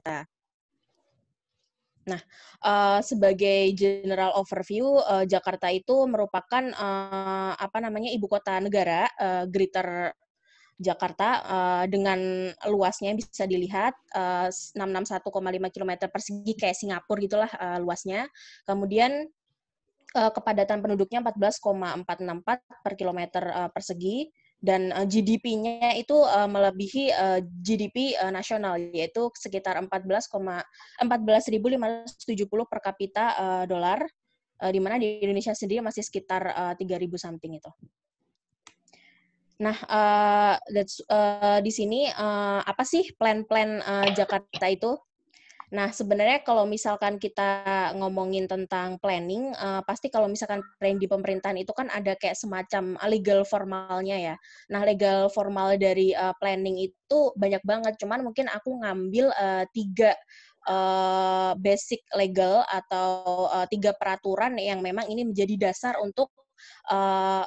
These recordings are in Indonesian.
kita. Nah, uh, sebagai general overview, uh, Jakarta itu merupakan uh, apa namanya ibu kota negara uh, Greater Jakarta uh, dengan luasnya bisa dilihat uh, 661,5 km persegi kayak Singapura gitulah uh, luasnya. Kemudian uh, kepadatan penduduknya 14,464 per kilometer uh, persegi dan uh, eh, GDP-nya itu uh, melebihi uh, eh, GDP uh, nasional yaitu sekitar 14,14.570 14, per kapita uh, dolar uh, di mana di Indonesia sendiri masih sekitar uh, 3000 something itu. Nah, uh, that's, uh, di sini uh, apa sih plan-plan uh, Jakarta itu? Nah, sebenarnya kalau misalkan kita ngomongin tentang planning, uh, pasti kalau misalkan planning di pemerintahan itu kan ada kayak semacam legal formalnya ya. Nah, legal formal dari uh, planning itu banyak banget. Cuman mungkin aku ngambil uh, tiga uh, basic legal atau uh, tiga peraturan yang memang ini menjadi dasar untuk uh,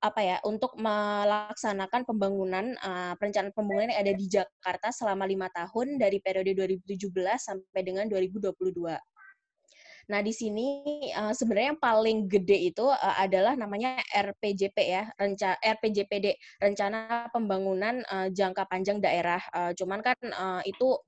apa ya untuk melaksanakan pembangunan uh, perencanaan pembangunan yang ada di Jakarta selama lima tahun dari periode 2017 sampai dengan 2022. Nah, di sini uh, sebenarnya yang paling gede itu uh, adalah namanya RPJP ya, Renca RPJPD, Rencana Pembangunan uh, Jangka Panjang Daerah. Uh, cuman kan uh, itu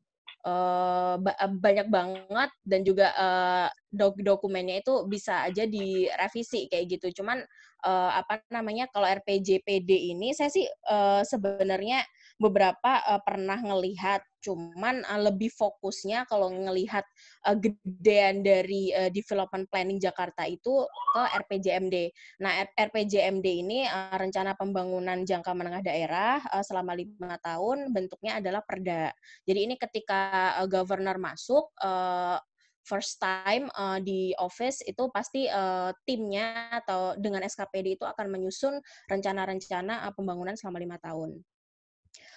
uh, banyak banget dan juga uh, dokumennya itu bisa aja direvisi kayak gitu. Cuman uh, apa namanya kalau RPJPD ini saya sih uh, sebenarnya beberapa uh, pernah ngelihat cuman uh, lebih fokusnya kalau ngelihat uh, gedean dari uh, development planning Jakarta itu ke RPJMD. Nah, RPJMD ini uh, rencana pembangunan jangka menengah daerah uh, selama lima tahun bentuknya adalah perda. Jadi ini ketika uh, governor masuk uh, first time uh, di office itu pasti uh, timnya atau dengan SKPD itu akan menyusun rencana-rencana pembangunan selama lima tahun.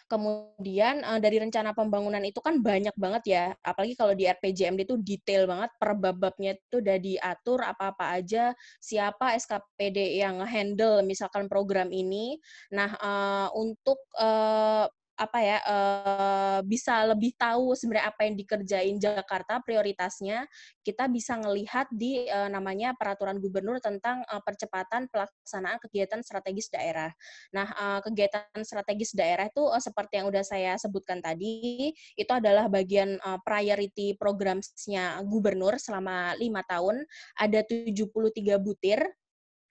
Kemudian uh, dari rencana pembangunan itu kan banyak banget ya, apalagi kalau di RPJMD itu detail banget per babnya itu udah diatur apa-apa aja, siapa SKPD yang handle misalkan program ini. Nah, uh, untuk uh, apa ya uh, bisa lebih tahu sebenarnya apa yang dikerjain Jakarta prioritasnya kita bisa melihat di uh, namanya peraturan gubernur tentang uh, percepatan pelaksanaan kegiatan strategis daerah. Nah uh, kegiatan strategis daerah itu uh, seperti yang sudah saya sebutkan tadi itu adalah bagian uh, priority programsnya gubernur selama lima tahun ada 73 butir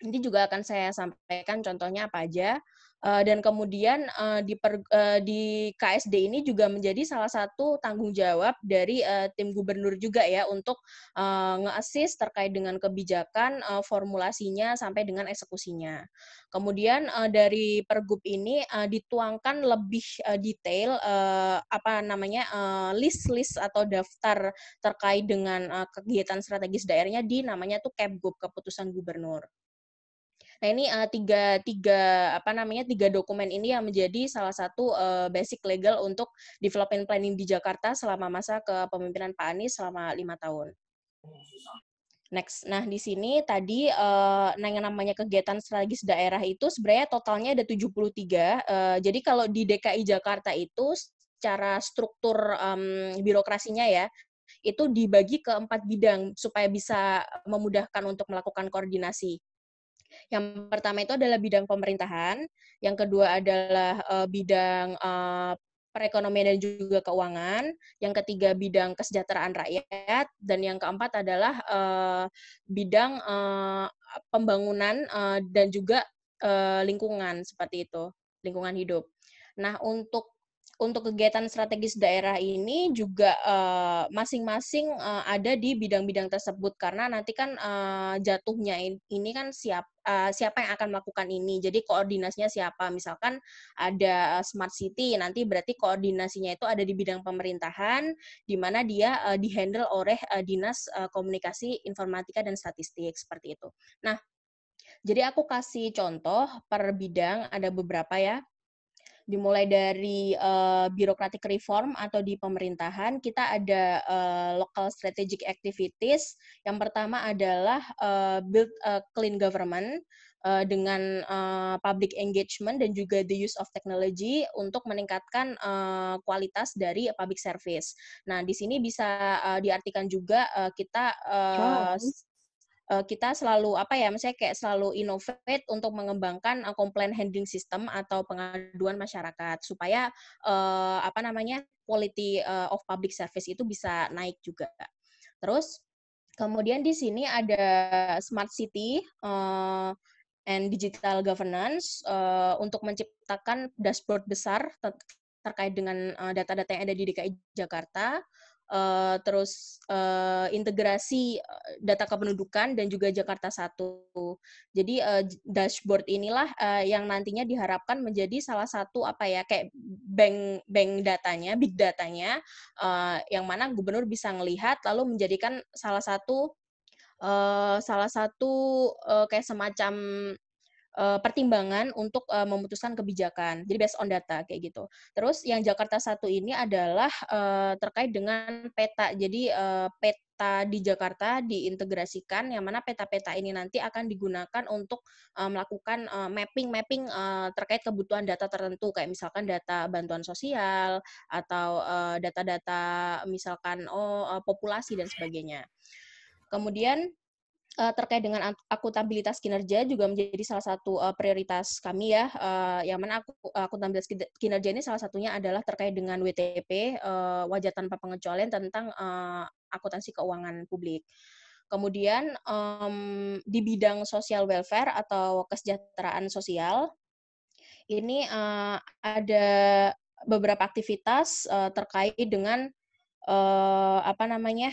nanti juga akan saya sampaikan contohnya apa aja. Uh, dan kemudian uh, di, per, uh, di KSD ini juga menjadi salah satu tanggung jawab dari uh, tim gubernur juga ya untuk uh, nge-assist terkait dengan kebijakan uh, formulasinya sampai dengan eksekusinya. Kemudian uh, dari pergub ini uh, dituangkan lebih uh, detail uh, apa namanya list-list uh, atau daftar terkait dengan uh, kegiatan strategis daerahnya di namanya tuh Kepgub keputusan gubernur. Nah ini uh, tiga tiga apa namanya tiga dokumen ini yang menjadi salah satu uh, basic legal untuk development planning di Jakarta selama masa kepemimpinan Pak Anies selama lima tahun. Next. Nah, di sini tadi uh, yang namanya kegiatan strategis daerah itu sebenarnya totalnya ada 73. Uh, jadi kalau di DKI Jakarta itu secara struktur um, birokrasinya ya, itu dibagi ke empat bidang supaya bisa memudahkan untuk melakukan koordinasi. Yang pertama itu adalah bidang pemerintahan, yang kedua adalah uh, bidang uh, perekonomian dan juga keuangan, yang ketiga bidang kesejahteraan rakyat, dan yang keempat adalah uh, bidang uh, pembangunan uh, dan juga uh, lingkungan seperti itu, lingkungan hidup. Nah untuk untuk kegiatan strategis daerah ini juga masing-masing uh, uh, ada di bidang-bidang tersebut karena nanti kan uh, jatuhnya ini kan siap uh, siapa yang akan melakukan ini. Jadi koordinasinya siapa? Misalkan ada eh, smart city, nanti berarti koordinasinya itu ada di bidang pemerintahan, di mana dia uh, dihandle oleh uh, dinas uh, komunikasi, informatika dan statistik seperti itu. Nah, jadi aku kasih contoh per bidang ada beberapa ya dimulai dari uh, eh, birokratik reform atau di pemerintahan kita ada uh, local strategic activities yang pertama adalah uh, build a clean government uh, dengan uh, public engagement dan juga the use of technology untuk meningkatkan uh, kualitas dari public service. Nah, di sini bisa uh, diartikan juga uh, kita uh, oh. Eh, kita selalu apa ya misalnya kayak selalu innovate untuk mengembangkan komplain eh, handling system atau pengaduan masyarakat supaya uh, apa namanya quality of public service itu bisa naik juga. Terus kemudian di sini ada smart city uh, and digital governance uh, untuk menciptakan dashboard besar ter terkait dengan data-data uh, yang ada di DKI Jakarta Eh, terus uh, integrasi eh, data kependudukan dan juga Jakarta Satu. Jadi uh, dashboard inilah uh, yang nantinya diharapkan menjadi salah satu apa ya kayak bank bank datanya, big datanya uh, yang mana gubernur bisa ngelihat lalu menjadikan salah satu uh, salah satu uh, kayak semacam uh, pertimbangan untuk uh, memutuskan kebijakan. Jadi based on data kayak gitu. Terus yang Jakarta satu ini adalah uh, terkait dengan peta. Jadi uh, peta di Jakarta diintegrasikan yang mana peta-peta ini nanti akan digunakan untuk uh, melakukan mapping-mapping uh, terkait kebutuhan data tertentu kayak misalkan data bantuan sosial atau data-data uh, misalkan oh uh, populasi dan sebagainya. Kemudian uh, terkait dengan akuntabilitas kinerja juga menjadi salah satu uh, prioritas kami ya. Uh, yang mana aku, akuntabilitas kinerja ini salah satunya adalah terkait dengan WTP uh, wajah tanpa pengecualian tentang uh, akuntansi keuangan publik. Kemudian um, di bidang sosial welfare atau kesejahteraan sosial ini uh, ada beberapa aktivitas uh, terkait dengan uh, apa namanya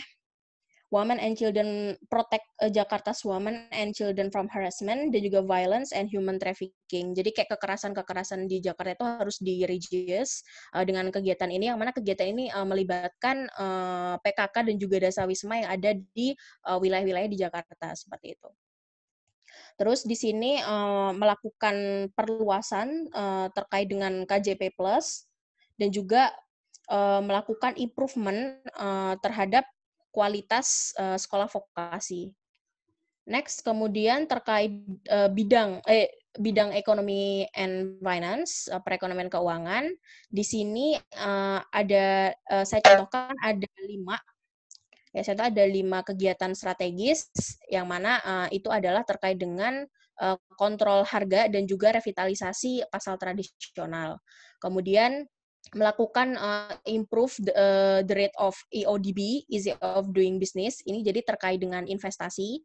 Women and Children Protect eh, Jakarta Jakarta's Women and Children from Harassment dan juga Violence and Human Trafficking. Jadi kayak kekerasan-kekerasan di Jakarta itu harus di uh, dengan kegiatan ini yang mana kegiatan ini uh, melibatkan uh, PKK dan juga Wisma yang ada di wilayah wilayah-wilayah di Jakarta seperti itu. Terus di sini uh, melakukan perluasan uh, terkait dengan KJP Plus dan juga melakukan improvement uh, terhadap kualitas uh, sekolah vokasi. Next, kemudian terkait uh, bidang eh bidang ekonomi and finance, uh, perekonomian keuangan. Di sini uh, ada uh, saya contohkan ada lima ya saya ada lima kegiatan strategis yang mana uh, itu adalah terkait dengan uh, kontrol harga dan juga revitalisasi pasal tradisional. Kemudian melakukan uh, improve the, uh, the rate of EODB, ease of doing business. Ini jadi terkait dengan investasi.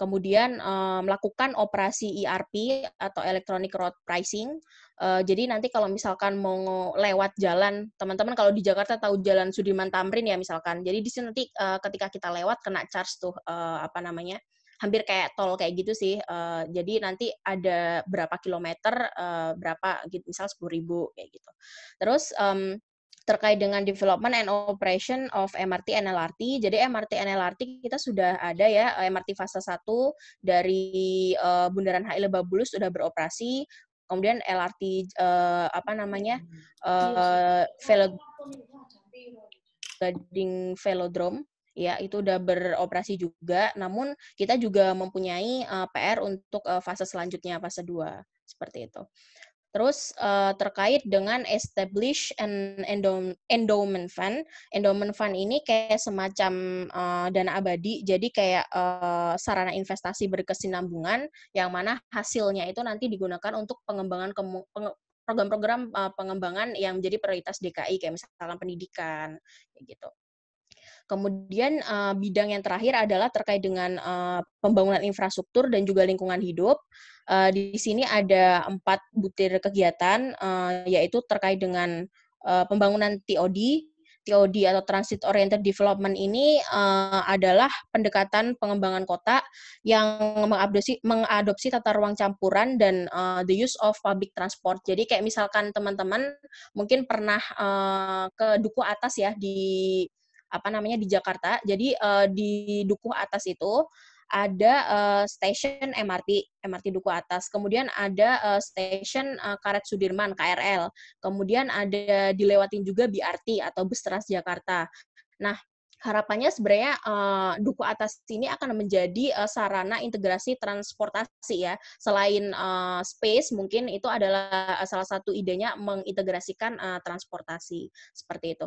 Kemudian uh, melakukan operasi ERP atau electronic road pricing. Uh, jadi nanti kalau misalkan mau lewat jalan, teman-teman kalau di Jakarta tahu jalan Sudirman Tamrin ya misalkan. Jadi di sini nanti uh, ketika kita lewat kena charge tuh uh, apa namanya? hampir kayak tol kayak gitu sih. Uh, jadi nanti ada berapa kilometer, uh, berapa gitu, misal sepuluh ribu kayak gitu. Terus um, terkait dengan development and operation of MRT and LRT. Jadi MRT and LRT kita sudah ada ya eh, MRT fase 1 dari uh, Bundaran HI Bulus sudah beroperasi. Kemudian LRT uh, apa namanya? Uh, iya Velo Gading Velodrome ya itu udah beroperasi juga namun kita juga mempunyai uh, eh, PR untuk uh, fase selanjutnya fase 2 seperti itu. Terus uh, terkait dengan establish an endowment, fund. Endowment fund ini kayak semacam uh, dana abadi, jadi kayak uh, sarana investasi berkesinambungan yang mana hasilnya itu nanti digunakan untuk pengembangan program-program uh, pengembangan yang menjadi prioritas DKI kayak misalkan pendidikan gitu. Kemudian uh, bidang yang terakhir adalah terkait dengan uh, pembangunan infrastruktur dan juga lingkungan hidup. Uh, di sini ada empat butir kegiatan, uh, yaitu terkait dengan uh, pembangunan TOD. TOD atau Transit Oriented Development ini uh, adalah pendekatan pengembangan kota yang mengadopsi, mengadopsi tata ruang campuran dan uh, the use of public transport. Jadi kayak misalkan teman-teman mungkin pernah uh, ke duku atas ya di apa namanya di Jakarta. Jadi uh, di Dukuh atas itu ada uh, stasiun MRT MRT Duku Atas, kemudian ada uh, stasiun uh, Karet Sudirman KRL, kemudian ada dilewatin juga BRT atau Bus Trans Jakarta. Nah, harapannya sebenarnya uh, duku atas ini akan menjadi uh, sarana integrasi transportasi ya selain uh, space mungkin itu adalah salah satu idenya mengintegrasikan uh, transportasi seperti itu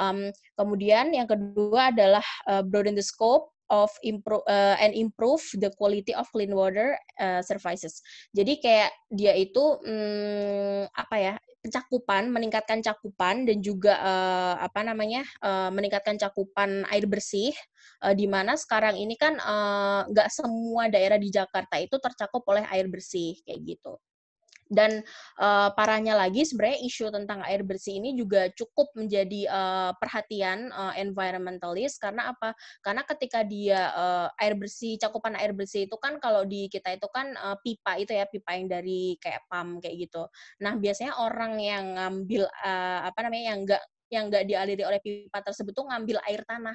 um, kemudian yang kedua adalah uh, broaden the scope of improve uh, and improve the quality of clean water uh, services. Jadi kayak dia itu hmm, apa ya cakupan, meningkatkan cakupan dan juga uh, apa namanya uh, meningkatkan cakupan air bersih, uh, di mana sekarang ini kan nggak uh, semua daerah di Jakarta itu tercakup oleh air bersih kayak gitu. Dan uh, parahnya lagi, sebenarnya isu tentang air bersih ini juga cukup menjadi uh, perhatian uh, eh, environmentalist karena apa? Karena ketika dia uh, air bersih, cakupan air bersih itu kan kalau di kita itu kan uh, pipa itu ya pipa yang dari kayak pam kayak gitu. Nah biasanya orang yang ngambil uh, apa namanya yang enggak yang nggak dialiri oleh pipa tersebut tuh ngambil air tanah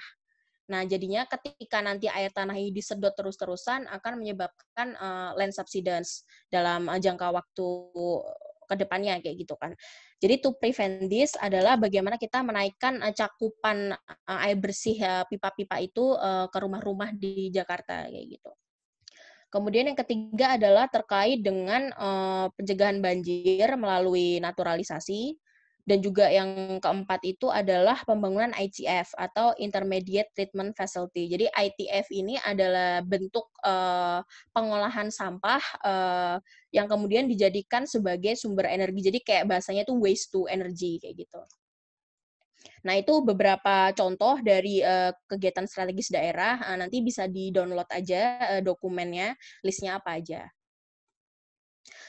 Nah, jadinya ketika nanti air tanah ini disedot terus-terusan akan menyebabkan uh, land subsidence dalam uh, jangka waktu eh, ke depannya kayak gitu kan. Jadi to prevent this adalah bagaimana kita menaikkan cakupan uh, air bersih pipa-pipa itu ke rumah-rumah di Jakarta kayak gitu. Kemudian yang ketiga adalah terkait dengan uh, pencegahan banjir melalui naturalisasi. Dan juga yang keempat itu adalah pembangunan ITF atau Intermediate Treatment Facility. Jadi ITF ini adalah bentuk eh, pengolahan sampah eh, yang kemudian dijadikan sebagai sumber energi. Jadi kayak bahasanya itu waste to energy kayak gitu. Nah, itu beberapa contoh dari uh, kegiatan strategis daerah. Uh, nanti bisa di-download aja uh, dokumennya, listnya apa aja.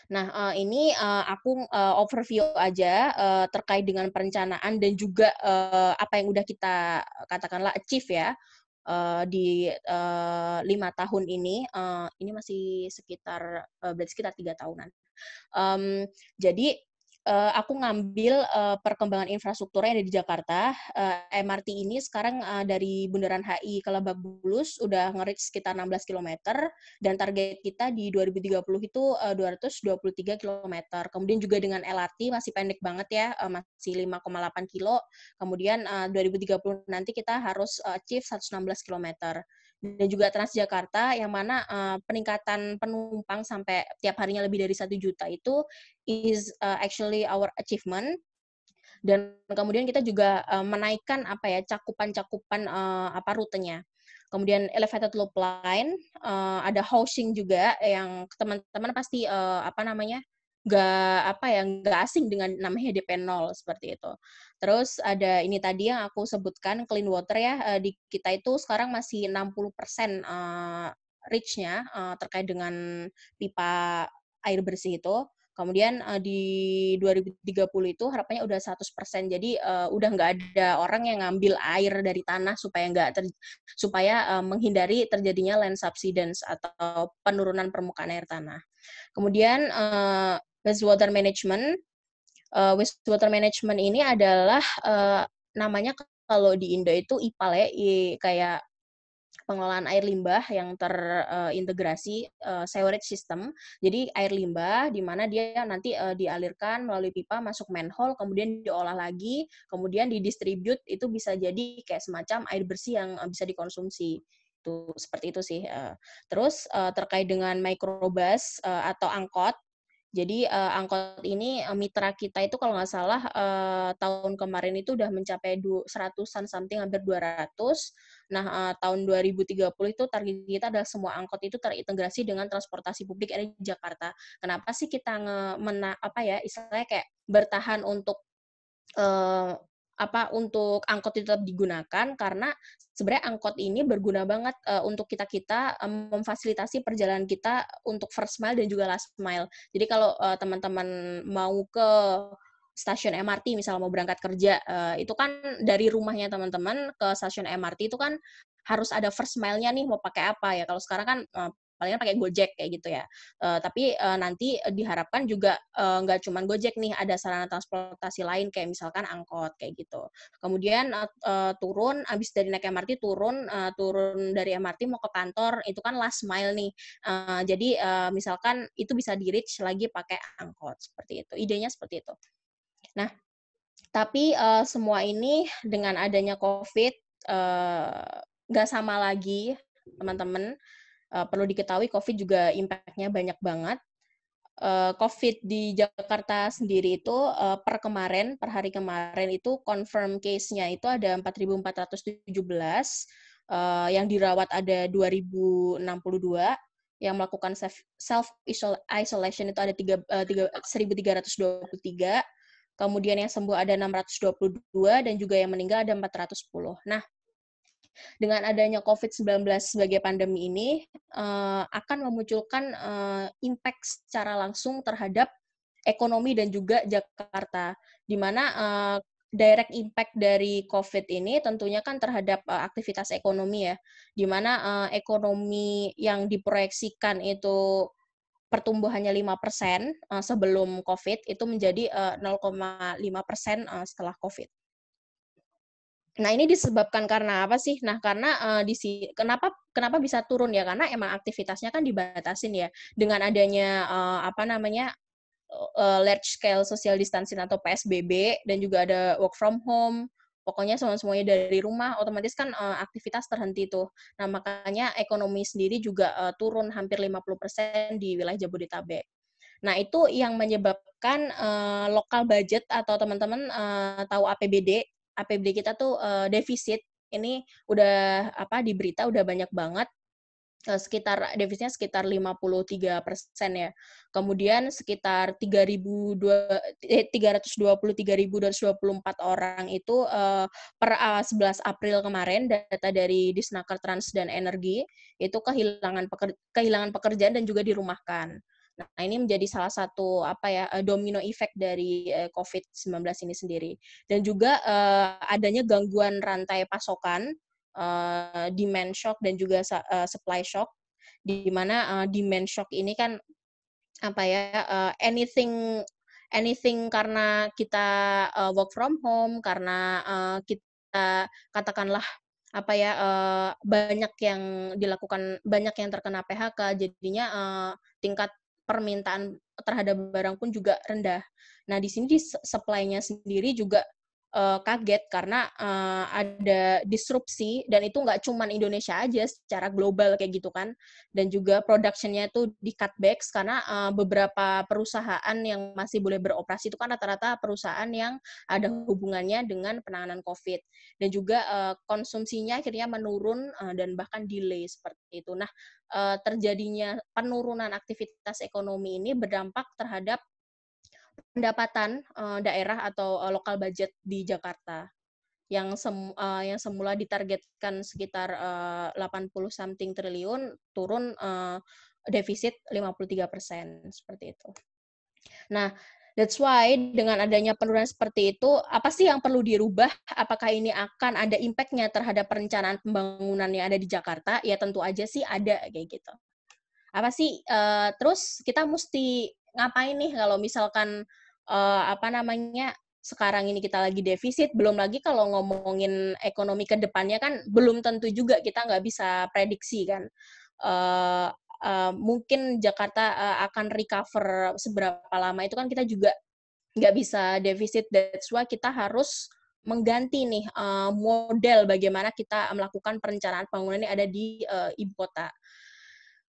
Nah, uh, ini uh, aku uh, overview aja uh, terkait dengan perencanaan dan juga uh, apa yang udah kita katakanlah achieve ya uh, di lima tahun ini. Uh, ini masih sekitar uh, berarti sekitar tiga tahunan. Um, jadi uh, aku ngambil uh, perkembangan yang ada di Jakarta. Uh, eh, MRT ini sekarang uh, dari Bundaran HI ke Lebak Bulus udah nge sekitar 16 km dan target kita di 2030 itu uh, 223 km. Kemudian juga dengan LRT masih pendek banget ya, uh, masih 5,8 kilo. Kemudian uh, 2030 nanti kita harus uh, achieve 116 km dan juga Transjakarta yang mana uh, peningkatan penumpang sampai tiap harinya lebih dari satu juta itu is uh, actually our achievement dan kemudian kita juga uh, menaikkan apa ya cakupan-cakupan uh, apa rutenya kemudian elevated loop line, uh, ada housing juga yang teman-teman pasti uh, apa namanya nggak apa ya nggak asing dengan namanya DP0 seperti itu. Terus ada ini tadi yang aku sebutkan clean water ya eh, di kita itu sekarang masih 60 persen eh, reachnya eh, terkait dengan pipa air bersih itu. Kemudian di 2030 itu harapannya udah 100%. persen Jadi udah nggak ada orang yang ngambil air dari tanah supaya nggak ter, supaya menghindari terjadinya land subsidence atau penurunan permukaan air tanah. Kemudian wastewater management. Uh, wastewater management ini adalah uh, namanya kalau di Indo itu IPAL ya, I, kayak pengelolaan air limbah yang terintegrasi eh, uh, sewerage system. Jadi air limbah di mana dia nanti uh, dialirkan melalui pipa masuk manhole, kemudian diolah lagi, kemudian didistribute itu bisa jadi kayak semacam air bersih yang uh, bisa dikonsumsi. Itu seperti itu sih. Uh, terus uh, terkait dengan microbus uh, atau angkot jadi uh, angkot ini mitra kita itu kalau nggak salah uh, tahun kemarin itu udah mencapai seratusan something hampir 200. Nah, uh, tahun 2030 itu target kita adalah semua angkot itu terintegrasi dengan transportasi publik di Jakarta. Kenapa sih kita nge mena apa ya istilahnya kayak bertahan untuk uh, apa untuk angkot itu tetap digunakan karena sebenarnya angkot ini berguna banget uh, untuk kita kita um, memfasilitasi perjalanan kita untuk first mile dan juga last mile. Jadi kalau uh, teman-teman mau ke stasiun MRT misalnya mau berangkat kerja uh, itu kan dari rumahnya teman-teman ke stasiun MRT itu kan harus ada first mile-nya nih mau pakai apa ya. Kalau sekarang kan uh, palingan pakai Gojek kayak gitu ya. Uh, tapi uh, nanti diharapkan juga eh, nggak cuma Gojek nih, ada sarana transportasi lain kayak misalkan angkot kayak gitu. Kemudian uh, uh, turun, abis dari naik MRT turun, uh, turun dari MRT mau ke kantor, itu kan last mile nih. Uh, jadi uh, misalkan itu bisa di reach lagi pakai angkot seperti itu. Idenya seperti itu. Nah, tapi uh, semua ini dengan adanya COVID nggak uh, sama lagi teman-teman Eh, perlu diketahui COVID juga impact-nya banyak banget. Eh, COVID di Jakarta sendiri itu eh, per kemarin, per hari kemarin itu confirm case-nya itu ada 4.417, uh, yang dirawat ada 2.062, yang melakukan self isolation itu ada 1.323, kemudian yang sembuh ada 622 dan juga yang meninggal ada 410. Nah, dengan adanya COVID-19 sebagai pandemi ini uh, akan memunculkan uh, impact secara langsung terhadap ekonomi dan juga Jakarta, di mana uh, direct impact dari COVID ini tentunya kan terhadap uh, aktivitas ekonomi ya, di mana uh, ekonomi yang diproyeksikan itu pertumbuhannya 5% sebelum COVID itu menjadi 0,5% setelah COVID. Nah, ini disebabkan karena apa sih? Nah, karena uh, di kenapa kenapa bisa turun ya? Karena emang aktivitasnya kan dibatasin ya dengan adanya uh, apa namanya? Uh, large scale social distancing atau PSBB dan juga ada work from home. Pokoknya semua semuanya dari rumah otomatis kan uh, aktivitas terhenti tuh. Nah, makanya ekonomi sendiri juga uh, turun hampir 50% di wilayah Jabodetabek. Nah, itu yang menyebabkan uh, lokal budget atau teman-teman uh, tahu APBD APBD kita tuh uh, defisit ini udah apa di berita udah banyak banget uh, sekitar defisitnya sekitar 53 persen ya. Kemudian sekitar empat orang itu uh, per sebelas 11 April kemarin data dari Disnaker Trans dan Energi itu kehilangan pekerja, kehilangan pekerjaan dan juga dirumahkan. Nah, ini menjadi salah satu apa ya eh, domino efek dari eh, COVID-19 ini sendiri. Dan juga eh, adanya gangguan rantai pasokan, demand shock dan juga supply shock di mana demand shock ini kan apa ya anything anything karena kita uh, work from home karena uh, kita katakanlah apa ya banyak yang dilakukan banyak yang terkena PHK jadinya tingkat permintaan terhadap barang pun juga rendah. Nah, di sini di supply-nya sendiri juga uh, kaget karena uh, ada disrupsi dan itu nggak cuman Indonesia aja secara global kayak gitu kan dan juga productionnya itu di cutbacks karena uh, beberapa perusahaan yang masih boleh beroperasi itu kan rata-rata perusahaan yang ada hubungannya dengan penanganan COVID dan juga uh, konsumsinya akhirnya menurun uh, dan bahkan delay seperti itu. Nah uh, terjadinya penurunan aktivitas ekonomi ini berdampak terhadap pendapatan uh, daerah atau uh, lokal budget di Jakarta yang sem uh, yang semula ditargetkan sekitar uh, 80 something triliun turun uh, defisit 53 persen seperti itu. Nah, that's why dengan adanya penurunan seperti itu, apa sih yang perlu dirubah? Apakah ini akan ada impactnya terhadap perencanaan pembangunan yang ada di Jakarta? Ya tentu aja sih ada kayak gitu. Apa sih? Uh, terus kita mesti ngapain nih kalau misalkan uh, apa namanya sekarang ini kita lagi defisit, belum lagi kalau ngomongin ekonomi ke depannya kan belum tentu juga kita nggak bisa prediksi kan. Uh, uh, mungkin Jakarta uh, akan recover seberapa lama itu kan kita juga nggak bisa defisit. That's why kita harus mengganti nih uh, model bagaimana kita melakukan perencanaan pembangunan ini ada di uh, ibu kota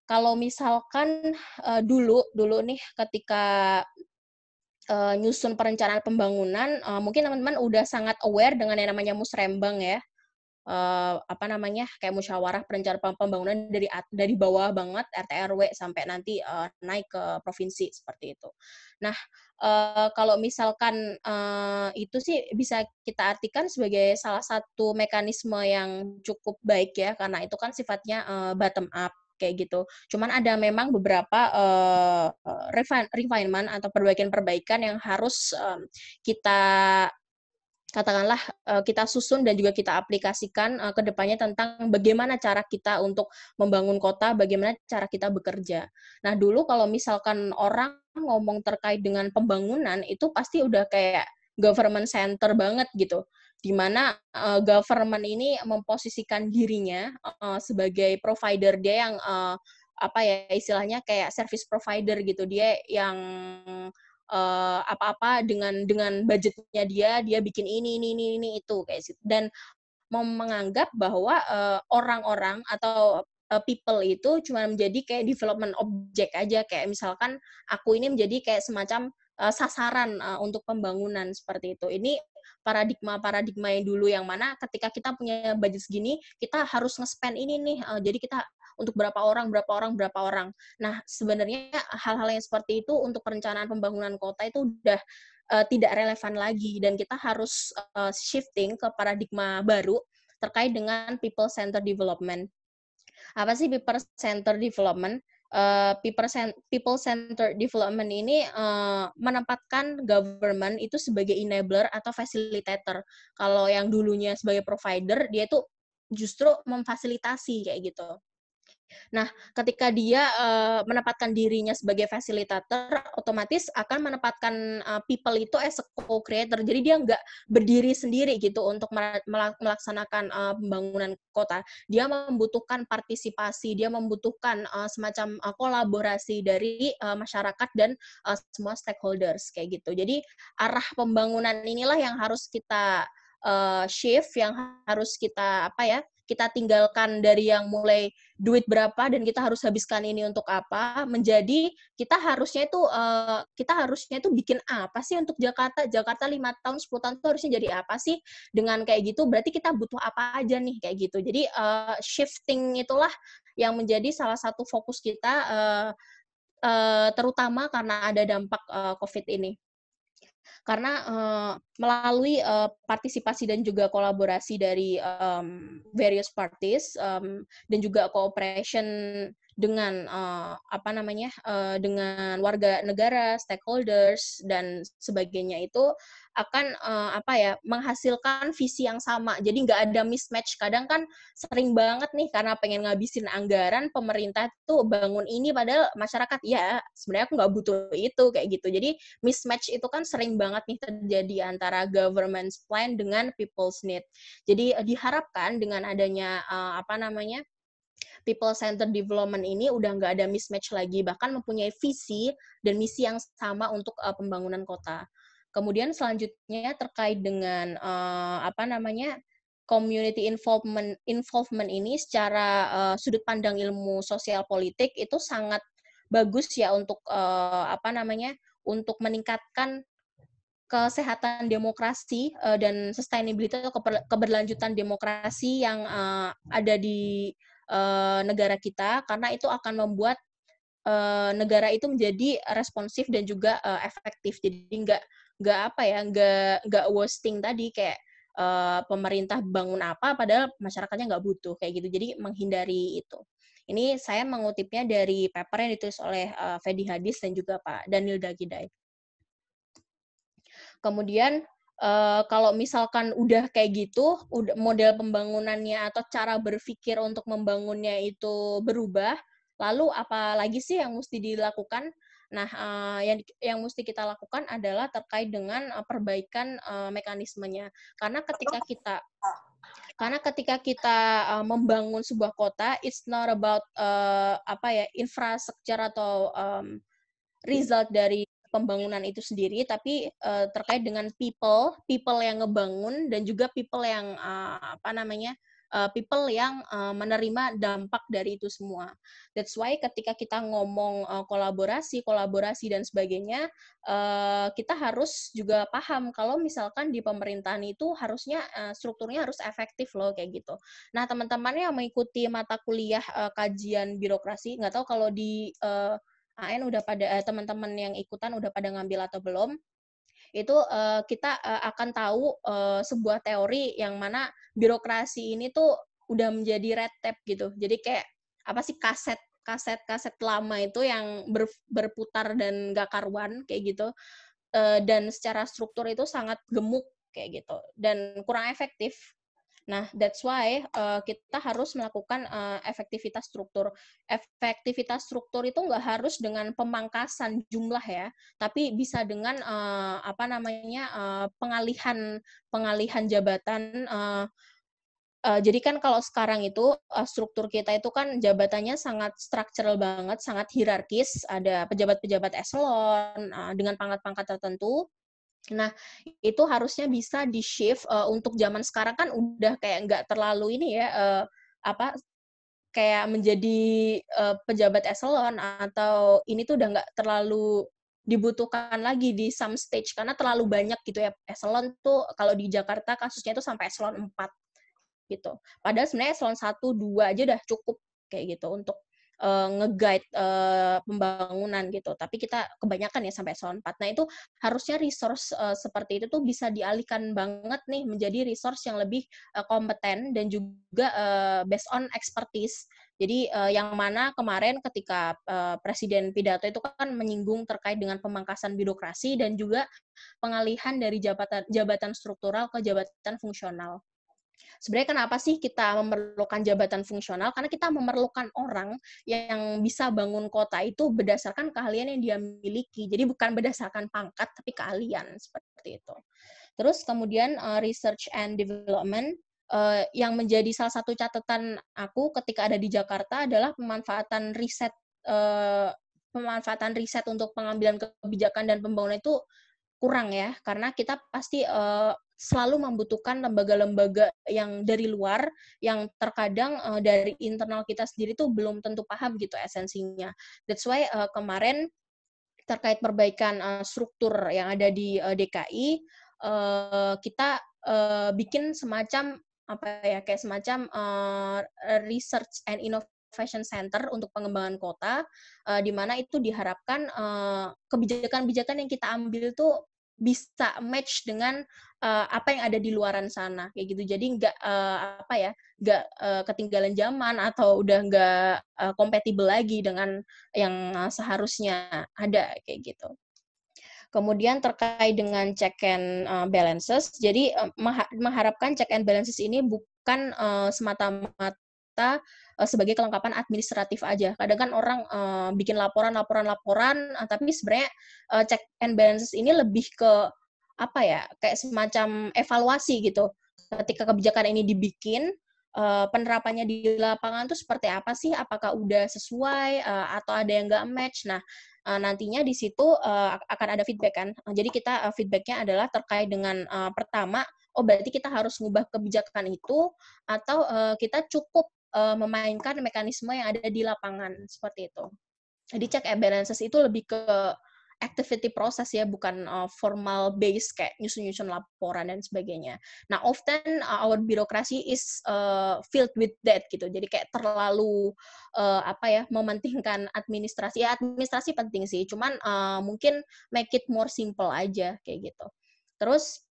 kalau misalkan uh, dulu dulu nih ketika uh, nyusun perencanaan pembangunan uh, mungkin teman-teman udah sangat aware dengan yang namanya musrembang ya uh, apa namanya kayak musyawarah perencanaan pembangunan dari dari bawah banget RT RW sampai nanti uh, naik ke provinsi seperti itu. Nah uh, kalau misalkan uh, itu sih bisa kita artikan sebagai salah satu mekanisme yang cukup baik ya karena itu kan sifatnya uh, bottom up kayak gitu. Cuman ada memang beberapa uh, refinement atau perbaikan-perbaikan yang harus um, kita katakanlah eh, kita susun dan juga kita aplikasikan uh, ke depannya tentang bagaimana cara kita untuk membangun kota, bagaimana cara kita bekerja. Nah, dulu kalau misalkan orang ngomong terkait dengan pembangunan itu pasti udah kayak government center banget gitu di mana uh, government ini memposisikan dirinya uh, sebagai provider dia yang uh, apa ya istilahnya kayak service provider gitu dia yang uh, apa-apa dengan dengan budgetnya dia dia bikin ini ini ini ini itu kayak gitu dan menganggap bahwa orang-orang uh, atau uh, people itu cuma menjadi kayak development object aja kayak misalkan aku ini menjadi kayak semacam uh, sasaran uh, untuk pembangunan seperti itu ini paradigma-paradigma yang dulu yang mana ketika kita punya budget segini kita harus nge-spend ini nih uh, jadi kita untuk berapa orang, berapa orang, berapa orang. Nah, sebenarnya hal-hal yang seperti itu untuk perencanaan pembangunan kota itu udah uh, tidak relevan lagi dan kita harus uh, shifting ke paradigma baru terkait dengan people center development. Apa sih people center development? Eh, people centered development ini uh, menempatkan government itu sebagai enabler atau facilitator. Kalau yang dulunya sebagai provider, dia itu justru memfasilitasi kayak gitu. Nah, ketika dia uh, menempatkan dirinya sebagai fasilitator, otomatis akan menempatkan uh, people itu as a co-creator. Jadi dia nggak berdiri sendiri gitu untuk melaksanakan uh, pembangunan kota. Dia membutuhkan partisipasi, dia membutuhkan uh, semacam uh, kolaborasi dari uh, masyarakat dan uh, semua stakeholders kayak gitu. Jadi arah pembangunan inilah yang harus kita uh, shift, yang harus kita apa ya? kita tinggalkan dari yang mulai duit berapa dan kita harus habiskan ini untuk apa menjadi kita harusnya itu uh, kita harusnya itu bikin apa sih untuk Jakarta Jakarta lima tahun 10 tahun itu harusnya jadi apa sih dengan kayak gitu berarti kita butuh apa aja nih kayak gitu jadi uh, shifting itulah yang menjadi salah satu fokus kita uh, uh, terutama karena ada dampak uh, COVID ini karena uh, melalui uh, partisipasi dan juga kolaborasi dari um, various parties um, dan juga cooperation dengan uh, apa namanya uh, dengan warga negara, stakeholders dan sebagainya itu akan uh, apa ya menghasilkan visi yang sama. Jadi nggak ada mismatch. Kadang kan sering banget nih karena pengen ngabisin anggaran pemerintah tuh bangun ini padahal masyarakat ya sebenarnya aku nggak butuh itu kayak gitu. Jadi mismatch itu kan sering banget nih terjadi antara government's plan dengan people's need. Jadi diharapkan dengan adanya uh, apa namanya people centered development ini udah nggak ada mismatch lagi bahkan mempunyai visi dan misi yang sama untuk uh, pembangunan kota. Kemudian selanjutnya terkait dengan uh, apa namanya community involvement involvement ini secara uh, sudut pandang ilmu sosial politik itu sangat bagus ya untuk uh, apa namanya untuk meningkatkan kesehatan demokrasi uh, dan sustainability atau keberlanjutan demokrasi yang uh, ada di Eh, negara kita karena itu akan membuat eh, negara itu menjadi responsif dan juga eh, efektif. Jadi nggak nggak apa ya nggak nggak wasting tadi kayak pemerintah bangun apa padahal masyarakatnya nggak butuh kayak gitu. Jadi menghindari itu. Ini saya mengutipnya dari paper yang ditulis oleh uh, Fedi Hadis dan juga Pak Daniel Dagidai. Kemudian uh, kalau misalkan udah kayak gitu, model pembangunannya atau cara berpikir untuk membangunnya itu berubah, lalu apa lagi sih yang mesti dilakukan? Nah, uh, yang yang mesti kita lakukan adalah terkait dengan uh, perbaikan uh, mekanismenya. Karena ketika kita karena ketika kita uh, membangun sebuah kota, it's not about uh, apa ya infrastruktur atau um, result dari pembangunan itu sendiri, tapi uh, terkait dengan people, people yang ngebangun dan juga people yang uh, apa namanya uh, people yang uh, menerima dampak dari itu semua. That's why ketika kita ngomong uh, kolaborasi, kolaborasi dan sebagainya, uh, kita harus juga paham kalau misalkan di pemerintahan itu harusnya uh, strukturnya harus efektif loh kayak gitu. Nah teman-teman yang mengikuti mata kuliah uh, kajian birokrasi, nggak tahu kalau di uh, AN udah pada eh, teman-teman yang ikutan udah pada ngambil atau belum itu uh, kita uh, akan tahu uh, sebuah teori yang mana birokrasi ini tuh udah menjadi red tape gitu. Jadi kayak apa sih kaset kaset kaset lama itu yang ber, berputar dan gak karuan kayak gitu. Uh, dan secara struktur itu sangat gemuk kayak gitu dan kurang efektif Nah, that's why uh, kita harus melakukan uh, efektivitas struktur. Efektivitas struktur itu nggak harus dengan pemangkasan jumlah ya, tapi bisa dengan uh, apa namanya uh, pengalihan pengalihan jabatan. Uh, Uh, jadi kan kalau sekarang itu uh, struktur kita itu kan jabatannya sangat struktural banget, sangat hierarkis, ada pejabat-pejabat eselon uh, dengan pangkat-pangkat tertentu, Nah, itu harusnya bisa di shift uh, eh, untuk zaman sekarang kan udah kayak nggak terlalu ini ya uh, apa kayak menjadi uh, pejabat eselon atau ini tuh udah nggak terlalu dibutuhkan lagi di some stage karena terlalu banyak gitu ya eselon tuh kalau di Jakarta kasusnya itu sampai eselon 4 gitu. Padahal sebenarnya eselon 1 2 aja udah cukup kayak gitu untuk uh, nge-guide uh, pembangunan gitu. Tapi kita kebanyakan ya sampai sound 4. Nah, itu harusnya resource uh, seperti itu tuh bisa dialihkan banget nih menjadi resource yang lebih uh, kompeten dan juga uh, based on expertise. Jadi uh, yang mana kemarin ketika uh, Presiden pidato itu kan menyinggung terkait dengan pemangkasan birokrasi dan juga pengalihan dari jabatan jabatan struktural ke jabatan fungsional. Sebenarnya kenapa sih kita memerlukan jabatan fungsional? Karena kita memerlukan orang yang bisa bangun kota itu berdasarkan keahlian yang dia miliki. Jadi bukan berdasarkan pangkat, tapi keahlian seperti itu. Terus kemudian uh, research and development uh, yang menjadi salah satu catatan aku ketika ada di Jakarta adalah pemanfaatan riset uh, pemanfaatan riset untuk pengambilan kebijakan dan pembangunan itu kurang ya karena kita pasti uh, selalu membutuhkan lembaga-lembaga yang dari luar yang terkadang uh, dari internal kita sendiri tuh belum tentu paham gitu esensinya. That's why uh, kemarin terkait perbaikan uh, struktur yang ada di uh, DKI uh, kita uh, bikin semacam apa ya kayak semacam uh, research and innovation Fashion Center untuk pengembangan kota, uh, di mana itu diharapkan kebijakan eh, kebijakan-kebijakan yang kita ambil itu bisa match dengan uh, apa yang ada di luaran sana kayak gitu jadi nggak uh, apa ya nggak uh, ketinggalan zaman atau udah nggak uh, lagi dengan yang seharusnya ada kayak gitu kemudian terkait dengan check and uh, balances jadi uh, mengharapkan check and balances ini bukan uh, semata-mata kita eh, sebagai kelengkapan administratif aja. Kadang kan orang eh, bikin laporan, laporan, laporan, eh, tapi sebenarnya check and balances ini lebih ke apa ya, kayak semacam evaluasi gitu. Ketika kebijakan ini dibikin, penerapannya di lapangan tuh seperti apa sih? Apakah udah sesuai atau ada yang nggak match? Nah, nantinya di situ akan ada feedback kan. jadi kita feedbacknya adalah terkait dengan pertama, oh berarti kita harus mengubah kebijakan itu atau uh, kita cukup uh, memainkan mekanisme yang ada di lapangan seperti itu. Jadi check and balances itu lebih ke activity process ya, bukan uh, formal base kayak nyusun-nyusun laporan dan sebagainya. Nah, often uh, our bureaucracy is uh, filled with that gitu. Jadi kayak terlalu uh, apa ya, mementingkan administrasi. Ya, administrasi penting sih, cuman uh, mungkin make it more simple aja kayak gitu. Terus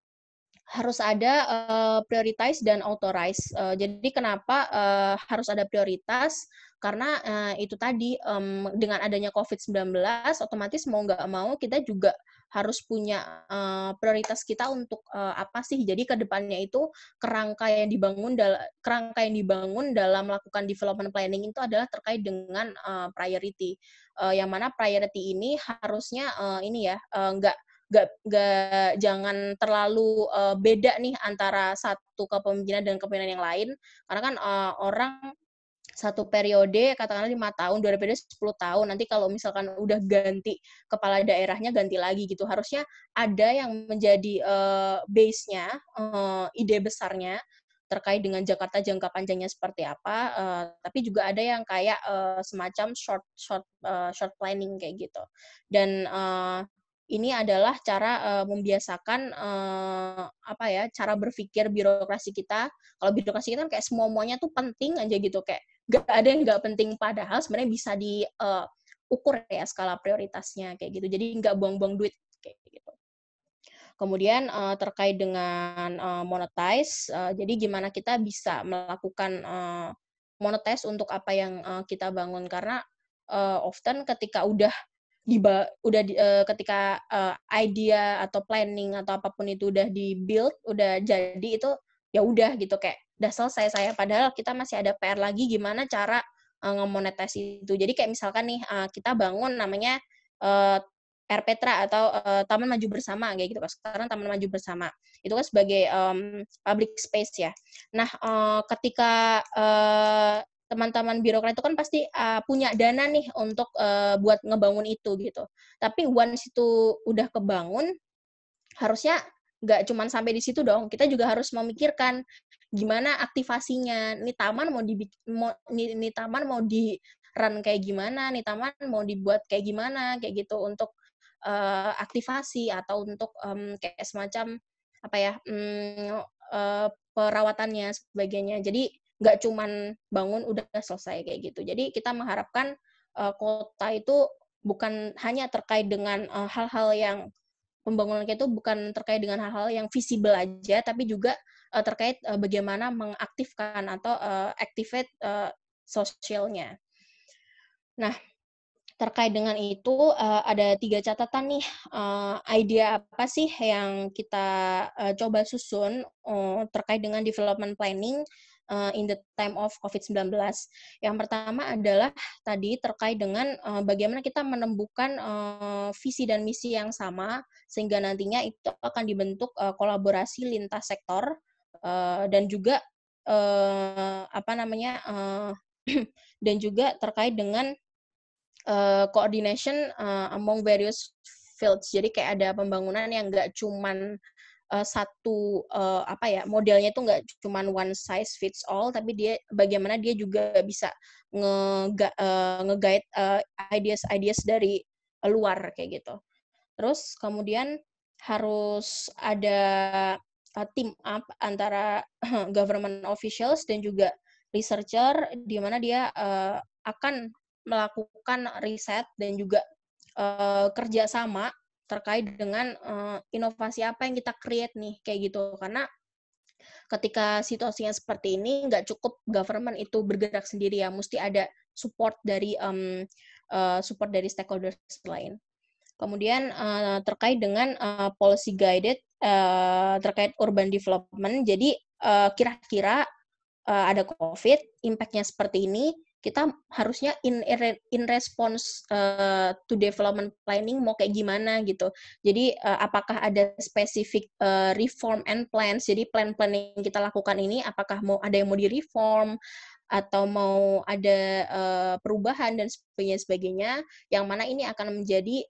harus ada uh, eh, prioritize dan authorize. Uh, jadi kenapa uh, harus ada prioritas? Karena uh, itu tadi um, dengan adanya COVID-19 otomatis mau nggak mau kita juga harus punya uh, prioritas kita untuk uh, apa sih. Jadi ke depannya itu kerangka yang dibangun kerangka yang dibangun dalam melakukan development planning itu adalah terkait dengan uh, priority. Uh, yang mana priority ini harusnya uh, ini ya uh, enggak gak, gak jangan terlalu uh, beda nih antara satu kepemimpinan dan kepemimpinan yang lain karena kan uh, orang satu periode katakanlah lima tahun dua periode sepuluh tahun nanti kalau misalkan udah ganti kepala daerahnya ganti lagi gitu harusnya ada yang menjadi uh, eh, base nya uh, ide besarnya terkait dengan Jakarta jangka panjangnya seperti apa uh, tapi juga ada yang kayak uh, semacam short short uh, short planning kayak gitu dan uh, ini adalah cara uh, membiasakan uh, apa ya cara berpikir birokrasi kita kalau birokrasi kita kan kayak semua semuanya tuh penting aja gitu kayak gak ada yang gak penting padahal sebenarnya bisa diukur eh, uh, ya skala prioritasnya kayak gitu jadi nggak buang-buang duit kayak gitu kemudian uh, terkait dengan uh, monetize uh, jadi gimana kita bisa melakukan uh, monetize untuk apa yang uh, kita bangun karena uh, often ketika udah di udah di, uh, ketika uh, idea atau planning atau apapun itu udah di build udah jadi itu ya udah gitu kayak udah selesai saya padahal kita masih ada PR lagi gimana cara uh, ngemonetasi itu jadi kayak misalkan nih uh, kita bangun namanya uh, Petra atau uh, Taman Maju Bersama kayak gitu. Sekarang Taman Maju Bersama itu kan sebagai um, public space ya. Nah, uh, ketika uh, teman-teman birokrat itu kan pasti uh, punya dana nih untuk uh, buat ngebangun itu gitu. Tapi once itu udah kebangun, harusnya nggak cuma sampai di situ dong. Kita juga harus memikirkan gimana aktivasinya. Nih taman mau di mau, nih, nih taman mau di run kayak gimana, nih taman mau dibuat kayak gimana, kayak gitu untuk uh, aktivasi atau untuk um, kayak semacam apa ya um, uh, perawatannya sebagainya. Jadi nggak cuman bangun udah selesai kayak gitu. Jadi kita mengharapkan uh, kota itu bukan hanya terkait dengan eh, hal-hal uh, yang pembangunan itu bukan terkait dengan hal-hal yang visible aja, tapi juga uh, terkait uh, bagaimana mengaktifkan atau uh, activate uh, sosialnya. Nah, terkait dengan itu uh, ada tiga catatan nih uh, idea apa sih yang kita uh, coba susun uh, terkait dengan development planning uh, in the time of COVID-19. Yang pertama adalah tadi terkait dengan uh, bagaimana kita menemukan uh, visi dan misi yang sama sehingga nantinya itu akan dibentuk uh, kolaborasi lintas sektor uh, dan juga uh, apa namanya uh, dan juga terkait dengan uh, coordination uh, among various fields. Jadi kayak ada pembangunan yang nggak cuman uh, satu uh, apa ya modelnya itu nggak cuma one size fits all tapi dia bagaimana dia juga bisa nge uh, eh, ngeguide uh, ideas ideas dari luar kayak gitu terus kemudian harus ada uh, team up antara government officials dan juga researcher di mana dia uh, akan melakukan riset dan juga uh, kerjasama terkait dengan uh, inovasi apa yang kita create nih kayak gitu karena ketika situasinya seperti ini nggak cukup government itu bergerak sendiri ya mesti ada support dari um, uh, support dari stakeholders lain kemudian uh, terkait dengan uh, policy guided uh, terkait urban development jadi kira-kira uh, uh, ada covid impactnya seperti ini kita harusnya in in response uh, to development planning mau kayak gimana gitu. Jadi uh, apakah ada spesifik uh, reform and plans? Jadi plan planning kita lakukan ini apakah mau ada yang mau direform atau mau ada uh, perubahan dan sebagainya sebagainya yang mana ini akan menjadi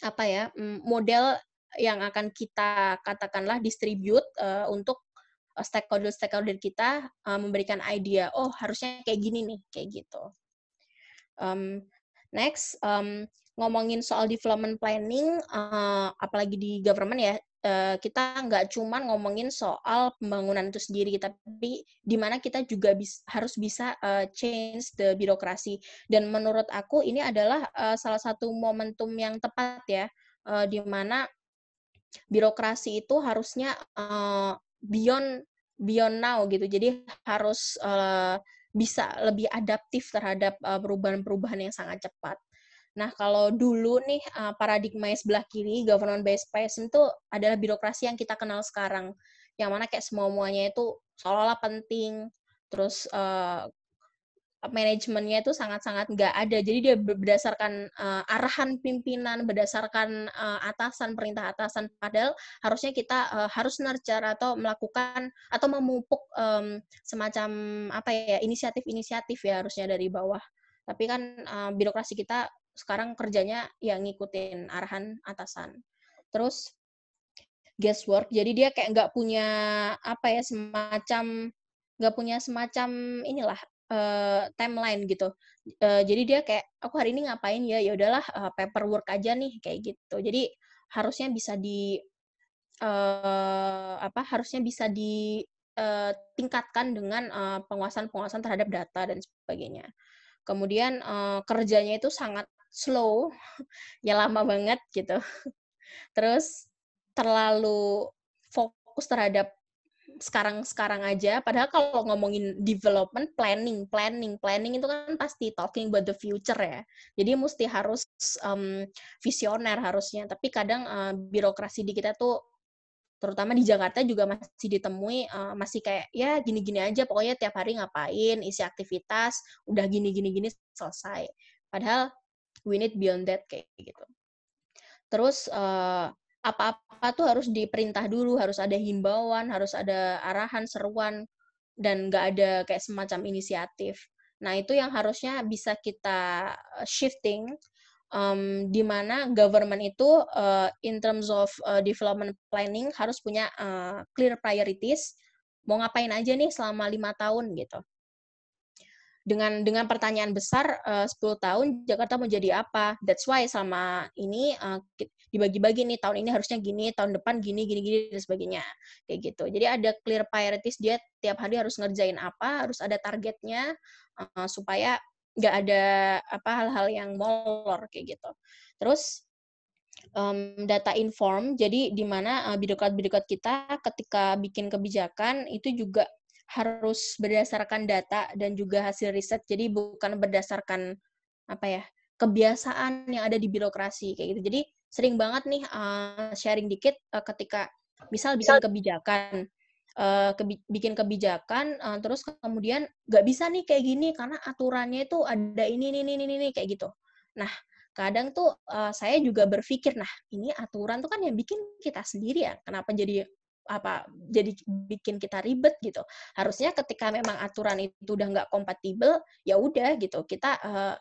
apa ya mm, model yang akan kita katakanlah distribute uh, untuk stakeholder-stakeholder kita uh, memberikan ide, oh harusnya kayak gini nih, kayak gitu. Um, next, um, ngomongin soal development planning, uh, apalagi di government ya, uh, kita nggak cuma ngomongin soal pembangunan itu sendiri, tapi di mana kita juga bis, harus bisa uh, change the birokrasi. Dan menurut aku ini adalah uh, salah satu momentum yang tepat ya, uh, di mana birokrasi itu harusnya uh, beyond beyond now gitu. Jadi harus uh, bisa lebih adaptif terhadap eh, perubahan-perubahan yang sangat cepat. Nah, kalau dulu nih uh, paradigma sebelah kiri government based pricing itu adalah birokrasi yang kita kenal sekarang. Yang mana kayak semua-muanya itu seolah-olah penting, terus uh, manajemennya itu sangat-sangat nggak ada. Jadi dia berdasarkan uh, arahan pimpinan, berdasarkan uh, atasan, perintah atasan. Padahal harusnya kita uh, harus nurture atau melakukan atau memupuk um, semacam apa ya inisiatif-inisiatif ya harusnya dari bawah. Tapi kan uh, birokrasi kita sekarang kerjanya ya ngikutin arahan atasan. Terus guesswork, jadi dia kayak nggak punya apa ya semacam nggak punya semacam inilah uh, timeline gitu. Uh, jadi dia kayak aku hari ini ngapain ya? Ya udahlah uh, paperwork aja nih kayak gitu. Jadi harusnya bisa di uh, apa? Harusnya bisa di tingkatkan dengan penguasaan-penguasaan terhadap data dan sebagainya. Kemudian kerjanya itu sangat slow, ya lama banget gitu. Terus terlalu fokus terhadap sekarang-sekarang aja. Padahal kalau ngomongin development, planning, planning, planning itu kan pasti talking about the future ya. Jadi mesti harus um, visioner harusnya. Tapi kadang uh, birokrasi di kita tuh terutama di Jakarta juga masih ditemui uh, masih kayak ya gini-gini aja pokoknya tiap hari ngapain isi aktivitas udah gini-gini gini selesai padahal we need beyond that kayak gitu terus uh, apa-apa tuh harus diperintah dulu, harus ada himbauan, harus ada arahan, seruan, dan nggak ada kayak semacam inisiatif. Nah, itu yang harusnya bisa kita eh, shifting, um, di mana government itu uh, in terms of uh, development planning harus punya uh, clear priorities, mau ngapain aja nih selama lima tahun gitu dengan dengan pertanyaan besar eh, uh, 10 tahun Jakarta mau jadi apa that's why sama ini uh, dibagi-bagi nih tahun ini harusnya gini tahun depan gini gini gini dan sebagainya kayak gitu jadi ada clear priorities dia tiap hari harus ngerjain apa harus ada targetnya uh, supaya nggak ada apa hal-hal yang molor kayak gitu terus um, data inform jadi di mana uh, birokrat birokrat kita ketika bikin kebijakan itu juga harus berdasarkan data dan juga hasil riset. Jadi bukan berdasarkan apa ya kebiasaan yang ada di birokrasi kayak gitu. Jadi sering banget nih uh, sharing dikit uh, ketika misal bikin kebijakan, uh, kebi bikin kebijakan, uh, terus kemudian nggak bisa nih kayak gini karena aturannya itu ada ini, ini, ini, ini, ini kayak gitu. Nah kadang tuh uh, saya juga berpikir nah ini aturan tuh kan yang bikin kita sendiri ya kenapa jadi apa jadi bikin kita ribet gitu harusnya ketika memang aturan itu udah nggak kompatibel ya udah gitu kita uh,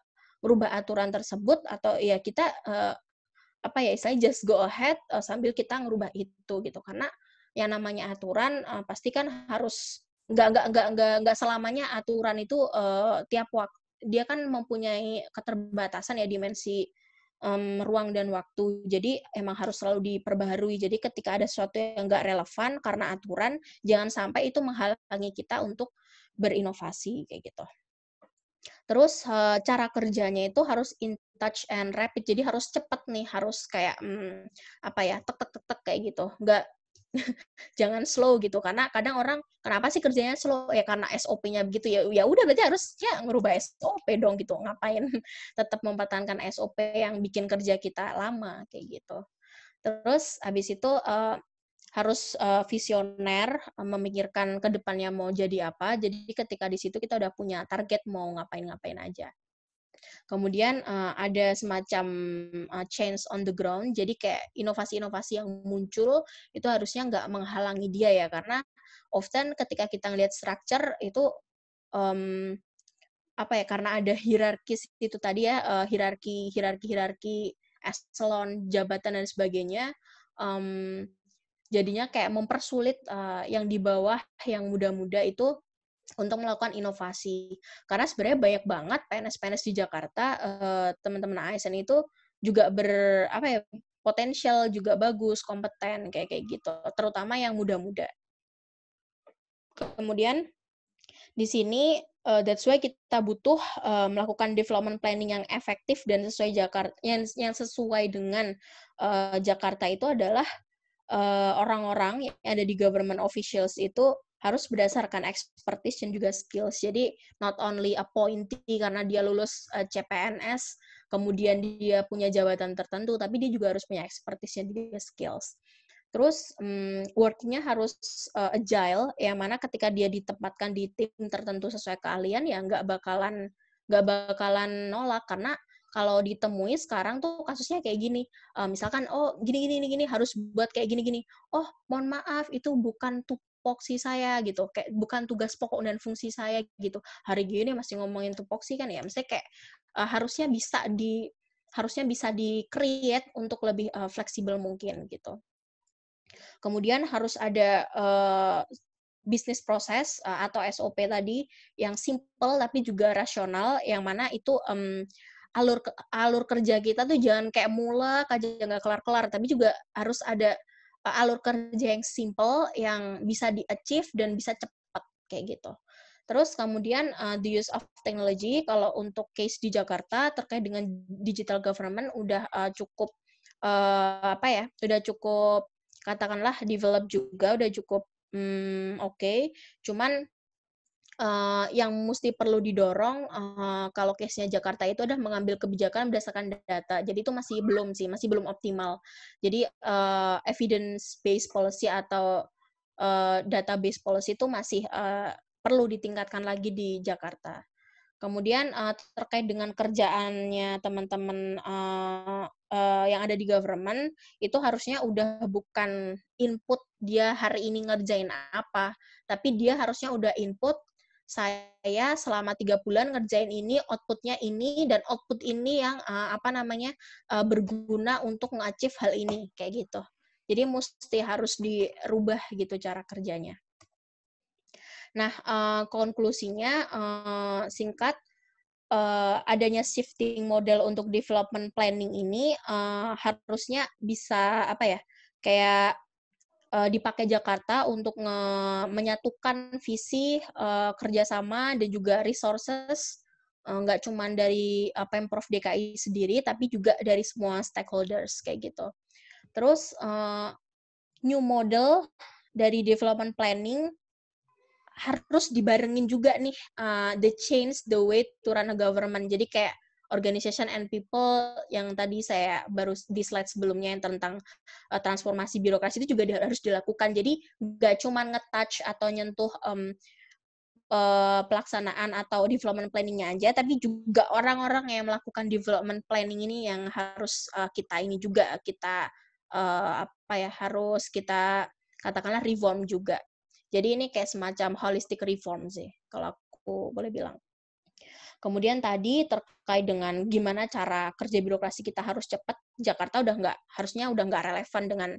rubah aturan tersebut atau ya kita uh, apa ya saya just go ahead uh, sambil kita ngerubah itu gitu karena yang namanya aturan uh, pasti kan harus nggak nggak nggak nggak nggak selamanya aturan itu uh, tiap waktu dia kan mempunyai keterbatasan ya dimensi um, ruang dan waktu. Jadi emang harus selalu diperbaharui. Jadi ketika ada sesuatu yang nggak relevan karena aturan, jangan sampai itu menghalangi kita untuk berinovasi kayak gitu. Terus eh, cara kerjanya itu harus in touch and rapid. Jadi harus cepat nih, harus kayak hmm, apa ya, tek tek tek tek kayak gitu. Nggak jangan slow gitu karena kadang orang kenapa sih kerjanya slow ya karena SOP-nya begitu ya ya udah berarti harus ya ngerubah SOP dong gitu ngapain tetap mempertahankan SOP yang bikin kerja kita lama kayak gitu terus habis itu uh, harus uh, visioner uh, memikirkan ke depannya mau jadi apa jadi ketika di situ kita udah punya target mau ngapain-ngapain aja Kemudian uh, ada semacam uh, eh, change on the ground, jadi kayak inovasi-inovasi yang muncul itu harusnya nggak menghalangi dia ya, karena often ketika kita ngelihat structure itu um, apa ya karena ada hierarkis itu tadi ya uh, hierarki hierarki hierarki eselon jabatan dan sebagainya um, jadinya kayak mempersulit uh, yang di bawah yang muda-muda itu untuk melakukan inovasi. Karena sebenarnya banyak banget PNS-PNS di Jakarta, teman eh, teman-teman ASN itu juga ber apa ya potensial juga bagus, kompeten kayak kayak gitu, terutama yang muda-muda. Kemudian di sini uh, that's why kita butuh uh, melakukan development planning yang efektif dan sesuai Jakarta yang yang sesuai dengan uh, Jakarta itu adalah orang-orang uh, orang -orang yang ada di government officials itu harus berdasarkan expertise dan juga skills. Jadi not only appointee karena dia lulus eh, CPNS, kemudian dia punya jabatan tertentu, tapi dia juga harus punya expertise dan juga skills. Terus um, mm, workingnya harus uh, agile, yang mana ketika dia ditempatkan di tim tertentu sesuai keahlian ya nggak bakalan nggak bakalan nolak karena kalau ditemui sekarang tuh kasusnya kayak gini, uh, misalkan oh gini gini gini harus buat kayak gini gini, oh mohon maaf itu bukan tuh tupoksi saya gitu kayak bukan tugas pokok dan fungsi saya gitu hari gini masih ngomongin tupoksi kan ya maksudnya kayak uh, harusnya bisa di harusnya bisa di create untuk lebih uh, fleksibel mungkin gitu kemudian harus ada uh, bisnis proses uh, atau SOP tadi yang simple tapi juga rasional yang mana itu um, alur alur kerja kita tuh jangan kayak mula aja nggak kelar-kelar tapi juga harus ada Eh, alur kerja yang simple yang bisa di achieve dan bisa cepat kayak gitu. Terus kemudian uh, the use of technology kalau untuk case di Jakarta terkait dengan digital government udah uh, cukup uh, apa ya? Udah cukup katakanlah develop juga, udah cukup hmm, oke. Okay. Cuman uh, yang mesti perlu didorong uh, kalau case-nya Jakarta itu adalah mengambil kebijakan berdasarkan data. Jadi itu masih belum sih, masih belum optimal. Jadi uh, eh, evidence-based policy atau uh, database policy itu masih uh, perlu ditingkatkan lagi di Jakarta. Kemudian uh, terkait dengan kerjaannya teman-teman uh, uh, yang ada di government itu harusnya udah bukan input dia hari ini ngerjain apa, tapi dia harusnya udah input saya selama tiga bulan ngerjain ini outputnya ini dan output ini yang uh, apa namanya uh, berguna untuk ngacif hal ini kayak gitu jadi mesti harus dirubah gitu cara kerjanya nah uh, konklusinya uh, singkat uh, adanya shifting model untuk development planning ini uh, harusnya bisa apa ya kayak Eh, dipakai Jakarta untuk menyatukan visi uh, kerjasama dan juga resources eh, nggak uh, cuma dari uh, pemprov DKI sendiri tapi juga dari semua stakeholders kayak gitu. Terus uh, new model dari development planning harus dibarengin juga nih uh, the change the way to run a government. Jadi kayak organization and people yang tadi saya baru di slide sebelumnya yang tentang uh, transformasi birokrasi itu juga harus dilakukan. Jadi nggak cuma ngetouch atau nyentuh um, uh, pelaksanaan atau development planningnya aja, tapi juga orang-orang yang melakukan development planning ini yang harus uh, kita ini juga kita uh, apa ya harus kita katakanlah reform juga. Jadi ini kayak semacam holistic reform sih kalau aku boleh bilang. Kemudian tadi terkait dengan gimana cara kerja birokrasi kita harus cepat, Jakarta udah nggak harusnya udah nggak relevan dengan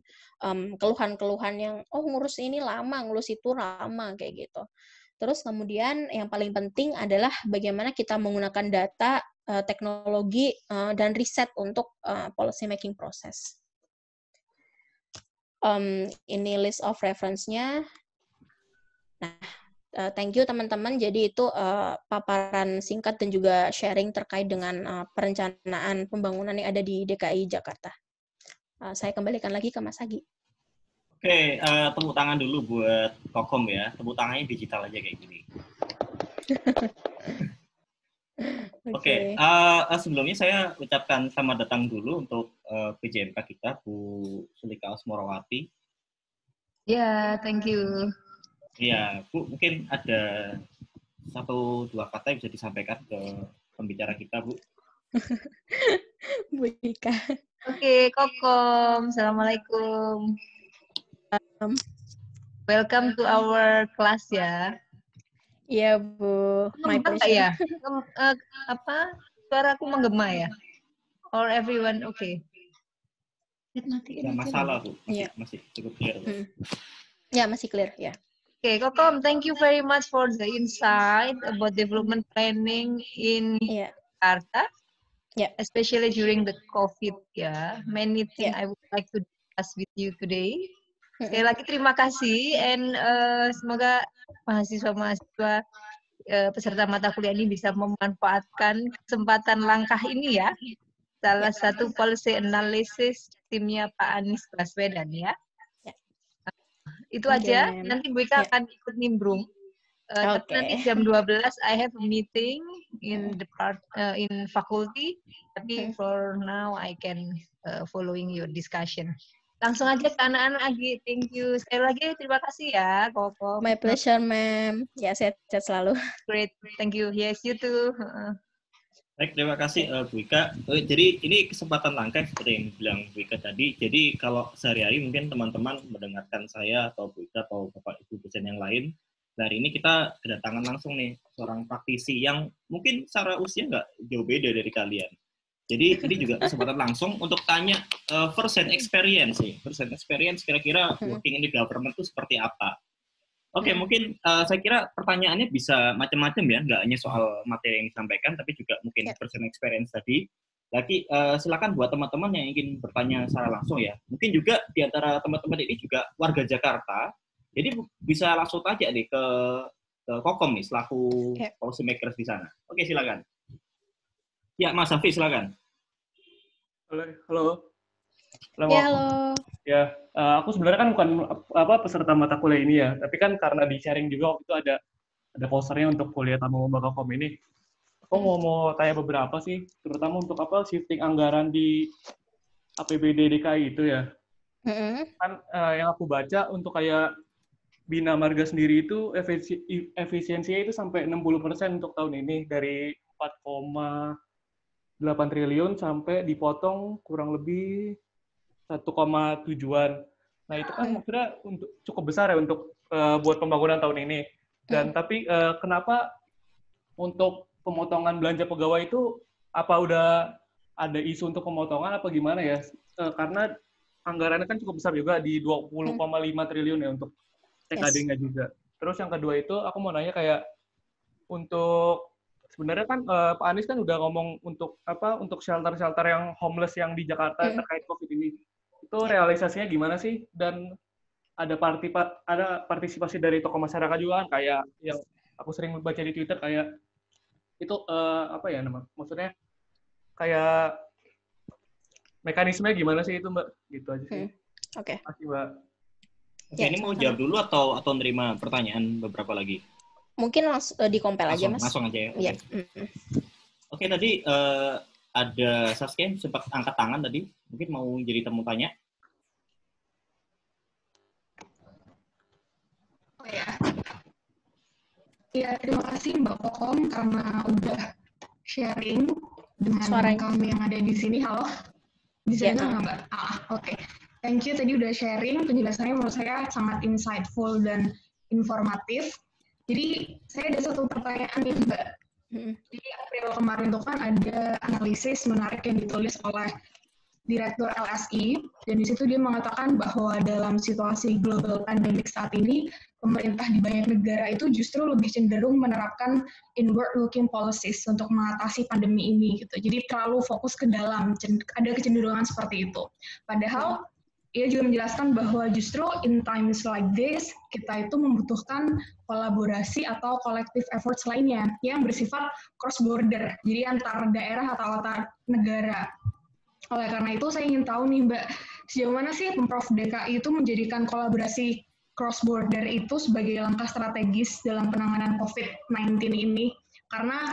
keluhan-keluhan yang oh ngurus ini lama, ngurus itu lama kayak gitu. Terus kemudian yang paling penting adalah bagaimana kita menggunakan data, eh, teknologi eh, dan riset untuk eh, policy making proses. Um, ini list of reference-nya. Nah, Eh, thank you teman-teman. Jadi itu uh, paparan singkat dan juga sharing terkait dengan uh, perencanaan pembangunan yang ada di DKI Jakarta. Uh, saya kembalikan lagi ke Mas Agi. Oke, okay, uh, tepuk tangan dulu buat Kokom ya. Tepuk tangannya digital aja kayak gini. Oke, okay. okay. uh, sebelumnya saya ucapkan selamat datang dulu untuk uh, PJMK kita, Bu Sulika Osmorawati. Ya, yeah, thank you. Iya, Bu, mungkin ada satu dua kata yang bisa disampaikan ke pembicara kita, Bu. Bu Ika. Oke, okay, Kokom. Assalamualaikum. Um, welcome to our class ya. Iya, Bu. My pleasure. ya? uh, apa? Suara aku menggema ya? Or everyone Oke. okay? Matiin. Ya, masalah, Bu. Masih, yeah. masih cukup clear. Hmm. Ya, masih clear, ya. Okay, Kokom, thank you very much for the insight about development planning in yeah. Jakarta, yeah. especially during the COVID. Yeah, many things yeah. I would like to discuss with you today. lagi terima kasih and uh, semoga mahasiswa-mahasiswa uh, peserta mata kuliah ini bisa memanfaatkan kesempatan langkah ini ya. Salah satu policy analysis timnya Pak Anies Baswedan ya. Itu okay. aja. Nanti Bu Ika yeah. akan ikut nimbrung. Uh, eh, okay. Tapi nanti jam 12 I have a meeting in the part uh, in faculty. Tapi okay. Hmm. for now I can uh, following your discussion. Langsung aja ke anak-anak lagi. Thank you. Sekali lagi terima kasih ya, Koko. My pleasure, ma'am. Ya, sehat-sehat selalu. Great. Thank you. Yes, you too. Uh. Baik, terima kasih uh, Bu Ika. Uh, jadi ini kesempatan langka seperti yang bilang Bu Ika tadi. Jadi kalau sehari-hari mungkin teman-teman mendengarkan saya atau Bu Ika atau Bapak Ibu dosen yang lain, nah, hari ini kita kedatangan langsung nih seorang praktisi yang mungkin secara usia nggak jauh beda dari kalian. Jadi ini juga kesempatan langsung untuk tanya uh, first hand experience sih. First hand experience kira-kira hmm. working in the government itu seperti apa? Oke, okay, mungkin uh, saya kira pertanyaannya bisa macam-macam ya, nggak hanya soal materi yang disampaikan, tapi juga mungkin yeah. personal experience tadi. Lagi, uh, silakan buat teman-teman yang ingin bertanya secara langsung ya. Mungkin juga di antara teman-teman ini juga warga Jakarta, jadi bisa langsung tanya deh ke, ke Kokom nih, selaku yeah. policy makers di sana. Oke, okay, silakan. Ya, Mas Hafiz, silakan. Halo. Halo. Halo. Ya, halo. Ya, uh, aku sebenarnya kan bukan apa peserta mata kuliah ini ya, tapi kan karena di sharing juga waktu itu ada ada posternya untuk kuliah tamu kom ini. Aku mau mau tanya beberapa sih, terutama untuk apa shifting anggaran di APBD DKI itu ya. Mm-hmm. Kan uh, yang aku baca untuk kayak bina marga sendiri itu efisi- efisiensinya itu sampai 60% untuk tahun ini dari 4,8 triliun sampai dipotong kurang lebih satu koma tujuan. Nah itu kan maksudnya untuk cukup besar ya untuk uh, buat pembangunan tahun ini. Dan hmm. tapi uh, kenapa untuk pemotongan belanja pegawai itu apa udah ada isu untuk pemotongan apa gimana ya? Uh, karena anggarannya kan cukup besar juga di 20,5 hmm. triliun ya untuk TKD-nya yes. juga. Terus yang kedua itu aku mau nanya kayak untuk sebenarnya kan uh, Pak Anies kan udah ngomong untuk apa untuk shelter-shelter yang homeless yang di Jakarta hmm. terkait Covid ini itu realisasinya gimana sih dan ada parti ada partisipasi dari tokoh masyarakat juga kan kayak yang aku sering baca di Twitter kayak itu uh, apa ya nama maksudnya kayak mekanismenya gimana sih itu Mbak gitu aja sih. Hmm. Oke. Okay. Makasih Mbak. Oke, ya, ini mau jawab dulu atau atau nerima pertanyaan beberapa lagi? Mungkin langsung uh, eh, dikompel aja Mas. Langsung aja ya. Iya, oke. Okay. Mm -hmm. Oke, okay, tadi uh, ada Sasuke sempat angkat tangan tadi. Mungkin mau jadi temu tanya. Oh ya. Ya, terima kasih Mbak Pokong karena udah sharing dengan Suara kami yang ada di sini. Halo? Di ya. sana ya. nggak, Mbak? Ah, oke. Okay. Thank you tadi udah sharing. Penjelasannya menurut saya sangat insightful dan informatif. Jadi, saya ada satu pertanyaan nih, Mbak. Jadi April kemarin itu kan ada analisis menarik yang ditulis oleh Direktur LSI, dan di situ dia mengatakan bahwa dalam situasi global pandemic saat ini, pemerintah di banyak negara itu justru lebih cenderung menerapkan inward-looking policies untuk mengatasi pandemi ini. gitu. Jadi terlalu fokus ke dalam, ada kecenderungan seperti itu. Padahal ia juga menjelaskan bahwa justru in times like this, kita itu membutuhkan kolaborasi atau collective efforts lainnya yang bersifat cross-border, jadi antar daerah atau antar negara. Oleh karena itu, saya ingin tahu nih Mbak, sejauh mana sih Pemprov DKI itu menjadikan kolaborasi cross-border itu sebagai langkah strategis dalam penanganan COVID-19 ini? Karena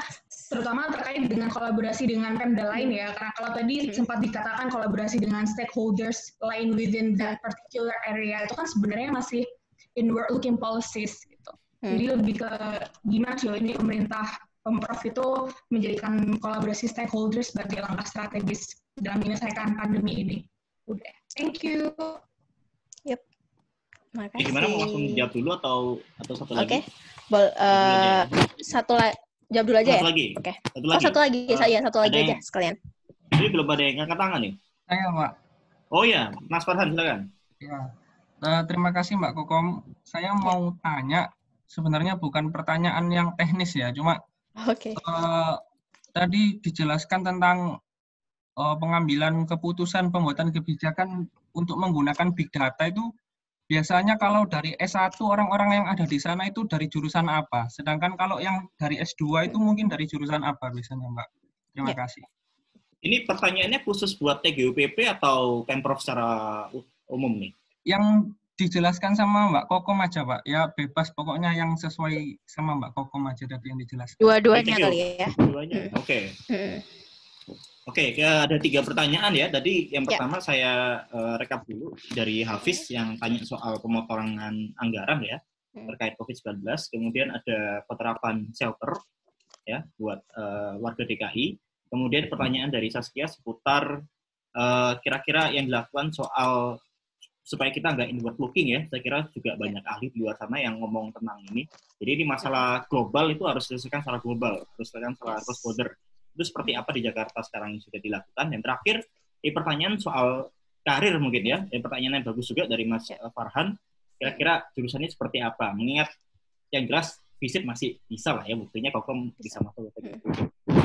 terutama terkait dengan kolaborasi dengan Pemda lain ya karena kalau tadi hmm. sempat dikatakan kolaborasi dengan stakeholders lain within that particular area itu kan sebenarnya masih inward looking policies gitu. Hmm. Jadi lebih ke gimana sih ini pemerintah pemprov itu menjadikan kolaborasi stakeholders sebagai langkah strategis dalam menyelesaikan pandemi ini. Udah, thank you. Yep. Makasih. Eh, ya, gimana mau langsung jawab dulu atau atau satu okay. lagi? Oke. uh, satu lagi eh, Jawab dulu aja satu ya? Lagi. Okay. Oh, satu lagi. Oh, satu lagi. Uh, saya satu lagi yang... aja sekalian. Jadi belum ada yang ngangkat tangan nih. Saya, Mbak. Oh iya, Mas Farhan silakan. Ya. Uh, terima kasih Mbak Kokom. Saya mau tanya, sebenarnya bukan pertanyaan yang teknis ya, cuma okay. uh, eh, tadi dijelaskan tentang uh, pengambilan keputusan pembuatan kebijakan untuk menggunakan big data itu biasanya kalau dari S1 orang-orang yang ada di sana itu dari jurusan apa? Sedangkan kalau yang dari S2 itu mungkin dari jurusan apa biasanya, Mbak? Terima ya. kasih. Ini pertanyaannya khusus buat TGUPP atau Pemprov secara umum nih? Yang dijelaskan sama Mbak Kokom aja, Pak. Ya bebas pokoknya yang sesuai sama Mbak Kokom aja yang dijelaskan. Dua-duanya kali ya. Dua-duanya. Oke. Okay. Oke, okay, ada tiga pertanyaan ya. Tadi yang ya. pertama yeah. saya uh, rekap dulu dari Hafiz yang tanya soal pemotongan anggaran ya hmm. terkait COVID-19. Kemudian ada penerapan shelter ya buat uh, warga DKI. Kemudian hmm. pertanyaan dari Saskia seputar kira eh, kira-kira yang dilakukan soal supaya kita nggak inward looking ya. Saya kira juga ya. banyak ahli di luar sana yang ngomong tentang ini. Jadi ini ya. masalah global itu harus diselesaikan secara global, harus diselesaikan secara cross border itu seperti apa di Jakarta sekarang yang sudah dilakukan. Dan terakhir, ini pertanyaan soal karir mungkin ya. Ini pertanyaan yang bagus juga dari Mas ya. Farhan. Kira-kira jurusannya seperti apa? Mengingat yang jelas visit masih bisa lah ya, buktinya Kokom bisa masuk. Hmm.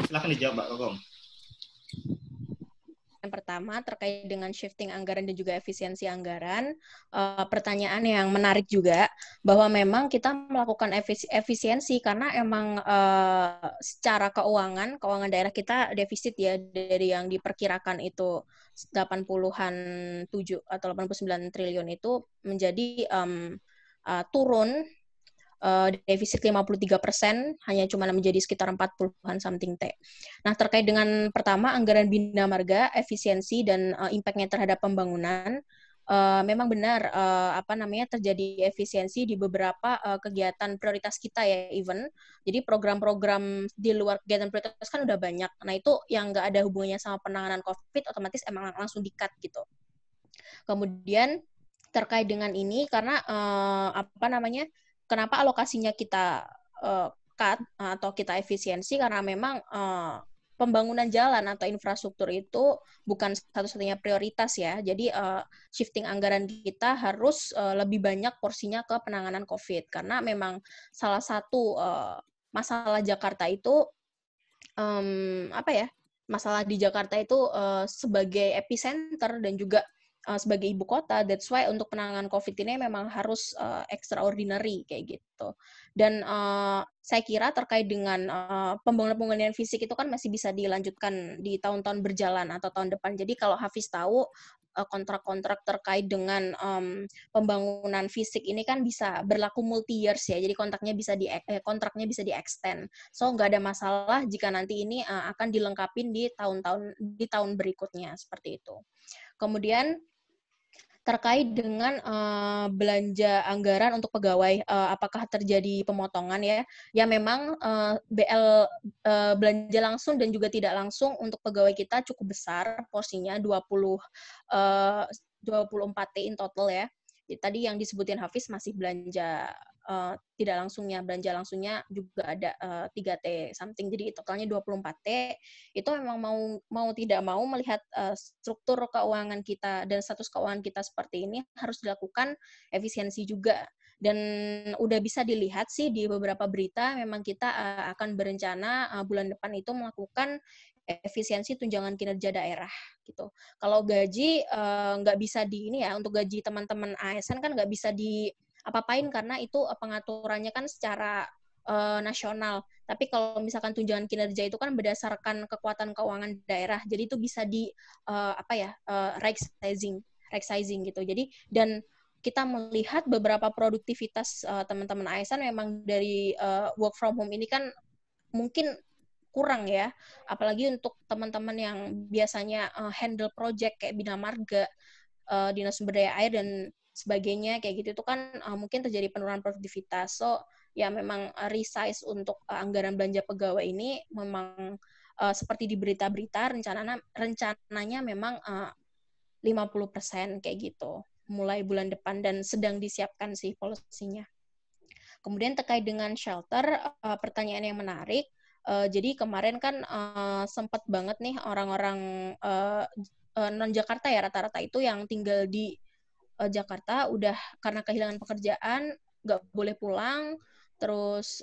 Silahkan dijawab Mbak Kokom yang pertama terkait dengan shifting anggaran dan juga efisiensi anggaran. Uh, pertanyaan yang menarik juga bahwa memang kita melakukan efisiensi karena emang uh, secara keuangan keuangan daerah kita defisit ya dari yang diperkirakan itu 80-an 7 atau 89 triliun itu menjadi um, uh, turun uh, defisit 53 persen, hanya cuma menjadi sekitar 40-an something T. Nah, terkait dengan pertama, anggaran bina marga, efisiensi, dan uh, impact-nya terhadap pembangunan, uh, memang benar uh, apa namanya terjadi efisiensi di beberapa uh, kegiatan prioritas kita ya even Jadi program-program di luar kegiatan prioritas kan udah banyak. Nah itu yang nggak ada hubungannya sama penanganan COVID, otomatis emang langsung dikat gitu. Kemudian terkait dengan ini karena uh, apa namanya kenapa alokasinya kita uh, cut atau kita efisiensi karena memang uh, pembangunan jalan atau infrastruktur itu bukan satu-satunya prioritas ya. Jadi uh, shifting anggaran kita harus uh, lebih banyak porsinya ke penanganan COVID karena memang salah satu uh, masalah Jakarta itu um, apa ya? Masalah di Jakarta itu uh, sebagai epicenter dan juga Eh, sebagai ibu kota, that's why untuk penanganan COVID ini memang harus uh, extraordinary kayak gitu. Dan uh, saya kira terkait dengan uh, pembangunan-pembangunan fisik itu kan masih bisa dilanjutkan di tahun-tahun berjalan atau tahun depan. Jadi kalau Hafiz tahu kontrak-kontrak terkait dengan um, pembangunan fisik ini kan bisa berlaku multi years ya jadi kontraknya bisa di kontraknya bisa di extend so nggak ada masalah jika nanti ini uh, akan dilengkapi di tahun-tahun di tahun berikutnya seperti itu kemudian terkait dengan uh, belanja anggaran untuk pegawai uh, apakah terjadi pemotongan ya ya memang uh, eh, BL uh, belanja langsung dan juga tidak langsung untuk pegawai kita cukup besar porsinya 20 uh, 24T in total ya. Jadi tadi yang disebutin Hafiz masih belanja uh, tidak langsungnya belanja langsungnya juga ada uh, eh, 3T something jadi totalnya 24T itu memang mau mau tidak mau melihat uh, struktur keuangan kita dan status keuangan kita seperti ini harus dilakukan efisiensi juga dan udah bisa dilihat sih di beberapa berita memang kita uh, akan berencana uh, bulan depan itu melakukan efisiensi tunjangan kinerja daerah gitu. Kalau gaji nggak uh, bisa di ini ya untuk gaji teman-teman ASN kan nggak bisa di apa-apain karena itu eh, pengaturannya kan secara uh, nasional. Tapi kalau misalkan tunjangan kinerja itu kan berdasarkan kekuatan keuangan daerah. Jadi itu bisa di uh, apa ya uh, right sizing, gitu. Jadi dan kita melihat beberapa produktivitas uh, teman-teman ASN memang dari uh, work from home ini kan mungkin kurang ya. Apalagi untuk teman-teman yang biasanya uh, handle project kayak bina marga, uh, dinas sumber daya air dan sebagainya kayak gitu itu kan uh, mungkin terjadi penurunan produktivitas. So ya memang eh, resize untuk uh, anggaran belanja pegawai ini memang uh, seperti di berita-berita rencananya rencananya memang uh, 50% kayak gitu mulai bulan depan dan sedang disiapkan sih polisinya. Kemudian terkait dengan shelter, uh, pertanyaan yang menarik. Uh, jadi kemarin kan uh, sempat banget nih orang-orang uh, non Jakarta ya rata-rata itu yang tinggal di uh, Jakarta udah karena kehilangan pekerjaan nggak boleh pulang terus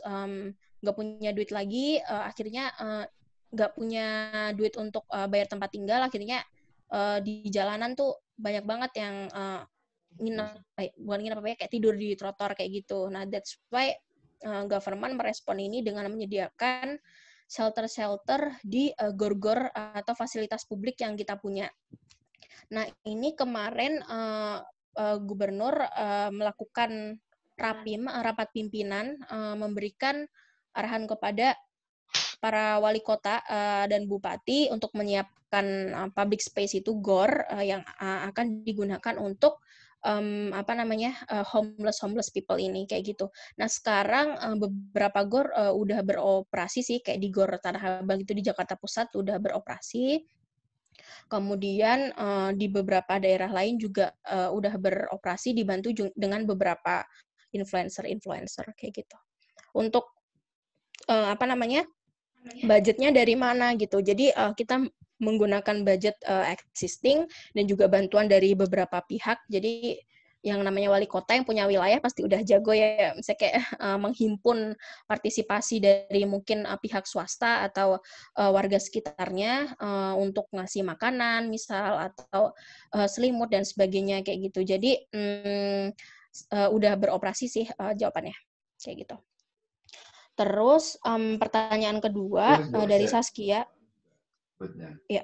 nggak um, punya duit lagi uh, akhirnya eh, nggak uh, punya duit untuk uh, bayar tempat tinggal akhirnya uh, di jalanan tuh banyak banget yang uh, nginep eh, bukan nginep apa ya kayak tidur di trotoar kayak gitu nah that's why uh, government merespon ini dengan menyediakan shelter-shelter di gor gor-gor atau fasilitas publik yang kita punya. Nah, ini kemarin uh, uh, gubernur uh, melakukan rapim iya. eh, rapat pimpinan uh, memberikan arahan kepada para wali kota uh, dan bupati untuk menyiapkan uh, public space itu gor uh, yang uh, akan digunakan untuk um, apa namanya uh, homeless homeless people ini kayak gitu. Nah sekarang uh, beberapa gor uh, udah beroperasi sih kayak di gor Tanah Abang itu di Jakarta Pusat udah beroperasi Kemudian uh, di beberapa daerah lain juga uh, udah beroperasi dibantu dengan beberapa influencer-influencer kayak gitu. Untuk uh, apa namanya? budgetnya dari mana gitu. Jadi uh, kita menggunakan budget uh, existing dan juga bantuan dari beberapa pihak. Jadi yang namanya wali kota yang punya wilayah pasti udah jago ya misalnya kayak uh, menghimpun partisipasi dari mungkin uh, pihak swasta atau uh, warga sekitarnya uh, untuk ngasih makanan misal atau uh, selimut dan sebagainya kayak gitu jadi um, uh, udah beroperasi sih uh, jawabannya kayak gitu terus um, pertanyaan kedua uh, dari ya. Saskia ya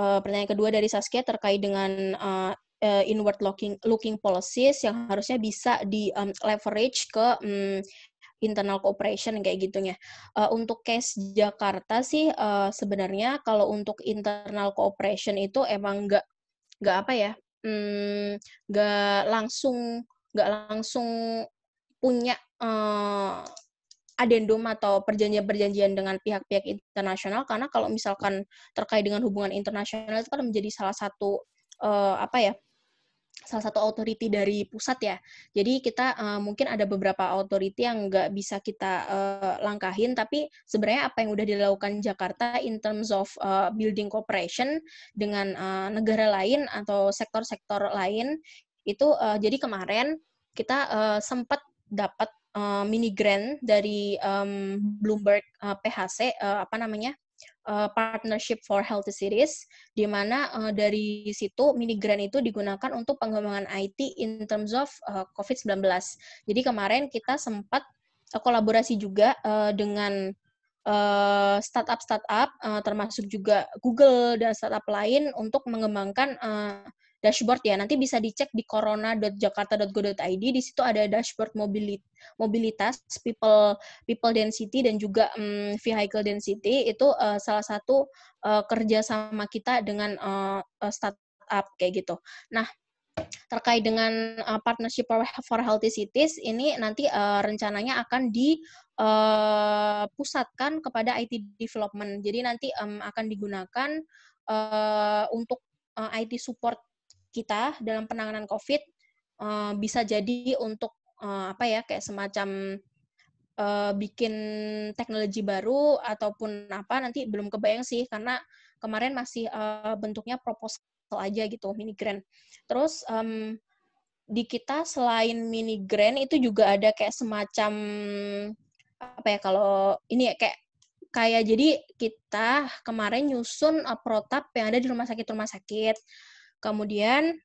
uh, pertanyaan kedua dari Saskia terkait dengan uh, uh, inward looking looking policies yang harusnya bisa di um, leverage ke um, internal cooperation kayak gitunya. Uh, untuk case Jakarta sih uh, sebenarnya kalau untuk internal cooperation itu emang nggak nggak apa ya, mm, nggak um, langsung nggak langsung punya uh, adendum atau perjanjian-perjanjian dengan pihak-pihak internasional karena kalau misalkan terkait dengan hubungan internasional itu kan menjadi salah satu uh, apa ya salah satu authority dari pusat ya. Jadi kita uh, mungkin ada beberapa authority yang nggak bisa kita uh, langkahin, tapi sebenarnya apa yang udah dilakukan Jakarta in terms of uh, building cooperation dengan uh, negara lain atau sektor-sektor lain itu uh, jadi kemarin kita uh, sempat dapat uh, mini grant dari um, Bloomberg uh, PHC uh, apa namanya Eh, partnership for Healthy Cities, di mana uh, dari situ mini grant itu digunakan untuk pengembangan IT in terms of uh, eh, COVID-19. Jadi kemarin kita sempat uh, kolaborasi juga uh, dengan startup-startup uh, uh, termasuk juga Google dan startup lain untuk mengembangkan uh, dashboard ya. Nanti bisa dicek di corona.jakarta.go.id. Di situ ada dashboard mobilitas, people people density dan juga um, vehicle density. Itu uh, salah satu uh, eh, kerja sama kita dengan uh, startup kayak gitu. Nah, terkait dengan uh, partnership for healthy cities ini nanti uh, rencananya akan dipusatkan uh, kepada IT development. Jadi nanti um, akan digunakan uh, untuk uh, IT support kita dalam penanganan COVID uh, bisa jadi untuk uh, apa ya kayak semacam uh, bikin teknologi baru ataupun apa nanti belum kebayang sih karena kemarin masih uh, bentuknya proposal aja gitu mini grant. Terus um, di kita selain mini grant itu juga ada kayak semacam apa ya kalau ini ya kayak kayak jadi kita kemarin nyusun uh, protap yang ada di rumah sakit rumah sakit Kemudian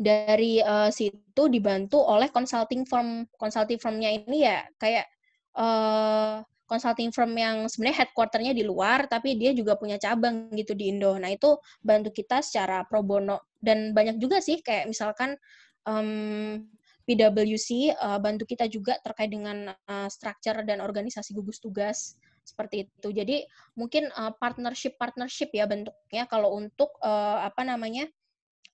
dari uh, situ dibantu oleh consulting firm consulting firmnya ini ya kayak uh, consulting firm yang sebenarnya headquarternya di luar tapi dia juga punya cabang gitu di Indo. Nah itu bantu kita secara pro bono dan banyak juga sih kayak misalkan um, mmm, PwC uh, eh, bantu kita juga terkait dengan uh, structure dan organisasi gugus tugas seperti itu. Jadi mungkin partnership-partnership uh, ya bentuknya kalau untuk uh, apa namanya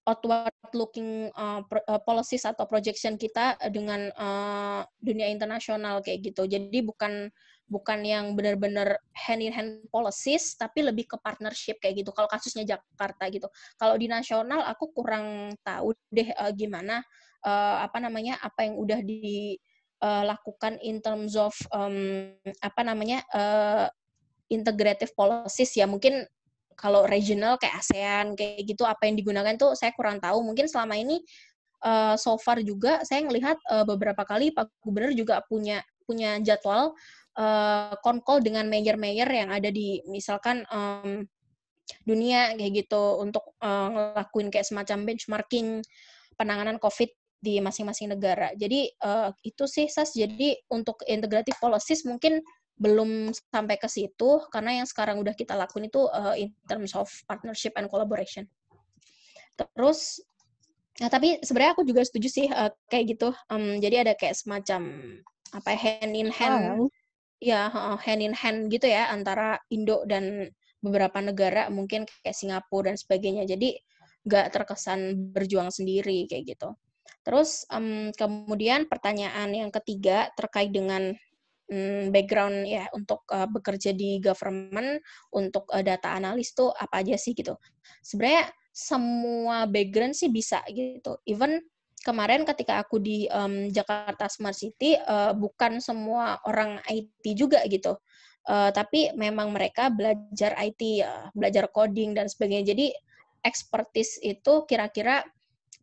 outward looking uh, pro, uh, policies atau projection kita uh, dengan uh, dunia internasional kayak gitu. Jadi bukan bukan yang benar-benar hand in hand policies tapi lebih ke partnership kayak gitu. Kalau kasusnya Jakarta gitu. Kalau di nasional aku kurang tahu deh uh, gimana uh, apa namanya apa yang udah dilakukan uh, in terms of um, apa namanya uh, integrative policies ya mungkin kalau regional kayak ASEAN kayak gitu apa yang digunakan tuh saya kurang tahu. Mungkin selama ini uh, so far juga saya melihat uh, eh, beberapa kali Pak Gubernur juga punya punya jadwal konkol eh, uh, dengan mayor-mayor yang ada di misalkan um, dunia kayak gitu untuk uh, ngelakuin kayak semacam benchmarking penanganan COVID di masing-masing negara. Jadi uh, itu sih SAS. Jadi untuk integratif policies mungkin belum sampai ke situ karena yang sekarang udah kita lakuin itu uh, in terms of partnership and collaboration. Terus nah tapi sebenarnya aku juga setuju sih uh, kayak gitu. Um, jadi ada kayak semacam apa ya, hand in hand. Oh. Ya, uh, hand in hand gitu ya antara Indo dan beberapa negara mungkin kayak Singapura dan sebagainya. Jadi nggak terkesan berjuang sendiri kayak gitu. Terus um, kemudian pertanyaan yang ketiga terkait dengan Hmm, background ya untuk uh, bekerja di government untuk uh, data analis tuh apa aja sih gitu. Sebenarnya semua background sih bisa gitu. Even kemarin ketika aku di um, Jakarta Smart City uh, bukan semua orang IT juga gitu. Uh, tapi memang mereka belajar IT, uh, ya, belajar coding dan sebagainya. Jadi expertise itu kira-kira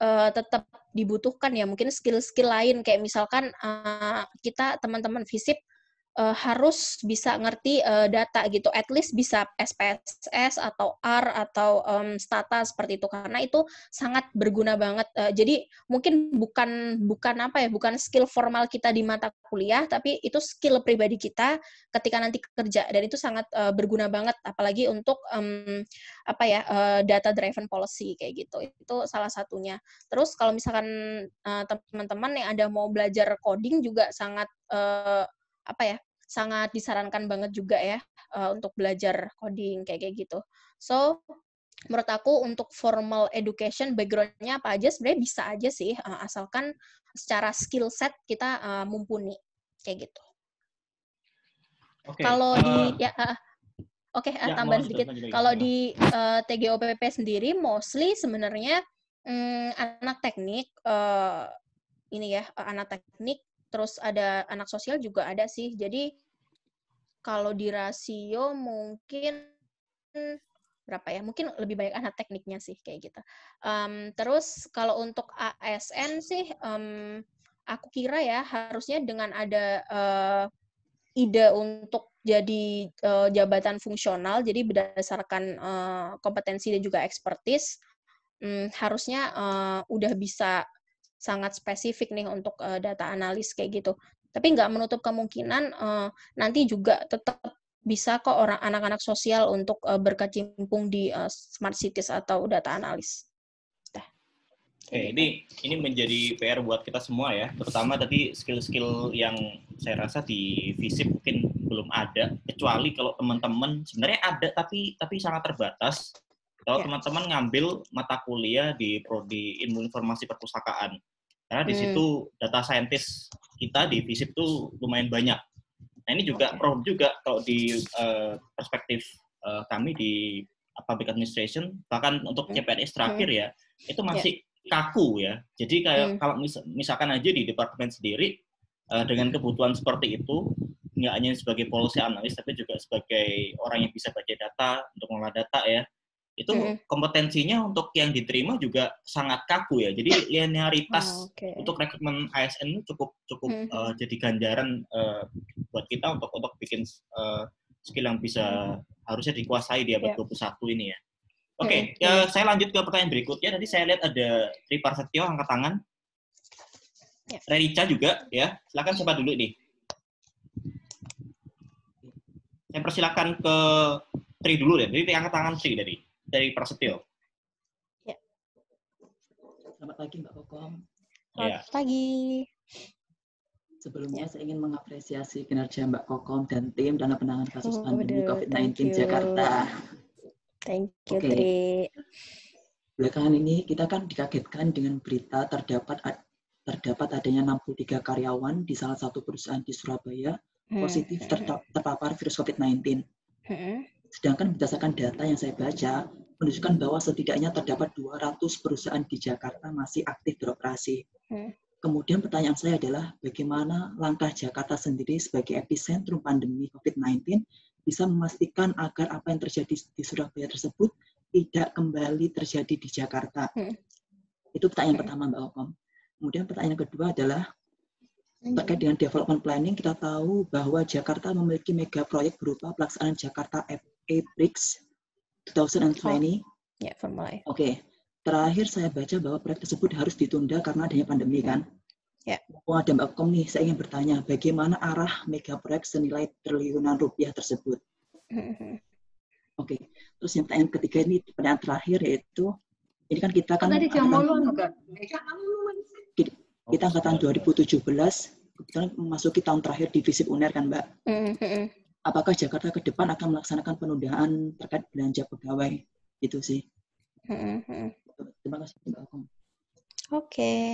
uh, tetap dibutuhkan ya. Mungkin skill-skill lain kayak misalkan uh, kita teman-teman FISIP uh, harus bisa ngerti uh, data gitu, at least bisa SPSS atau R atau um, Stata seperti itu karena itu sangat berguna banget. Uh, jadi mungkin bukan bukan apa ya, bukan skill formal kita di mata kuliah, tapi itu skill pribadi kita ketika nanti kerja dan itu sangat uh, berguna banget, apalagi untuk um, apa ya uh, data driven policy kayak gitu. Itu salah satunya. Terus kalau misalkan uh, teman-teman yang ada mau belajar coding juga sangat uh, apa ya sangat disarankan banget juga ya uh, untuk belajar coding kayak kayak gitu. So menurut aku untuk formal education backgroundnya apa aja sebenarnya bisa aja sih uh, asalkan secara skill set kita uh, mumpuni kayak gitu. Okay. Kalau uh, di ya uh, oke okay, uh, ya, sedikit. Kalau di ya, ya, uh, TGOPP sendiri mostly sebenarnya um, anak teknik uh, ini ya anak teknik terus ada anak sosial juga ada sih. Jadi kalau di rasio mungkin berapa ya? Mungkin lebih banyak anak tekniknya sih kayak gitu. Um, terus kalau untuk ASN sih, um, aku kira ya harusnya dengan ada uh, ide untuk jadi uh, jabatan fungsional, jadi berdasarkan uh, kompetensi dan juga ekspertis, um, harusnya uh, udah bisa sangat spesifik nih untuk uh, data analis kayak gitu. Tapi nggak menutup kemungkinan uh, nanti juga tetap bisa kok orang anak-anak sosial untuk uh, berkecimpung di uh, smart cities atau data analis. Oke, ini gitu. ini menjadi PR buat kita semua ya, terutama tadi skill-skill yang saya rasa di fisik mungkin belum ada, kecuali kalau teman-teman sebenarnya ada tapi tapi sangat terbatas. Kalau ya. teman-teman ngambil mata kuliah di prodi ilmu informasi perpustakaan, karena di situ hmm. data saintis kita di FISIP tuh lumayan banyak. Nah, ini juga okay. problem juga kalau di uh, perspektif uh, kami di eh, public administration bahkan untuk CPNS hmm. terakhir hmm. ya itu ya. masih yeah. kaku ya jadi kayak hmm. kalau mis misalkan aja di departemen sendiri uh, dengan kebutuhan seperti itu nggak hanya sebagai policy analis tapi juga sebagai orang yang bisa baca data untuk mengolah data ya itu mm-hmm. kompetensinya untuk yang diterima juga sangat kaku ya. Jadi linearitas oh, ah, okay. untuk rekrutmen ASN cukup cukup mm -hmm. uh, jadi ganjaran uh, buat kita untuk untuk bikin uh, skill yang bisa mm -hmm. harusnya dikuasai di abad yeah. 21 ini ya. Oke, okay, mm -hmm. ya, iya. saya lanjut ke pertanyaan berikutnya. Tadi saya lihat ada Tri Parsetio angkat tangan. Yeah. Iya. juga ya. Silakan siapa dulu nih? Saya persilakan ke Tri dulu deh. Jadi angkat tangan Tri dari dari Prasetyo. Ya. Selamat pagi Mbak Kokom. Selamat ya. pagi. Sebelumnya saya ingin mengapresiasi kinerja Mbak Kokom dan tim dalam penanganan kasus mm, pandemi COVID-19 Jakarta. Thank you, okay. Belakangan ini kita kan dikagetkan dengan berita terdapat terdapat adanya 63 karyawan di salah satu perusahaan di Surabaya mm. positif terpapar virus COVID-19. Sedangkan berdasarkan data yang saya baca, menunjukkan bahwa setidaknya terdapat 200 perusahaan di Jakarta masih aktif beroperasi. Kemudian pertanyaan saya adalah bagaimana langkah Jakarta sendiri sebagai epicentrum pandemi COVID-19 bisa memastikan agar apa yang terjadi di Surabaya tersebut tidak kembali terjadi di Jakarta. Hmm. Itu pertanyaan okay. pertama Mbak Okom. Kemudian pertanyaan kedua adalah terkait dengan development planning kita tahu bahwa Jakarta memiliki mega proyek berupa pelaksanaan Jakarta FA bricks 2020. Ya, yeah, from Oke. Okay. Terakhir saya baca bahwa proyek tersebut harus ditunda karena adanya pandemi kan? Ya. Yeah. ada Mbak Kom nih, saya ingin bertanya, bagaimana arah mega proyek senilai triliunan rupiah tersebut? Oke. Okay. Terus yang pertanyaan ketiga ini, pertanyaan terakhir yaitu, ini kan kita kan... kan tadi Kita angkatan 2017, kebetulan memasuki tahun terakhir di FISIP UNER kan, Mbak? Mm-hmm apakah Jakarta ke depan akan melaksanakan penundaan terkait belanja pegawai itu sih. Terima kasih Mbak Oke. Okay.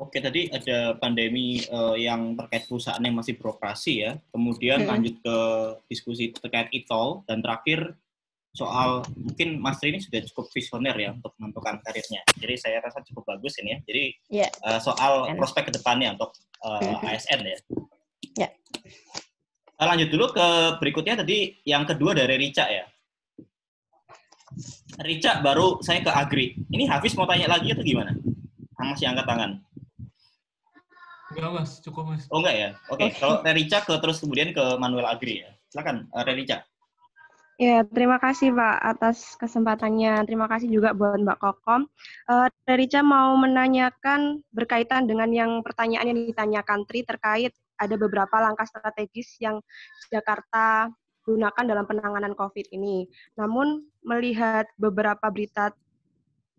Oke, tadi ada pandemi uh, yang terkait perusahaan yang masih beroperasi ya. Kemudian hmm. lanjut ke diskusi terkait e toll dan terakhir soal mungkin Mas ini sudah cukup visioner ya untuk menentukan karirnya. Jadi saya rasa cukup bagus ini ya. Jadi yeah. Ya. uh, soal prospek prospek kedepannya untuk uh, eh, ASN ya. Ya. Yeah. Eh, lanjut dulu ke berikutnya tadi yang kedua dari Rica ya. Rica baru saya ke Agri. Ini Hafiz mau tanya lagi atau gimana? Masih angkat tangan. Enggak mas, cukup mas. Oh enggak ya? Oke, okay. okay. kalau Rica ke terus kemudian ke Manuel Agri ya. Silakan, eh, Rica. Ya, terima kasih Pak atas kesempatannya. Terima kasih juga buat Mbak Kokom. Uh, Rica mau menanyakan berkaitan dengan yang pertanyaan yang ditanyakan Tri terkait ada beberapa langkah strategis yang Jakarta gunakan dalam penanganan COVID ini. Namun melihat beberapa berita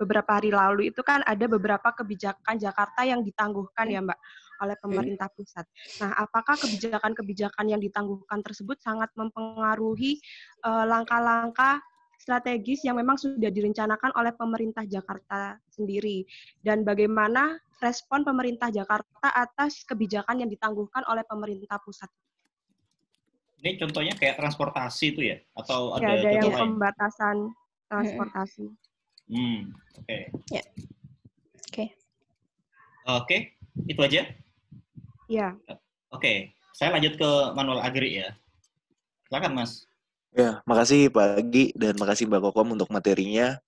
beberapa hari lalu itu kan ada beberapa kebijakan Jakarta yang ditangguhkan ya Mbak oleh pemerintah pusat. Nah, apakah kebijakan-kebijakan yang ditangguhkan tersebut sangat mempengaruhi eh, langkah-langkah strategis yang memang sudah direncanakan oleh pemerintah Jakarta sendiri dan bagaimana respon pemerintah Jakarta atas kebijakan yang ditangguhkan oleh pemerintah pusat. Ini contohnya kayak transportasi itu ya atau iya, ada, ada yang lain? pembatasan transportasi. Hmm, oke. Okay. Ya. Oke. Okay. Oke, okay, itu aja. Ya. Oke, okay. saya lanjut ke manual agri ya. Silakan Mas. Ya, makasih Pak Agi dan makasih Mbak Kokom untuk materinya.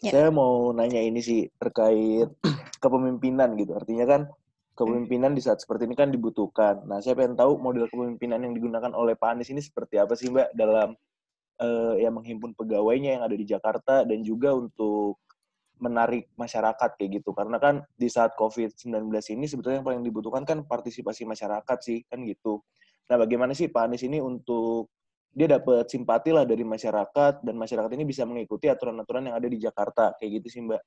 Ya. Saya mau nanya ini sih terkait kepemimpinan gitu. Artinya kan kepemimpinan di saat seperti ini kan dibutuhkan. Nah, saya pengen tahu model kepemimpinan yang digunakan oleh Pak Anies ini seperti apa sih Mbak dalam uh, ya menghimpun pegawainya yang ada di Jakarta dan juga untuk menarik masyarakat kayak gitu. Karena kan di saat COVID-19 ini sebetulnya yang paling dibutuhkan kan partisipasi masyarakat sih, kan gitu. Nah, bagaimana sih Pak Anies ini untuk dia dapat simpati lah dari masyarakat dan masyarakat ini bisa mengikuti aturan-aturan yang ada di Jakarta kayak gitu sih Mbak.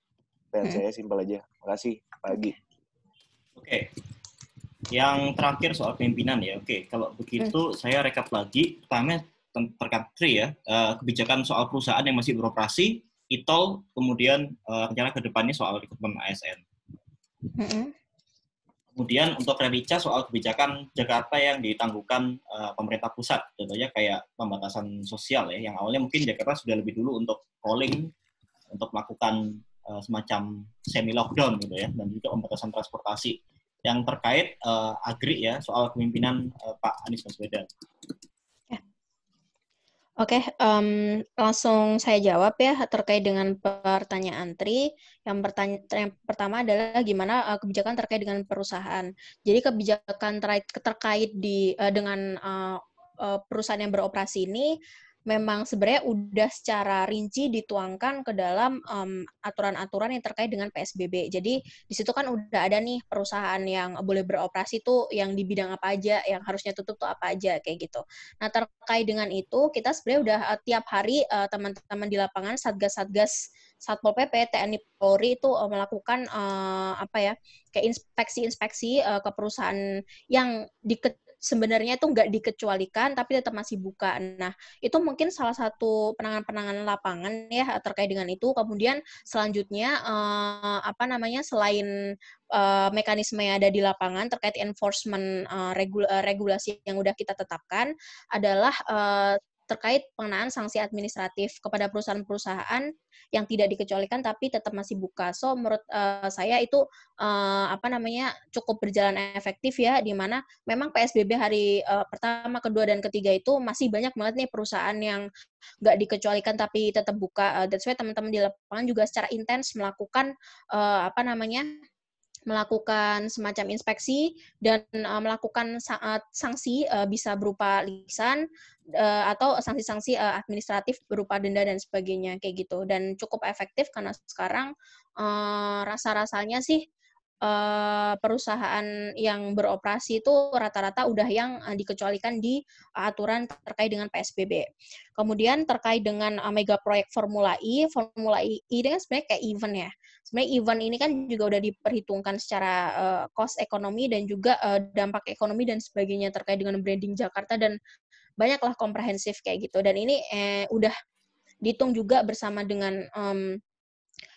Dan hmm. saya simpel aja. Makasih pagi. Oke. Okay. Yang terakhir soal pimpinan ya. Oke, okay. kalau begitu hmm. saya rekap lagi. Pertama terkait tri ya, eh, kebijakan soal perusahaan yang masih beroperasi, itol kemudian eh, rencana kedepannya depannya soal rekrutmen ASN. Hmm. Kemudian untuk Rebica soal kebijakan Jakarta yang ditangguhkan uh, pemerintah pusat, contohnya kayak pembatasan sosial ya, yang awalnya mungkin Jakarta sudah lebih dulu untuk calling, untuk melakukan uh, semacam semi lockdown gitu ya, dan juga pembatasan transportasi yang terkait uh, agri ya soal kepemimpinan uh, Pak Anies Baswedan. Oke, okay, um, langsung saya jawab ya terkait dengan pertanyaan Tri. Yang, pertanya yang pertama adalah gimana uh, kebijakan terkait dengan perusahaan. Jadi kebijakan terkait terkait di uh, dengan uh, uh, perusahaan yang beroperasi ini memang sebenarnya udah secara rinci dituangkan ke dalam aturan-aturan um, yang terkait dengan PSBB. Jadi di situ kan udah ada nih perusahaan yang boleh beroperasi tuh yang di bidang apa aja, yang harusnya tutup tuh apa aja kayak gitu. Nah terkait dengan itu kita sebenarnya udah uh, tiap hari uh, teman-teman di lapangan satgas-satgas Satpol PP, TNI Polri itu uh, melakukan uh, apa ya kayak inspeksi-inspeksi uh, ke perusahaan yang di sebenarnya itu nggak dikecualikan tapi tetap masih buka. Nah, itu mungkin salah satu penanganan-penanganan lapangan ya eh, terkait dengan itu. Kemudian selanjutnya uh, apa namanya selain uh, mekanisme yang ada di lapangan terkait enforcement uh, regula regulasi yang udah kita tetapkan adalah uh, terkait pengenaan sanksi administratif kepada perusahaan-perusahaan yang tidak dikecualikan tapi tetap masih buka. So menurut uh, saya itu uh, apa namanya cukup berjalan efektif ya di mana memang PSBB hari uh, pertama, kedua dan ketiga itu masih banyak banget nih perusahaan yang nggak dikecualikan tapi tetap buka. Uh, that's why teman-teman di lapangan juga secara intens melakukan uh, apa namanya melakukan semacam inspeksi dan uh, melakukan saat sanksi uh, bisa berupa lisan uh, atau sanksi-sanksi uh, administratif berupa denda dan sebagainya kayak gitu dan cukup efektif karena sekarang uh, rasa-rasanya sih Eh, perusahaan yang beroperasi itu rata-rata udah yang eh, dikecualikan di eh, aturan terkait dengan PSBB. Kemudian terkait dengan uh, mega proyek Formula E, Formula E ini kan sebenarnya kayak event ya. Sebenarnya event ini kan juga udah diperhitungkan secara uh, cost ekonomi dan juga uh, dampak ekonomi dan sebagainya terkait dengan branding Jakarta dan banyaklah komprehensif kayak gitu. Dan ini eh, udah dihitung juga bersama dengan um,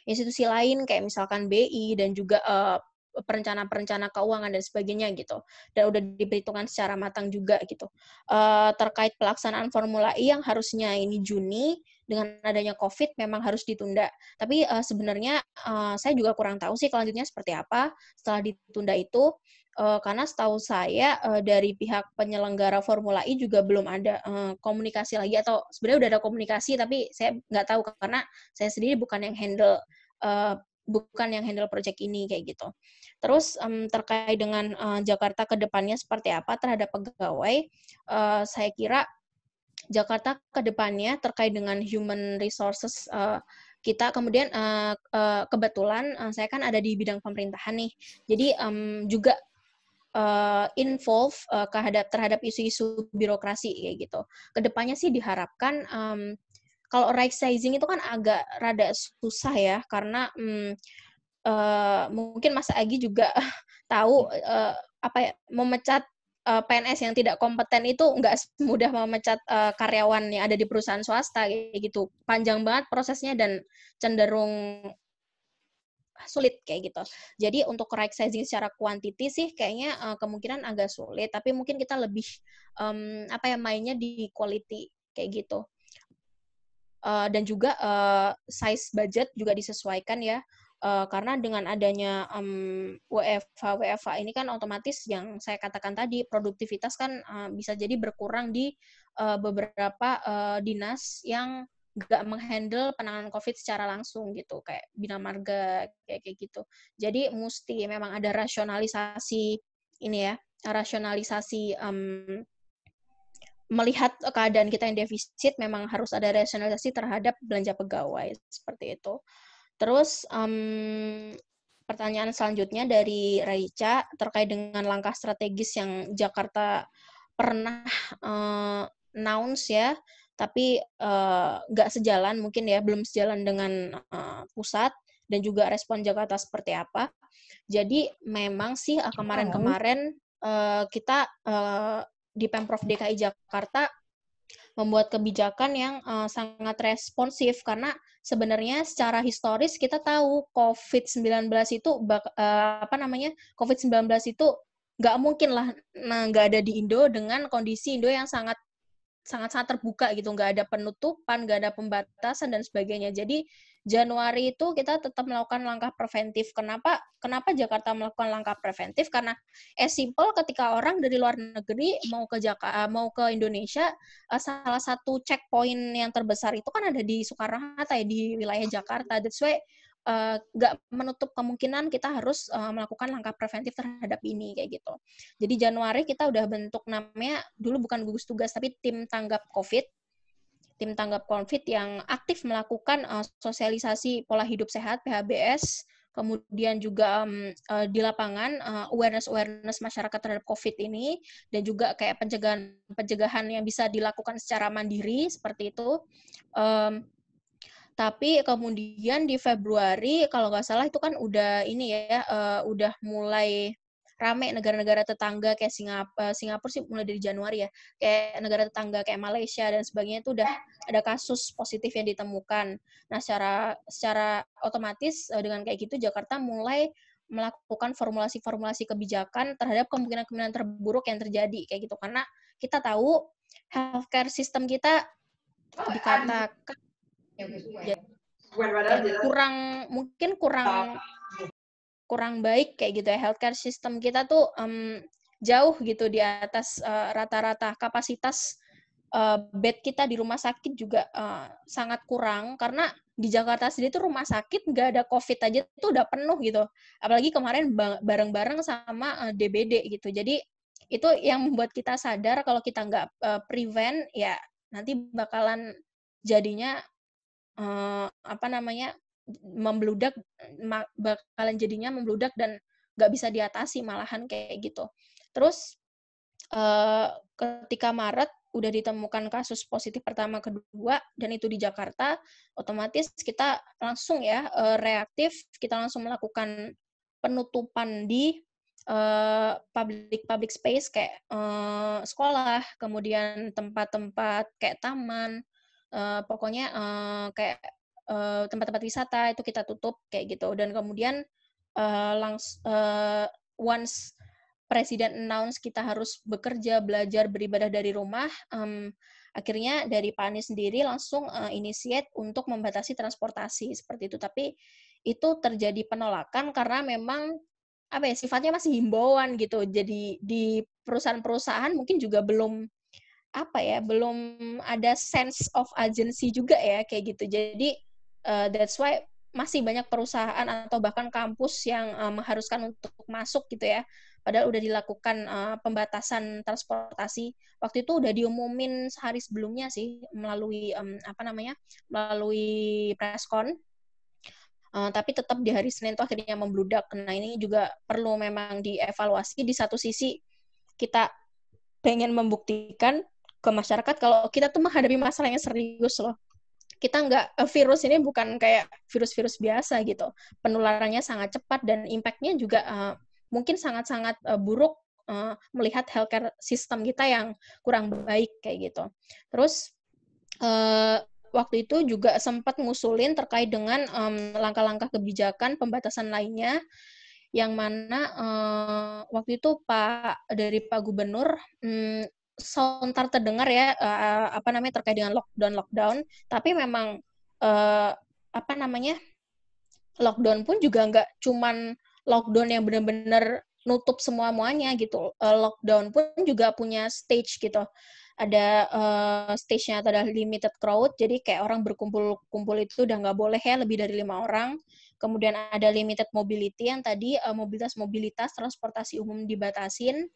institusi lain kayak misalkan BI dan juga uh, perencana-perencana keuangan dan sebagainya gitu. Dan udah diperhitungkan secara matang juga gitu. Uh, terkait pelaksanaan Formula E yang harusnya ini Juni dengan adanya COVID memang harus ditunda. Tapi uh, sebenarnya uh, saya juga kurang tahu sih kelanjutnya seperti apa setelah ditunda itu. Uh, karena setahu saya uh, dari pihak penyelenggara Formula E juga belum ada uh, komunikasi lagi atau sebenarnya udah ada komunikasi tapi saya nggak tahu karena saya sendiri bukan yang handle bukan yang handle project ini kayak gitu. Terus um, terkait dengan uh, Jakarta kedepannya seperti apa terhadap pegawai, uh, saya kira Jakarta kedepannya terkait dengan human resources uh, kita kemudian kebetulan saya kan ada di bidang pemerintahan nih. Jadi juga involve terhadap terhadap isu-isu birokrasi kayak gitu. Kedepannya sih diharapkan kalau right sizing itu kan agak rada susah ya karena hmm, uh, mungkin Mas Agi juga tahu uh, apa ya memecat uh, eh, PNS yang tidak kompeten itu nggak mudah memecat uh, karyawan yang ada di perusahaan swasta kayak gitu. Panjang banget prosesnya dan cenderung sulit kayak gitu. Jadi untuk right sizing secara kuantiti sih kayaknya uh, kemungkinan agak sulit, tapi mungkin kita lebih um, apa ya mainnya di quality kayak gitu uh, dan juga uh, size budget juga disesuaikan ya uh, karena dengan adanya um, WFH WFH ini kan otomatis yang saya katakan tadi produktivitas kan uh, bisa jadi berkurang di uh, beberapa uh, dinas yang nggak menghandle penanganan COVID secara langsung gitu kayak bina marga kayak kayak gitu jadi mesti memang ada rasionalisasi ini ya rasionalisasi um, melihat eh, keadaan kita yang defisit memang harus ada rasionalisasi terhadap belanja pegawai seperti itu. Terus um, pertanyaan selanjutnya dari Raica terkait dengan langkah strategis yang Jakarta pernah uh, announce ya, tapi eh, nggak uh, sejalan mungkin ya, belum sejalan dengan uh, pusat dan juga respon Jakarta seperti apa. Jadi memang sih kemarin-kemarin uh, kita uh, di Pemprov DKI Jakarta membuat kebijakan yang uh, sangat responsif karena sebenarnya secara historis kita tahu COVID-19 itu bak, uh, apa namanya COVID-19 itu nggak mungkin lah nah, nggak ada di Indo dengan kondisi Indo yang sangat sangat sangat terbuka gitu nggak ada penutupan nggak ada pembatasan dan sebagainya jadi Januari itu kita tetap melakukan langkah preventif. Kenapa? Kenapa Jakarta melakukan langkah preventif? Karena as eh, simple ketika orang dari luar negeri mau ke Jakarta, eh, mau ke Indonesia, eh, salah satu checkpoint yang terbesar itu kan ada di Soekarno Hatta ya di wilayah Jakarta. That's why nggak uh, menutup kemungkinan kita harus uh, melakukan langkah preventif terhadap ini kayak gitu. Jadi Januari kita udah bentuk namanya dulu bukan gugus tugas tapi tim tanggap COVID tim tanggap COVID yang aktif melakukan uh, sosialisasi pola hidup sehat PHBS, kemudian juga um, uh, di lapangan uh, eh, awareness awareness masyarakat terhadap COVID ini dan juga kayak pencegahan pencegahan yang bisa dilakukan secara mandiri seperti itu. Um, tapi kemudian di Februari kalau nggak salah itu kan udah ini ya uh, udah mulai rame negara-negara tetangga kayak Singapura, eh, Singapura sih mulai dari Januari ya, kayak negara tetangga kayak Malaysia dan sebagainya itu udah ada kasus positif yang ditemukan. Nah, secara secara otomatis eh, dengan kayak gitu Jakarta mulai melakukan formulasi-formulasi kebijakan terhadap kemungkinan-kemungkinan terburuk yang terjadi kayak gitu karena kita tahu healthcare system kita dikatakan kurang mungkin kurang kurang baik kayak gitu ya healthcare system kita tuh um, jauh gitu di atas eh, rata-rata uh, kapasitas uh, bed kita di rumah sakit juga uh, sangat kurang karena di Jakarta sendiri tuh rumah sakit nggak ada COVID aja tuh udah penuh gitu. Apalagi kemarin bareng-bareng sama uh, DBD gitu. Jadi itu yang membuat kita sadar kalau kita nggak uh, prevent ya nanti bakalan jadinya uh, apa namanya membludak bakalan jadinya membludak dan nggak bisa diatasi malahan kayak gitu. Terus eh, ketika Maret udah ditemukan kasus positif pertama kedua dan itu di Jakarta, otomatis kita langsung ya eh, reaktif, kita langsung melakukan penutupan di uh, eh, public public space kayak uh, sekolah, kemudian tempat-tempat kayak taman, uh, pokoknya uh, kayak Eh, tempat-tempat uh, wisata itu kita tutup kayak gitu dan kemudian uh, langs uh, once presiden announce kita harus bekerja belajar beribadah dari rumah um, akhirnya dari panis sendiri langsung uh, initiate untuk membatasi transportasi seperti itu tapi itu terjadi penolakan karena memang apa ya sifatnya masih himbauan gitu jadi di perusahaan-perusahaan mungkin juga belum apa ya belum ada sense of agency juga ya kayak gitu jadi uh, that's why masih banyak perusahaan atau bahkan kampus yang uh, mengharuskan untuk masuk gitu ya padahal udah dilakukan uh, pembatasan transportasi waktu itu udah diumumin sehari sebelumnya sih melalui um, apa namanya melalui presscon uh, tapi tetap di hari Senin itu akhirnya membludak nah ini juga perlu memang dievaluasi di satu sisi kita pengen membuktikan ke masyarakat kalau kita tuh menghadapi masalah yang serius loh kita nggak eh, virus ini bukan kayak virus-virus biasa gitu penularannya sangat cepat dan impactnya juga uh, mungkin sangat-sangat uh, buruk uh, melihat healthcare system kita yang kurang baik kayak gitu terus uh, waktu itu juga sempat ngusulin terkait dengan um, langkah-langkah kebijakan pembatasan lainnya yang mana uh, waktu itu Pak dari Pak Gubernur um, sontar terdengar ya uh, apa namanya terkait dengan lockdown lockdown tapi memang uh, apa namanya lockdown pun juga nggak cuman lockdown yang benar-benar nutup semua muanya gitu uh, lockdown pun juga punya stage gitu ada uh, stage-nya adalah limited crowd jadi kayak orang berkumpul-kumpul itu udah nggak boleh ya lebih dari lima orang kemudian ada limited mobility yang tadi uh, mobilitas mobilitas transportasi umum dibatasin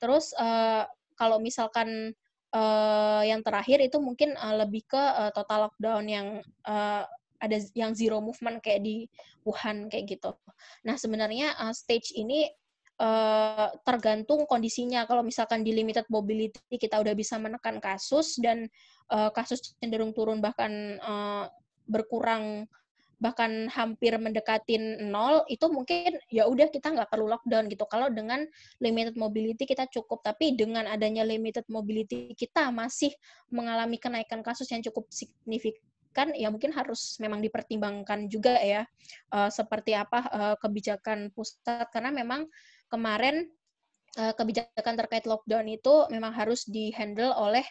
terus uh, kalau misalkan uh, yang terakhir itu mungkin uh, lebih ke uh, total lockdown yang uh, ada yang zero movement kayak di Wuhan kayak gitu. Nah sebenarnya uh, stage ini uh, tergantung kondisinya. Kalau misalkan di limited mobility kita udah bisa menekan kasus dan uh, kasus cenderung turun bahkan uh, berkurang bahkan hampir mendekatin nol itu mungkin ya udah kita nggak perlu lockdown gitu kalau dengan limited mobility kita cukup tapi dengan adanya limited mobility kita masih mengalami kenaikan kasus yang cukup signifikan ya mungkin harus memang dipertimbangkan juga ya uh, seperti apa uh, kebijakan pusat karena memang kemarin uh, kebijakan terkait lockdown itu memang harus dihandle oleh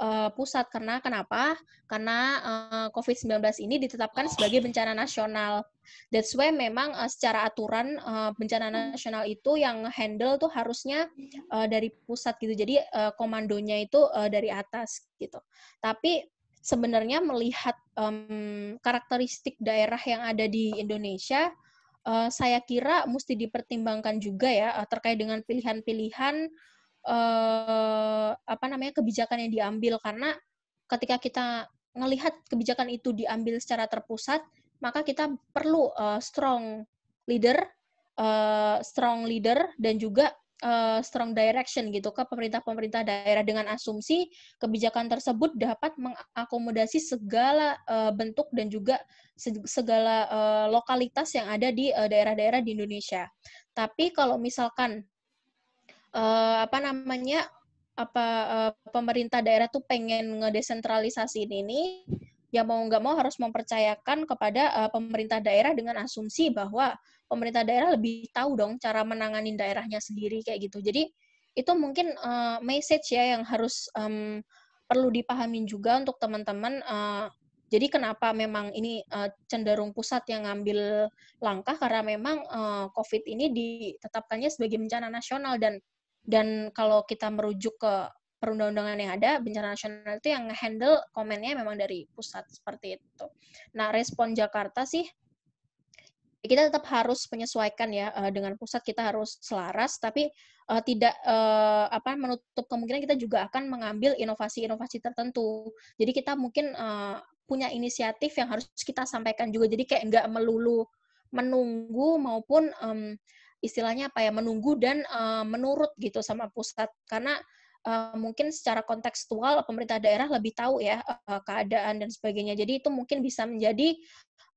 uh, pusat karena kenapa? Karena uh, eh, COVID-19 ini ditetapkan sebagai bencana nasional. That's why memang uh, secara aturan uh, bencana nasional itu yang handle tuh harusnya uh, dari pusat gitu. Jadi uh, komandonya itu uh, dari atas gitu. Tapi sebenarnya melihat um, karakteristik daerah yang ada di Indonesia Uh, saya kira mesti dipertimbangkan juga ya uh, terkait dengan pilihan-pilihan eh, apa namanya kebijakan yang diambil karena ketika kita melihat kebijakan itu diambil secara terpusat maka kita perlu uh, strong leader uh, strong leader dan juga uh, strong direction gitu ke pemerintah-pemerintah daerah dengan asumsi kebijakan tersebut dapat mengakomodasi segala uh, bentuk dan juga segala uh, lokalitas yang ada di daerah-daerah uh, daerah -daerah di Indonesia. Tapi kalau misalkan uh, apa namanya apa uh, pemerintah daerah tuh pengen ngedesentralisasi ini ya mau nggak mau harus mempercayakan kepada uh, pemerintah daerah dengan asumsi bahwa pemerintah daerah lebih tahu dong cara menangani daerahnya sendiri kayak gitu jadi itu mungkin uh, message ya yang harus um, perlu dipahamin juga untuk teman-teman uh, jadi kenapa memang ini uh, cenderung pusat yang ngambil langkah karena memang uh, COVID ini ditetapkannya sebagai bencana nasional dan dan kalau kita merujuk ke perundang-undangan yang ada, bencana nasional itu yang handle komennya memang dari pusat seperti itu. Nah, respon Jakarta sih kita tetap harus menyesuaikan ya eh, dengan pusat kita harus selaras tapi uh, tidak uh, apa menutup kemungkinan kita juga akan mengambil inovasi-inovasi tertentu jadi kita mungkin uh, punya inisiatif yang harus kita sampaikan juga jadi kayak nggak melulu menunggu maupun um, istilahnya apa ya menunggu dan uh, menurut gitu sama pusat karena uh, mungkin secara kontekstual pemerintah daerah lebih tahu ya uh, keadaan dan sebagainya. Jadi itu mungkin bisa menjadi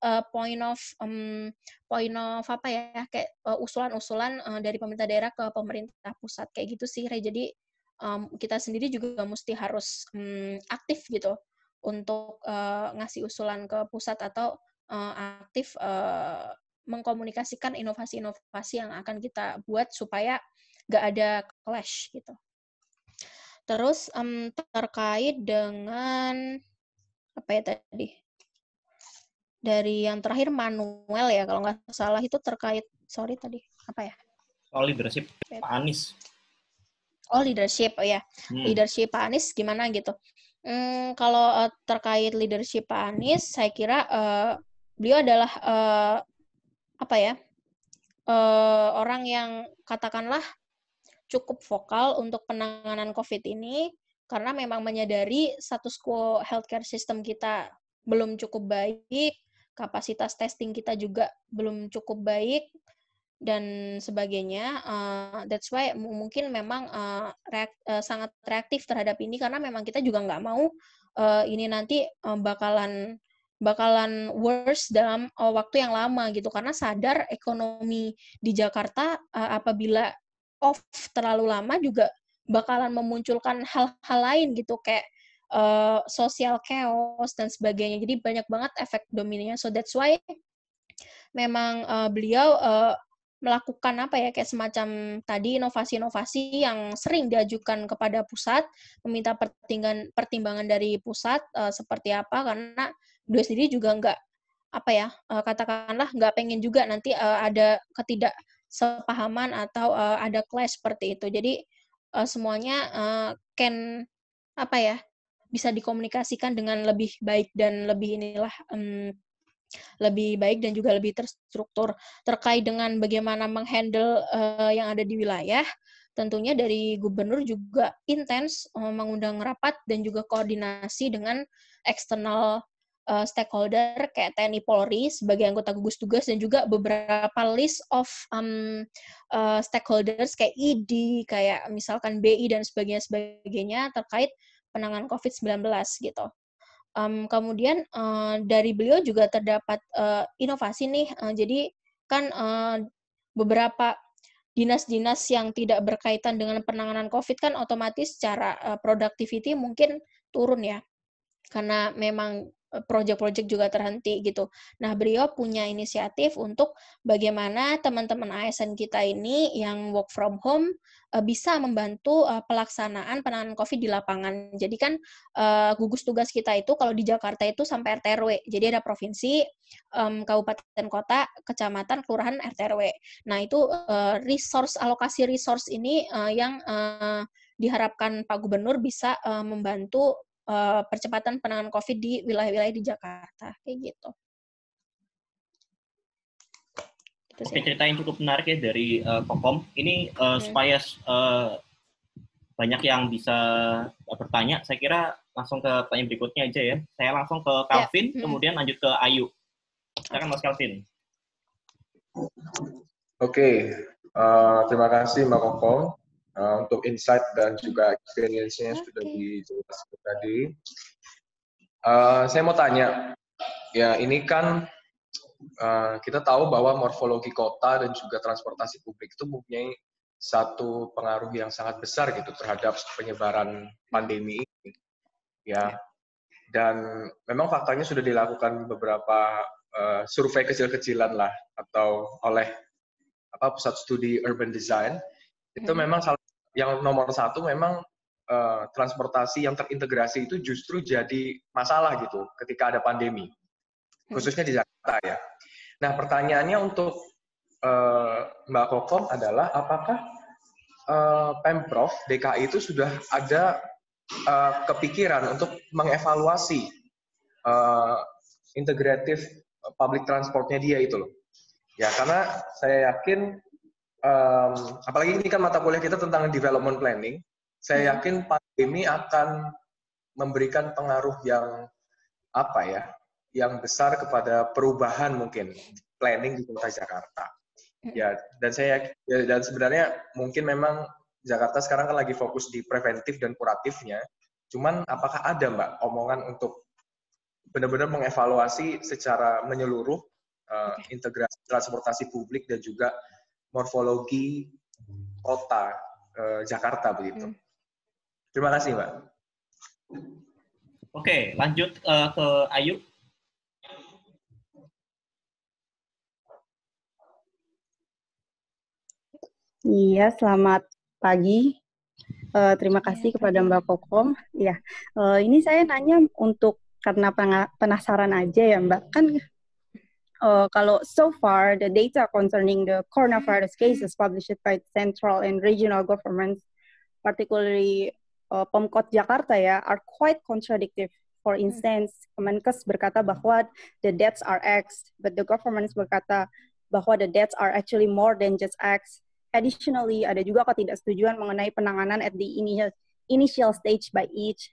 uh, point of um, point of apa ya kayak usulan-usulan uh, dari pemerintah daerah ke pemerintah pusat kayak gitu sih. Re. Jadi um, kita sendiri juga mesti harus um, aktif gitu untuk uh, ngasih usulan ke pusat atau uh, aktif uh, mengkomunikasikan inovasi-inovasi yang akan kita buat supaya nggak ada clash gitu. Terus um, terkait dengan apa ya tadi? Dari yang terakhir Manuel ya kalau nggak salah itu terkait sorry tadi apa ya? Soal oh, leadership Pak Anies. Oh leadership, oh ya, hmm. leadership Pak Anies gimana gitu? Hmm, kalau uh, terkait leadership Pak Anies, saya kira uh, beliau adalah uh, apa ya uh, orang yang katakanlah cukup vokal untuk penanganan COVID ini karena memang menyadari status quo healthcare system kita belum cukup baik, kapasitas testing kita juga belum cukup baik dan sebagainya. Uh, that's why mungkin memang uh, reak, uh, sangat reaktif terhadap ini karena memang kita juga nggak mau uh, ini nanti uh, bakalan bakalan worse dalam uh, waktu yang lama gitu karena sadar ekonomi di Jakarta uh, apabila off terlalu lama juga bakalan memunculkan hal-hal lain gitu kayak uh, eh, sosial chaos dan sebagainya jadi banyak banget efek dominonya so that's why memang uh, beliau uh, melakukan apa ya kayak semacam tadi inovasi-inovasi yang sering diajukan kepada pusat meminta pertimbangan pertimbangan dari pusat uh, seperti apa karena gue sendiri juga nggak apa ya uh, katakanlah nggak pengen juga nanti uh, ada ketidaksepahaman atau uh, ada clash seperti itu jadi uh, semuanya uh, can apa ya bisa dikomunikasikan dengan lebih baik dan lebih inilah um, lebih baik dan juga lebih terstruktur terkait dengan bagaimana menghandle uh, yang ada di wilayah tentunya dari gubernur juga intens mengundang rapat dan juga koordinasi dengan eksternal uh, stakeholder kayak TNI Polri sebagai anggota gugus tugas dan juga beberapa list of um, uh, stakeholders kayak ID kayak misalkan BI dan sebagainya sebagainya terkait penanganan COVID-19 gitu. Um, kemudian uh, dari beliau juga terdapat uh, inovasi nih. Uh, jadi kan uh, beberapa dinas-dinas yang tidak berkaitan dengan penanganan COVID kan otomatis secara uh, productivity mungkin turun ya karena memang Eh, proyek-proyek juga terhenti gitu. Nah, beliau punya inisiatif untuk bagaimana teman-teman ASN kita ini yang work from home eh, bisa membantu eh, pelaksanaan penanganan COVID di lapangan. Jadi kan gugus tugas kita itu kalau di Jakarta itu sampai RTRW. Jadi ada provinsi, kabupaten kota, kecamatan, kelurahan, RTRW. Nah, itu resource alokasi resource ini yang diharapkan Pak Gubernur bisa membantu Eh, percepatan penanganan COVID di wilayah-wilayah di Jakarta kayak gitu. gitu Oke, cerita yang cukup menarik ya dari uh, Kokom. Ini uh, eh, okay. Hmm. supaya uh, banyak yang bisa bertanya, saya kira langsung ke pertanyaan berikutnya aja ya. Saya langsung ke ya, Calvin, hmm. kemudian lanjut ke Ayu. Silakan Mas Calvin. Oke, okay. uh, terima kasih Mbak Kokom Eh, untuk insight dan hmm. juga experience-nya okay. sudah dijelaskan tadi. Uh, saya mau tanya, ya ini kan uh, kita tahu bahwa morfologi kota dan juga transportasi publik itu mempunyai satu pengaruh yang sangat besar gitu terhadap penyebaran pandemi ini. Ya. ya. Dan memang faktanya sudah dilakukan beberapa uh, survei kecil-kecilan lah atau oleh apa pusat studi urban design itu hmm. memang salah yang nomor satu memang uh, transportasi yang terintegrasi itu justru jadi masalah gitu ketika ada pandemi, hmm. khususnya di Jakarta ya. Nah pertanyaannya untuk uh, Mbak Kokom adalah apakah uh, pemprov DKI itu sudah ada uh, kepikiran untuk mengevaluasi uh, integratif public transportnya dia itu loh. Ya karena saya yakin um, apalagi ini kan mata kuliah kita tentang development planning, saya hmm. yakin pandemi akan memberikan pengaruh yang apa ya, yang besar kepada perubahan mungkin planning di kota Jakarta. Hmm. Ya, dan saya ya, dan sebenarnya mungkin memang Jakarta sekarang kan lagi fokus di preventif dan kuratifnya. Cuman apakah ada Mbak omongan untuk benar-benar mengevaluasi secara menyeluruh uh, integrasi transportasi publik dan juga morfologi kota eh, Jakarta begitu. Hmm. Terima kasih, Mbak. Oke, lanjut uh, ke Ayu. Iya, selamat pagi. Uh, terima iya, kasih kepada Mbak Kokom. Ya, uh, ini saya nanya untuk karena penasaran aja ya Mbak. Kan uh, kalau so far the data concerning the coronavirus cases published by central and regional governments, particularly uh, Pemkot Jakarta ya, are quite contradictive. For hmm. instance, Kemenkes berkata bahwa the deaths are X, but the governments berkata bahwa the deaths are actually more than just X. Additionally, ada juga ketidaksetujuan mengenai penanganan at the initial, initial stage by each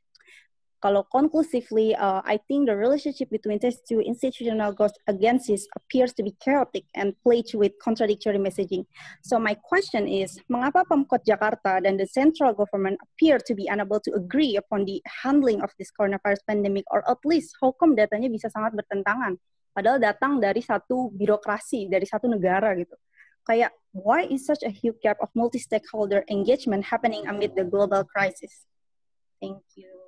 kalau conclusively, uh, I think the relationship between these two institutional goals against appears to be chaotic and plagued with contradictory messaging. So my question is, mengapa Pemkot Jakarta dan the central government appear to be unable to agree upon the handling of this coronavirus pandemic, or at least how come datanya bisa sangat bertentangan? Padahal datang dari satu birokrasi, dari satu negara gitu. Kayak, why is such a huge gap of multi-stakeholder engagement happening amid the global crisis? Thank you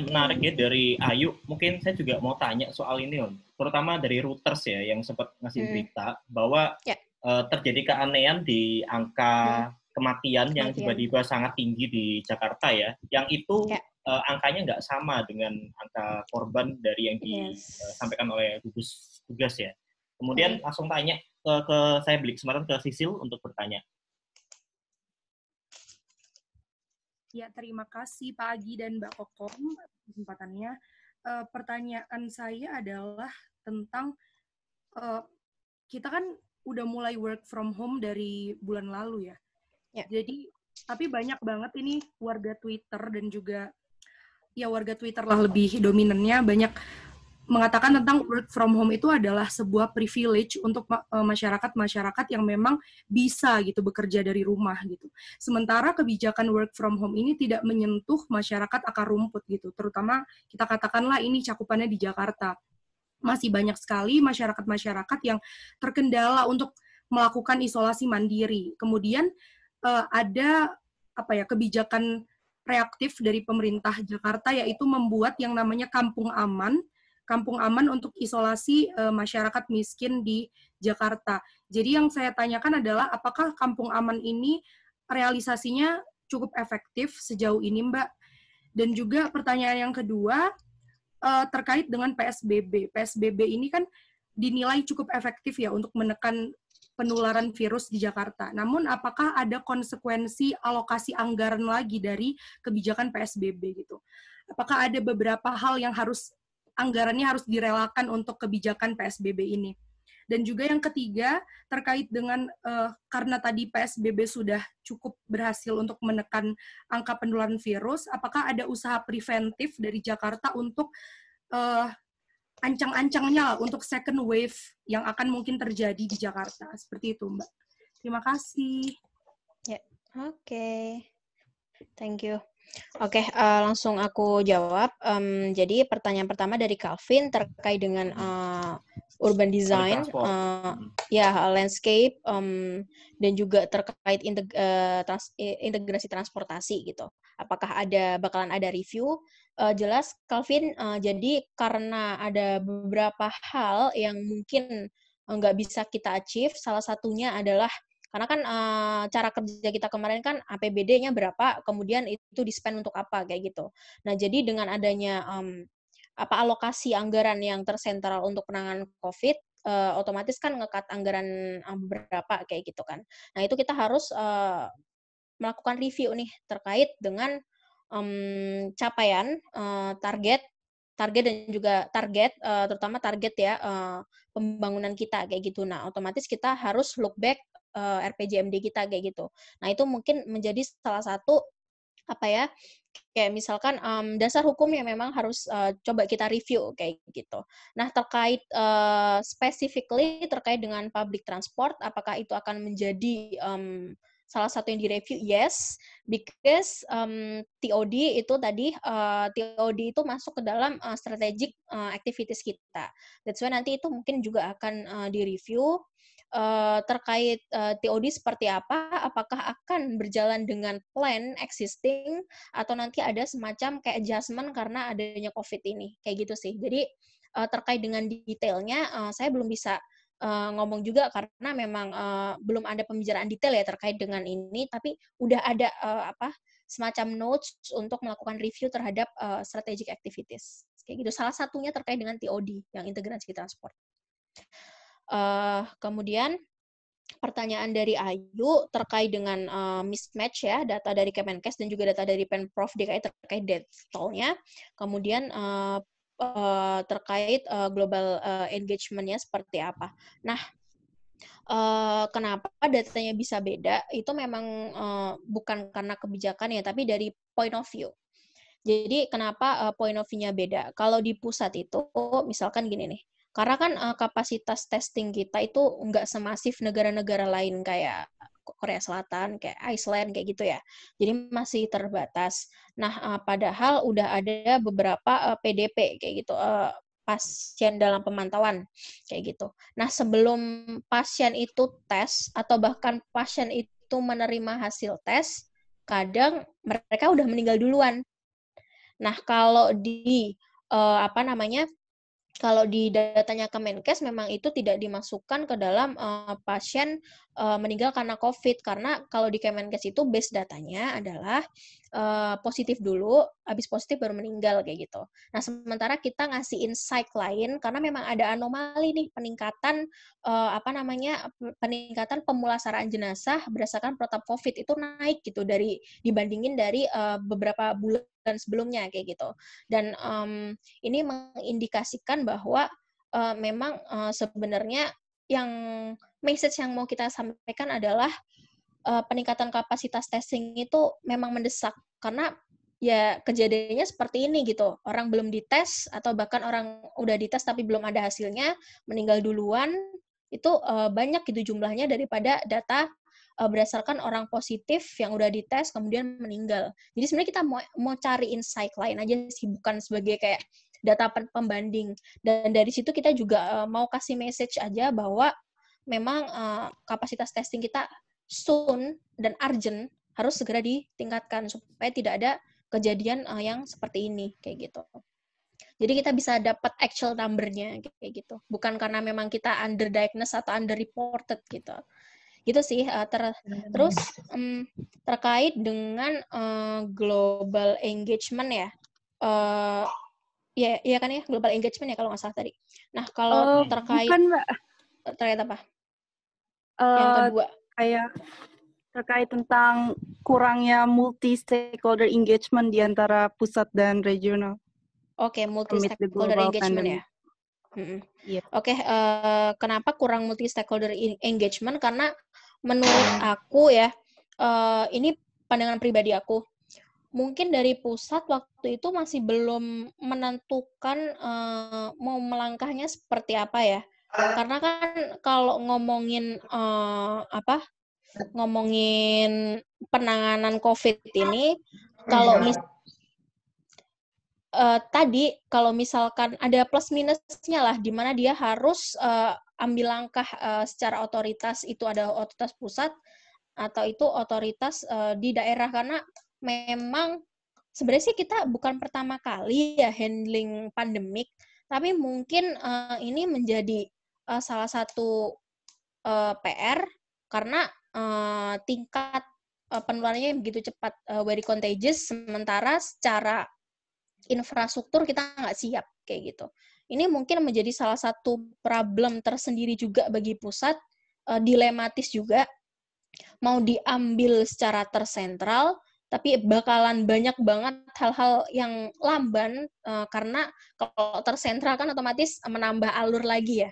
menarik ya dari Ayu. Mungkin saya juga mau tanya soal ini, Om. Terutama dari routers ya, yang sempat ngasih hmm. berita bahwa yeah. Ya. uh, terjadi keanehan di angka hmm. kematian, yang tiba-tiba sangat tinggi di Jakarta ya. Yang itu yeah. Ya. uh, angkanya nggak sama dengan angka korban dari yang disampaikan yes. Eh, oleh gugus tugas ya. Kemudian hmm. langsung tanya ke, ke saya beli kesempatan ke Sisil untuk bertanya. Ya, terima kasih Pak Agi dan Mbak Kokom kesempatannya. Uh, pertanyaan saya adalah tentang uh, kita kan udah mulai work from home dari bulan lalu ya. ya. Jadi tapi banyak banget ini warga Twitter dan juga ya warga Twitter lah lebih dominannya banyak mengatakan tentang work from home itu adalah sebuah privilege untuk eh, masyarakat-masyarakat yang memang bisa gitu bekerja dari rumah gitu. Sementara kebijakan work from home ini tidak menyentuh masyarakat akar rumput gitu, terutama kita katakanlah ini cakupannya di Jakarta. Masih banyak sekali masyarakat-masyarakat yang terkendala untuk melakukan isolasi mandiri. Kemudian eh, ada apa ya kebijakan reaktif dari pemerintah Jakarta yaitu membuat yang namanya kampung aman kampung aman untuk isolasi e, masyarakat miskin di Jakarta. Jadi yang saya tanyakan adalah apakah kampung aman ini realisasinya cukup efektif sejauh ini, Mbak? Dan juga pertanyaan yang kedua e, terkait dengan PSBB. PSBB ini kan dinilai cukup efektif ya untuk menekan penularan virus di Jakarta. Namun apakah ada konsekuensi alokasi anggaran lagi dari kebijakan PSBB gitu? Apakah ada beberapa hal yang harus anggarannya harus direlakan untuk kebijakan PSBB ini. Dan juga yang ketiga terkait dengan uh, karena tadi PSBB sudah cukup berhasil untuk menekan angka penularan virus, apakah ada usaha preventif dari Jakarta untuk uh, ancang-ancangnya untuk second wave yang akan mungkin terjadi di Jakarta? Seperti itu, Mbak. Terima kasih. yeah. oke. Okay. Thank you. Oke, uh, langsung aku jawab. Um, jadi pertanyaan pertama dari Calvin terkait dengan uh, urban design, uh, ya yeah, landscape, um, dan juga terkait integ uh, trans integrasi transportasi gitu. Apakah ada bakalan ada review? Uh, jelas, Calvin. Uh, jadi karena ada beberapa hal yang mungkin nggak bisa kita achieve, salah satunya adalah karena kan uh, cara kerja kita kemarin kan APBD-nya berapa, kemudian itu di-spend untuk apa kayak gitu. Nah, jadi dengan adanya um, apa alokasi anggaran yang tersentral untuk penanganan COVID, uh, otomatis kan ngekat anggaran mmm, berapa kayak gitu kan. Nah, itu kita harus uh, melakukan review nih terkait dengan um, capaian uh, target target dan juga target terutama target ya pembangunan kita kayak gitu nah otomatis kita harus look back uh, eh, RPJMD kita kayak gitu. Nah, itu mungkin menjadi salah satu apa ya kayak misalkan um, dasar hukum yang memang harus uh, coba kita review kayak gitu. Nah terkait uh, specifically terkait dengan public transport, apakah itu akan menjadi um, salah satu yang direview? Yes, because um, mmm, TOD itu tadi uh, TOD itu masuk ke dalam uh, strategic uh, activities kita. That's why nanti itu mungkin juga akan uh, direview uh, terkait uh, eh, TOD seperti apa, apakah akan berjalan dengan plan existing atau nanti ada semacam kayak adjustment karena adanya COVID ini, kayak gitu sih. Jadi uh, terkait dengan detailnya, uh, saya belum bisa uh, ngomong juga karena memang uh, belum ada pembicaraan detail ya terkait dengan ini, tapi udah ada uh, apa semacam notes untuk melakukan review terhadap uh, strategic activities. Kayak gitu. Salah satunya terkait dengan TOD yang integrasi transport. Uh, kemudian pertanyaan dari Ayu terkait dengan uh, mismatch ya data dari Kemenkes dan juga data dari Pemprov DKI terkait death toll-nya. Kemudian uh, uh, terkait uh, global uh, engagement-nya seperti apa. Nah, Uh, kenapa datanya bisa beda? Itu memang uh, bukan karena kebijakan ya, tapi dari point of view. Jadi kenapa uh, point of view-nya beda? Kalau di pusat itu, misalkan gini nih, karena kan uh, kapasitas testing kita itu nggak semasif negara-negara lain kayak Korea Selatan, kayak Iceland, kayak gitu ya. Jadi masih terbatas. Nah, uh, padahal udah ada beberapa uh, eh, PDP kayak gitu, uh, pasien dalam pemantauan kayak gitu. Nah, sebelum pasien itu tes atau bahkan pasien itu menerima hasil tes, kadang mereka udah meninggal duluan. Nah, kalau di uh, apa namanya kalau di datanya Kemenkes memang itu tidak dimasukkan ke dalam uh, pasien uh, meninggal karena COVID karena kalau di Kemenkes itu base datanya adalah uh, positif dulu, habis positif baru meninggal kayak gitu. Nah sementara kita ngasih insight lain karena memang ada anomali nih peningkatan uh, apa namanya peningkatan pemulasaran jenazah berdasarkan protap COVID itu naik gitu dari dibandingin dari uh, beberapa bulan sebelumnya kayak gitu. Dan um, ini mengindikasikan bahwa uh, memang uh, sebenarnya yang message yang mau kita sampaikan adalah uh, peningkatan kapasitas testing itu memang mendesak karena ya kejadiannya seperti ini gitu. Orang belum dites atau bahkan orang udah dites tapi belum ada hasilnya, meninggal duluan itu uh, banyak gitu jumlahnya daripada data eh, berdasarkan orang positif yang udah dites kemudian meninggal. Jadi sebenarnya kita mau mau cari insight lain aja sih bukan sebagai kayak data pembanding. Dan dari situ kita juga mau kasih message aja bahwa memang uh, kapasitas testing kita soon dan urgent harus segera ditingkatkan supaya tidak ada kejadian uh, yang seperti ini kayak gitu. Jadi kita bisa dapat actual numbernya kayak gitu, bukan karena memang kita under underdiagnosed atau reported gitu. Gitu sih. Uh, ter hmm. Terus um, terkait dengan uh, global engagement ya. Uh, ya, ya kan ya global engagement ya kalau nggak salah tadi. Nah kalau oh, terkait bukan, Mbak. terkait apa? Uh, kedua kayak terkait tentang kurangnya multi stakeholder engagement di antara pusat dan regional. Oke, okay, multi stakeholder engagement ya. mm Yeah. Oke, okay, uh, eh, kenapa kurang multi stakeholder engagement? Karena menurut hmm. aku ya, uh, ini pandangan pribadi aku. Mungkin dari pusat waktu itu masih belum menentukan uh, mau melangkahnya seperti apa ya karena kan kalau ngomongin uh, apa? ngomongin penanganan COVID ini kalau hmm. mis uh, tadi kalau misalkan ada plus minusnya lah di mana dia harus uh, ambil langkah uh, secara otoritas itu ada otoritas pusat atau itu otoritas uh, di daerah karena memang sebenarnya sih kita bukan pertama kali ya handling pandemik tapi mungkin uh, ini menjadi uh, salah satu uh, eh, PR karena uh, tingkat uh, penularannya begitu cepat uh, very contagious sementara secara infrastruktur kita nggak siap kayak gitu. Ini mungkin menjadi salah satu problem tersendiri juga bagi pusat, uh, dilematis juga mau diambil secara tersentral tapi bakalan banyak banget hal-hal yang lamban uh, karena kalau tersentral kan otomatis menambah alur lagi ya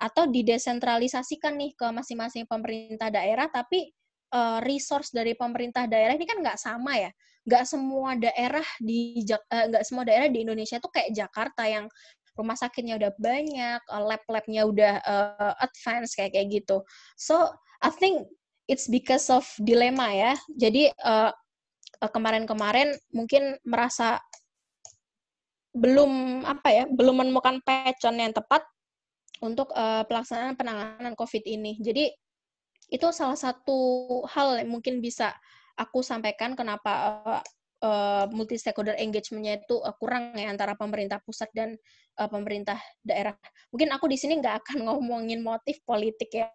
atau didesentralisasikan nih ke masing-masing pemerintah daerah tapi uh, resource dari pemerintah daerah ini kan nggak sama ya nggak semua daerah di eh, nggak uh, semua daerah di Indonesia itu kayak Jakarta yang rumah sakitnya udah banyak eh, lab-labnya udah uh, advance kayak kayak gitu so I think it's because of dilema ya jadi kemarin kemarin-kemarin mungkin merasa belum apa ya belum menemukan pattern yang tepat untuk uh, pelaksanaan penanganan COVID ini. Jadi itu salah satu hal yang mungkin bisa aku sampaikan kenapa uh, eh, uh, eh, multi stakeholder engagement-nya itu uh, kurang ya antara pemerintah pusat dan uh, pemerintah daerah. Mungkin aku di sini nggak akan ngomongin motif politik ya.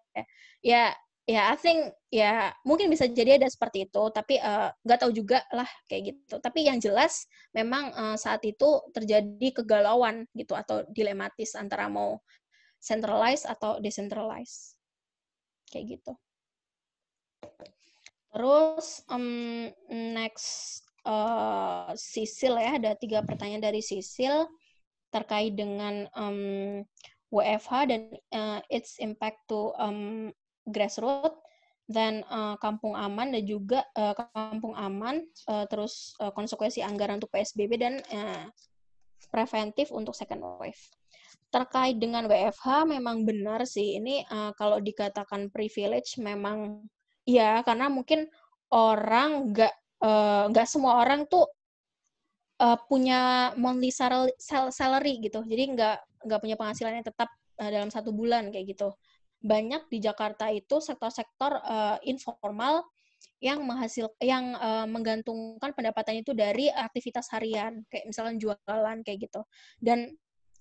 Ya ya I think ya mungkin bisa jadi ada seperti itu tapi nggak uh, tahu juga lah kayak gitu tapi yang jelas memang uh, saat itu terjadi kegalauan gitu atau dilematis antara mau centralized atau decentralized. Kayak gitu. Terus um, next uh, Sisil ya, ada tiga pertanyaan dari Sisil terkait dengan um, WFH dan uh, its impact to um, grassroots, dan uh, eh, kampung aman dan juga uh, kampung aman, uh, terus uh, konsekuensi anggaran untuk PSBB dan uh, preventif untuk second wave terkait dengan WFH memang benar sih ini uh, kalau dikatakan privilege memang ya karena mungkin orang nggak eh, nggak uh, semua orang tuh uh, punya monthly salary gitu jadi nggak nggak punya penghasilan yang tetap uh, dalam satu bulan kayak gitu banyak di Jakarta itu sektor-sektor uh, informal yang menghasil yang uh, menggantungkan pendapatan itu dari aktivitas harian kayak misalnya jualan kayak gitu dan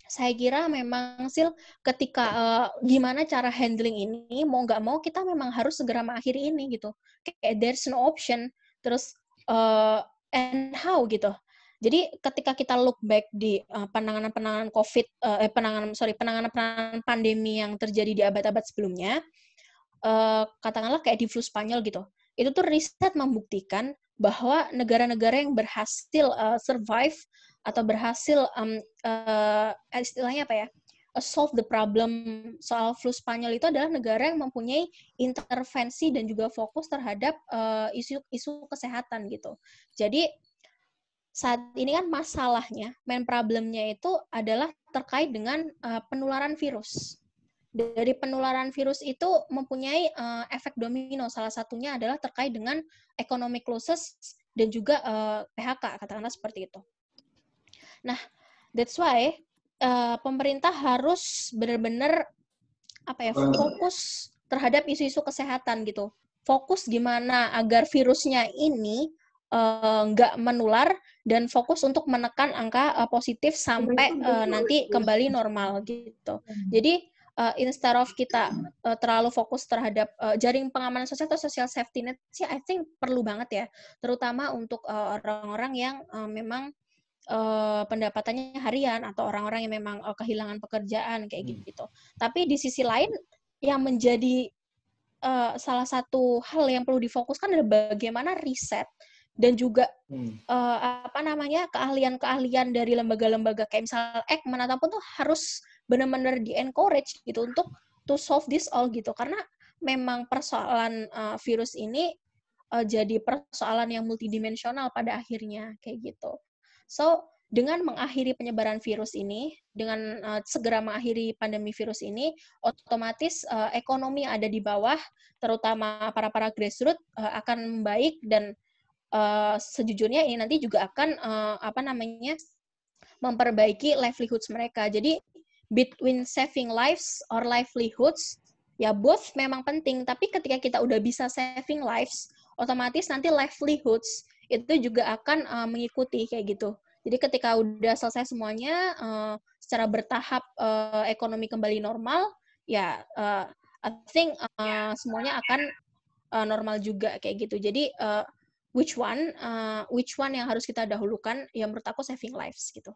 saya kira memang sil ketika uh, gimana cara handling ini mau nggak mau kita memang harus segera mengakhiri ini gitu kayak there's no option terus uh, and how gitu jadi ketika kita look back di eh, penanganan-penanganan COVID, uh, eh, penanganan sorry penanganan-penanganan pandemi yang terjadi di abad-abad sebelumnya, uh, katakanlah kayak di flu Spanyol gitu, itu tuh riset membuktikan bahwa negara-negara yang berhasil uh, survive atau berhasil um, uh, istilahnya apa ya eh, solve the problem soal flu Spanyol itu adalah negara yang mempunyai intervensi dan juga fokus terhadap isu-isu eh, uh, kesehatan gitu. Jadi saat ini kan masalahnya, main problemnya itu adalah terkait dengan uh, penularan virus. Dari penularan virus itu mempunyai uh, efek domino. Salah satunya adalah terkait dengan economic losses dan juga uh, PHK, katakanlah seperti itu. Nah, that's why uh, pemerintah harus benar-benar apa ya fokus terhadap isu-isu kesehatan gitu. Fokus gimana agar virusnya ini eh, nggak uh, menular dan fokus untuk menekan angka uh, positif sampai uh, nanti kembali normal gitu. Hmm. Jadi uh, instead of kita uh, terlalu fokus terhadap uh, jaring pengamanan sosial atau social safety net sih I think perlu banget ya, terutama untuk orang-orang uh, yang uh, memang uh, pendapatannya harian atau orang-orang yang memang uh, kehilangan pekerjaan kayak hmm. gitu. Tapi di sisi lain yang menjadi uh, salah satu hal yang perlu difokuskan adalah bagaimana riset dan juga hmm. uh, apa namanya keahlian-keahlian dari lembaga-lembaga kayak misal Ekman ataupun tuh harus benar-benar di encourage gitu untuk to solve this all gitu karena memang persoalan uh, virus ini uh, jadi persoalan yang multidimensional pada akhirnya kayak gitu. So, dengan mengakhiri penyebaran virus ini, dengan uh, segera mengakhiri pandemi virus ini, otomatis uh, ekonomi ada di bawah, terutama para-para grassroots, uh, eh, akan baik dan uh, sejujurnya ini nanti juga akan, uh, apa namanya, memperbaiki livelihoods mereka. Jadi, between saving lives or livelihoods, ya both memang penting, tapi ketika kita udah bisa saving lives, otomatis nanti livelihoods itu juga akan uh, mengikuti kayak gitu. Jadi ketika udah selesai semuanya uh, secara bertahap uh, ekonomi kembali normal, ya yeah, uh, I think uh, semuanya akan uh, normal juga kayak gitu. Jadi uh, which one uh, which one yang harus kita dahulukan? Ya menurut aku saving lives gitu.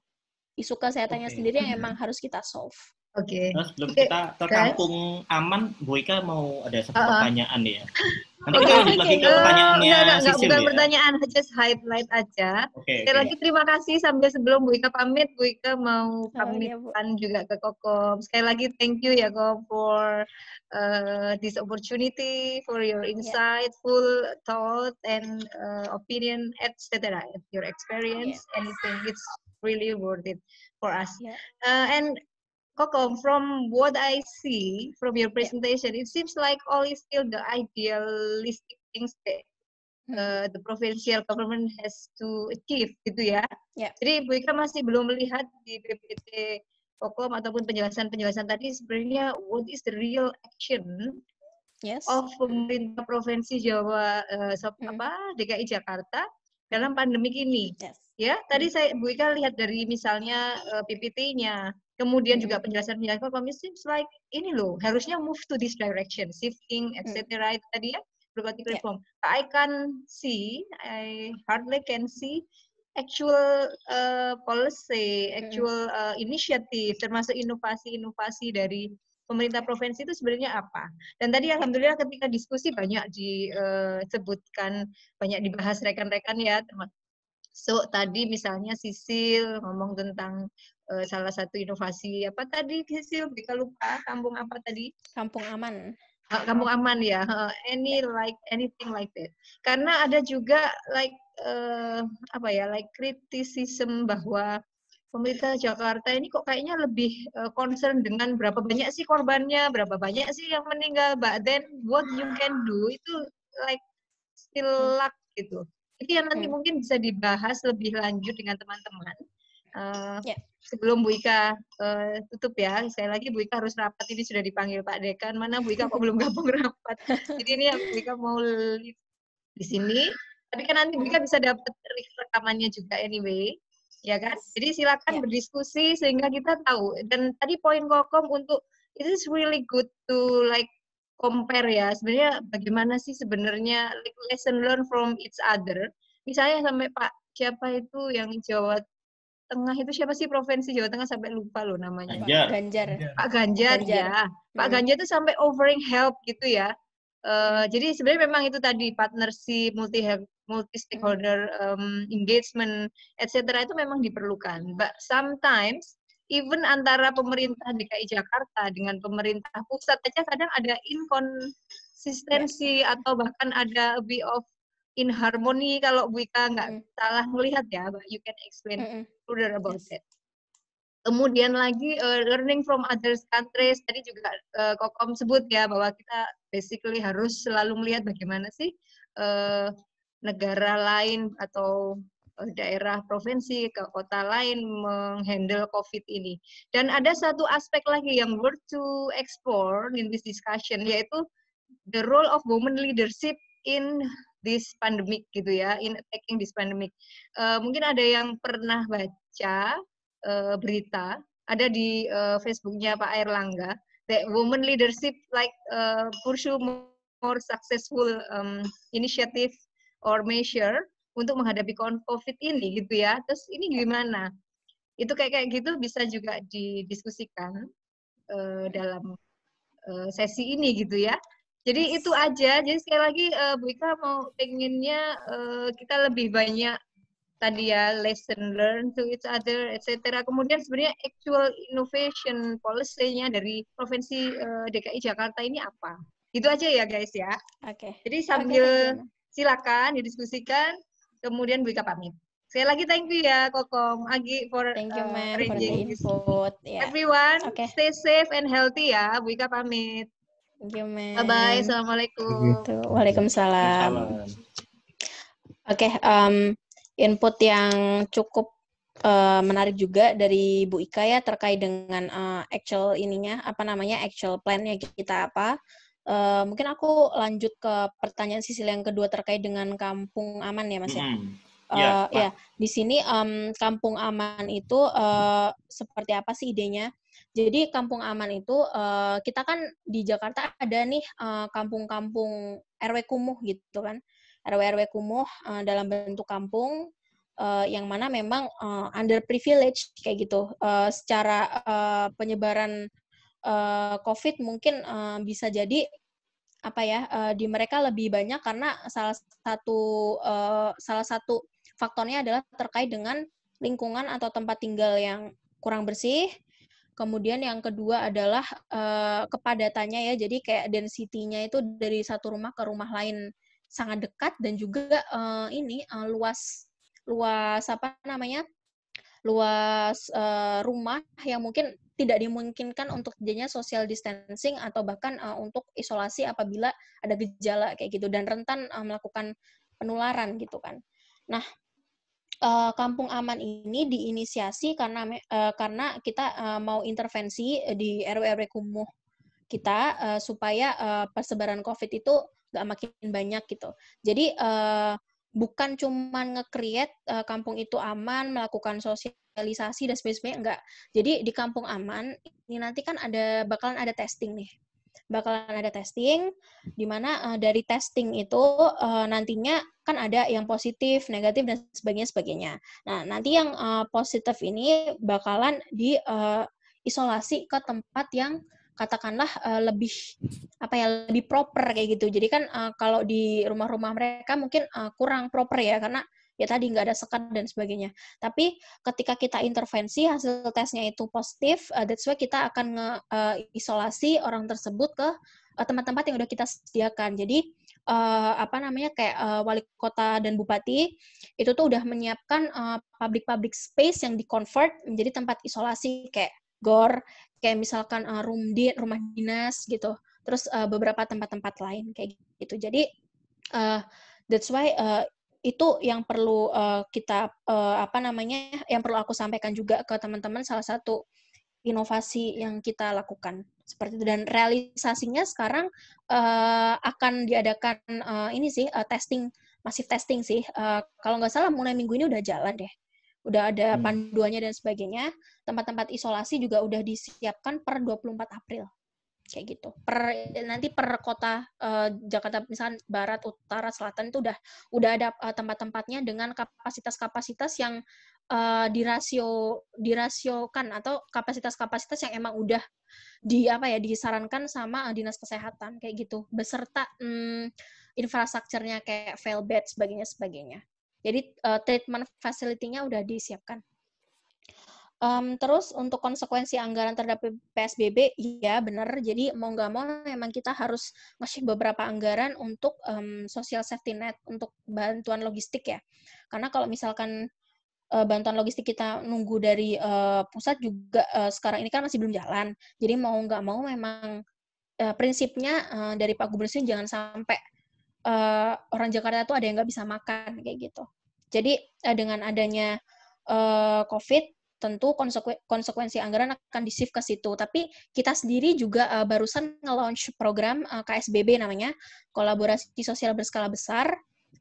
Isu kesehatannya okay. sendiri yang emang harus kita solve. Oke. Okay. Terus sebelum okay. kita ke kan? aman, Bu Ika mau ada satu uh -huh. pertanyaan ya. Nanti okay, kita lagi ke pertanyaannya uh, enggak, enggak, bukan ya? pertanyaan, just highlight aja. Okay, Sekali okay. lagi terima kasih sambil sebelum Bu Ika pamit, Bu Ika mau ya, pamitan oh, juga ke Kokom. Sekali lagi thank you ya Kokom for uh, this opportunity, for your ya. insightful yeah. thought and uh, opinion, etc. Your experience, yeah. anything, it's really worth it for us. Yeah. Ya. Uh, and Kokom, from what I see from your presentation, it seems like all is still the idealistic things that hmm. uh, the provincial government has to achieve gitu ya. Yeah. Jadi Bu Ika masih belum melihat di PPT Kokom ataupun penjelasan-penjelasan tadi sebenarnya what is the real action yes. of pemerintah provinsi Jawa uh, mm. apa DKI Jakarta dalam pandemi ini. Yes. Ya, tadi hmm. saya Bu Ika lihat dari misalnya uh, PPT-nya kemudian iya. juga penjelasan-penjelasan ekonomis seems like ini loh harusnya move to this direction shifting etc hmm. itu tadi ya berbagai reform iya. yeah. I can see I hardly can see actual uh, policy hmm. actual uh, eh, inisiatif termasuk inovasi-inovasi dari pemerintah provinsi itu sebenarnya apa. Dan tadi alhamdulillah ketika diskusi banyak disebutkan, eh, banyak dibahas rekan-rekan ya. So tadi misalnya Sisil ngomong tentang Eh, salah satu inovasi apa tadi Silvika lupa kampung apa tadi? Kampung aman. Ah, kampung aman ya. Uh, any ya. like anything like that. Karena ada juga like uh, apa ya like criticism bahwa pemerintah Jakarta ini kok kayaknya lebih uh, concern dengan berapa banyak sih korbannya, berapa banyak sih yang meninggal, but then what you can do itu like still hmm. luck gitu. Itu yang nanti hmm. mungkin bisa dibahas lebih lanjut dengan teman-teman. Uh, yeah sebelum Bu Ika uh, tutup ya, Saya lagi Bu Ika harus rapat. Ini sudah dipanggil Pak Dekan. Mana Bu Ika kok belum gabung rapat? Jadi ini ya Bu Ika mau di sini. Tapi kan nanti Bu Ika bisa dapat rekamannya juga anyway. Ya kan? Jadi silakan ya. berdiskusi sehingga kita tahu. Dan tadi poin kokom untuk it is really good to like compare ya. Sebenarnya bagaimana sih sebenarnya like lesson learn from each other. Misalnya sampai Pak siapa itu yang Jawa Tengah itu siapa sih provinsi Jawa Tengah sampai lupa loh namanya. Ganjar. Pak Ganjar. Pak Ganjar, Ganjar. ya. Hmm. Pak Ganjar itu sampai offering help gitu ya. Uh, jadi sebenarnya memang itu tadi partnership, multi multi stakeholder um, engagement, etc. itu memang diperlukan. But sometimes even antara pemerintah DKI Jakarta dengan pemerintah pusat aja kadang ada inkonsistensi yes. Iya. atau bahkan ada a bit of in harmony kalau Bu Ika nggak mm. salah melihat ya, but you can explain mm -hmm. further about yes. it. Kemudian lagi uh, learning from other countries tadi juga uh, Kokom sebut ya bahwa kita basically harus selalu melihat bagaimana sih uh, negara lain atau daerah provinsi ke kota lain menghandle COVID ini. Dan ada satu aspek lagi yang worth to explore in this discussion yaitu the role of women leadership in this pandemic gitu ya, in attacking this pandemic. Uh, mungkin ada yang pernah baca uh, berita ada di uh, Facebooknya Pak Erlangga that woman leadership like uh, pursue more successful um, initiative or measure untuk menghadapi COVID ini gitu ya. Terus ini ya. gimana? Itu kayak kayak gitu bisa juga didiskusikan uh, dalam uh, sesi ini gitu ya. Jadi itu aja. Jadi sekali lagi uh, Bu Ika mau pengennya uh, kita lebih banyak tadi ya lesson learn to each other, etc. Kemudian sebenarnya actual innovation policy-nya dari provinsi uh, eh, DKI Jakarta ini apa? Itu aja ya guys ya. Oke. Okay. Jadi sambil okay. silakan didiskusikan, kemudian Bu Ika pamit. Sekali lagi thank you ya Kokom Agi for thank you, uh, for the input. Yeah. Everyone okay. stay safe and healthy ya. Bu Ika pamit. Thank you, man. Bye-bye. Assalamualaikum. Gitu. waalaikumsalam. Oke, okay, um, input yang cukup uh, menarik juga dari Bu Ika ya terkait dengan uh, actual ininya apa namanya actual plannya nya kita apa. Uh, mungkin aku lanjut ke pertanyaan sisi yang kedua terkait dengan kampung aman ya Mas ya. Mm. Yeah, iya, ya, di sini um, kampung aman itu uh, seperti apa sih idenya? Jadi kampung aman itu uh, kita kan di Jakarta ada nih kampung eh, kampung-kampung RW kumuh gitu kan. RW-RW kumuh uh, dalam bentuk kampung uh, yang mana memang uh, privilege kayak gitu. Uh, secara uh, penyebaran uh, COVID mungkin uh, bisa jadi apa ya uh, di mereka lebih banyak karena salah satu uh, salah satu faktornya adalah terkait dengan lingkungan atau tempat tinggal yang kurang bersih Kemudian yang kedua adalah uh, kepadatannya ya, jadi kayak density-nya itu dari satu rumah ke rumah lain sangat dekat dan juga uh, ini uh, luas luas apa namanya luas uh, rumah yang mungkin tidak dimungkinkan untuk jadinya social distancing atau bahkan uh, untuk isolasi apabila ada gejala kayak gitu dan rentan uh, melakukan penularan gitu kan. Nah, uh, kampung aman ini diinisiasi karena uh, karena kita uh, mau intervensi di RW-RW kumuh kita uh, supaya uh, persebaran COVID itu nggak makin banyak gitu. Jadi uh, bukan cuman nge-create uh, kampung itu aman, melakukan sosialisasi dan sebagainya enggak. Jadi di kampung aman ini nanti kan ada bakalan ada testing nih bakalan ada testing, di mana uh, dari testing itu uh, nantinya kan ada yang positif, negatif dan sebagainya sebagainya. Nah nanti yang uh, positif ini bakalan di uh, isolasi ke tempat yang katakanlah uh, lebih apa ya lebih proper kayak gitu. Jadi kan uh, kalau di rumah-rumah mereka mungkin uh, kurang proper ya karena ya tadi nggak ada sekat dan sebagainya. Tapi ketika kita intervensi hasil tesnya itu positif, uh, that's why kita akan nge, uh, isolasi orang tersebut ke eh, tempat-tempat uh, yang udah kita sediakan. Jadi uh, apa namanya kayak uh, wali kota dan bupati itu tuh udah menyiapkan uh, public public space yang di convert menjadi tempat isolasi kayak gor, kayak misalkan uh, room di rumah dinas gitu. Terus uh, beberapa tempat-tempat lain kayak gitu. Jadi uh, that's why uh, itu yang perlu uh, kita uh, apa namanya yang perlu aku sampaikan juga ke teman-teman salah satu inovasi yang kita lakukan seperti itu dan realisasinya sekarang uh, akan diadakan uh, ini sih uh, testing masif testing sih uh, kalau nggak salah mulai minggu ini udah jalan deh udah ada hmm. panduannya dan sebagainya tempat-tempat isolasi juga udah disiapkan per 24 April kayak gitu per nanti per kota uh, Jakarta misalkan barat utara selatan itu udah udah ada uh, tempat-tempatnya dengan kapasitas-kapasitas yang uh, eh, dirasio dirasiokan atau kapasitas-kapasitas yang emang udah di apa ya disarankan sama uh, dinas kesehatan kayak gitu beserta um, infrastrukturnya kayak fail bed sebagainya sebagainya jadi uh, treatment facility-nya udah disiapkan Um, terus untuk konsekuensi anggaran terhadap PSBB, ya benar. Jadi mau nggak mau memang kita harus ngasih beberapa anggaran untuk um, social safety net, untuk bantuan logistik ya. Karena kalau misalkan uh, bantuan logistik kita nunggu dari uh, pusat juga uh, sekarang ini kan masih belum jalan. Jadi mau nggak mau memang uh, prinsipnya uh, dari Pak Gubernur sih jangan sampai uh, orang Jakarta itu ada yang nggak bisa makan kayak gitu. Jadi uh, dengan adanya uh, COVID tentu konseku konsekuensi anggaran akan di ke situ. Tapi kita sendiri juga uh, barusan nge-launch program uh, eh, KSBB namanya, kolaborasi sosial berskala besar.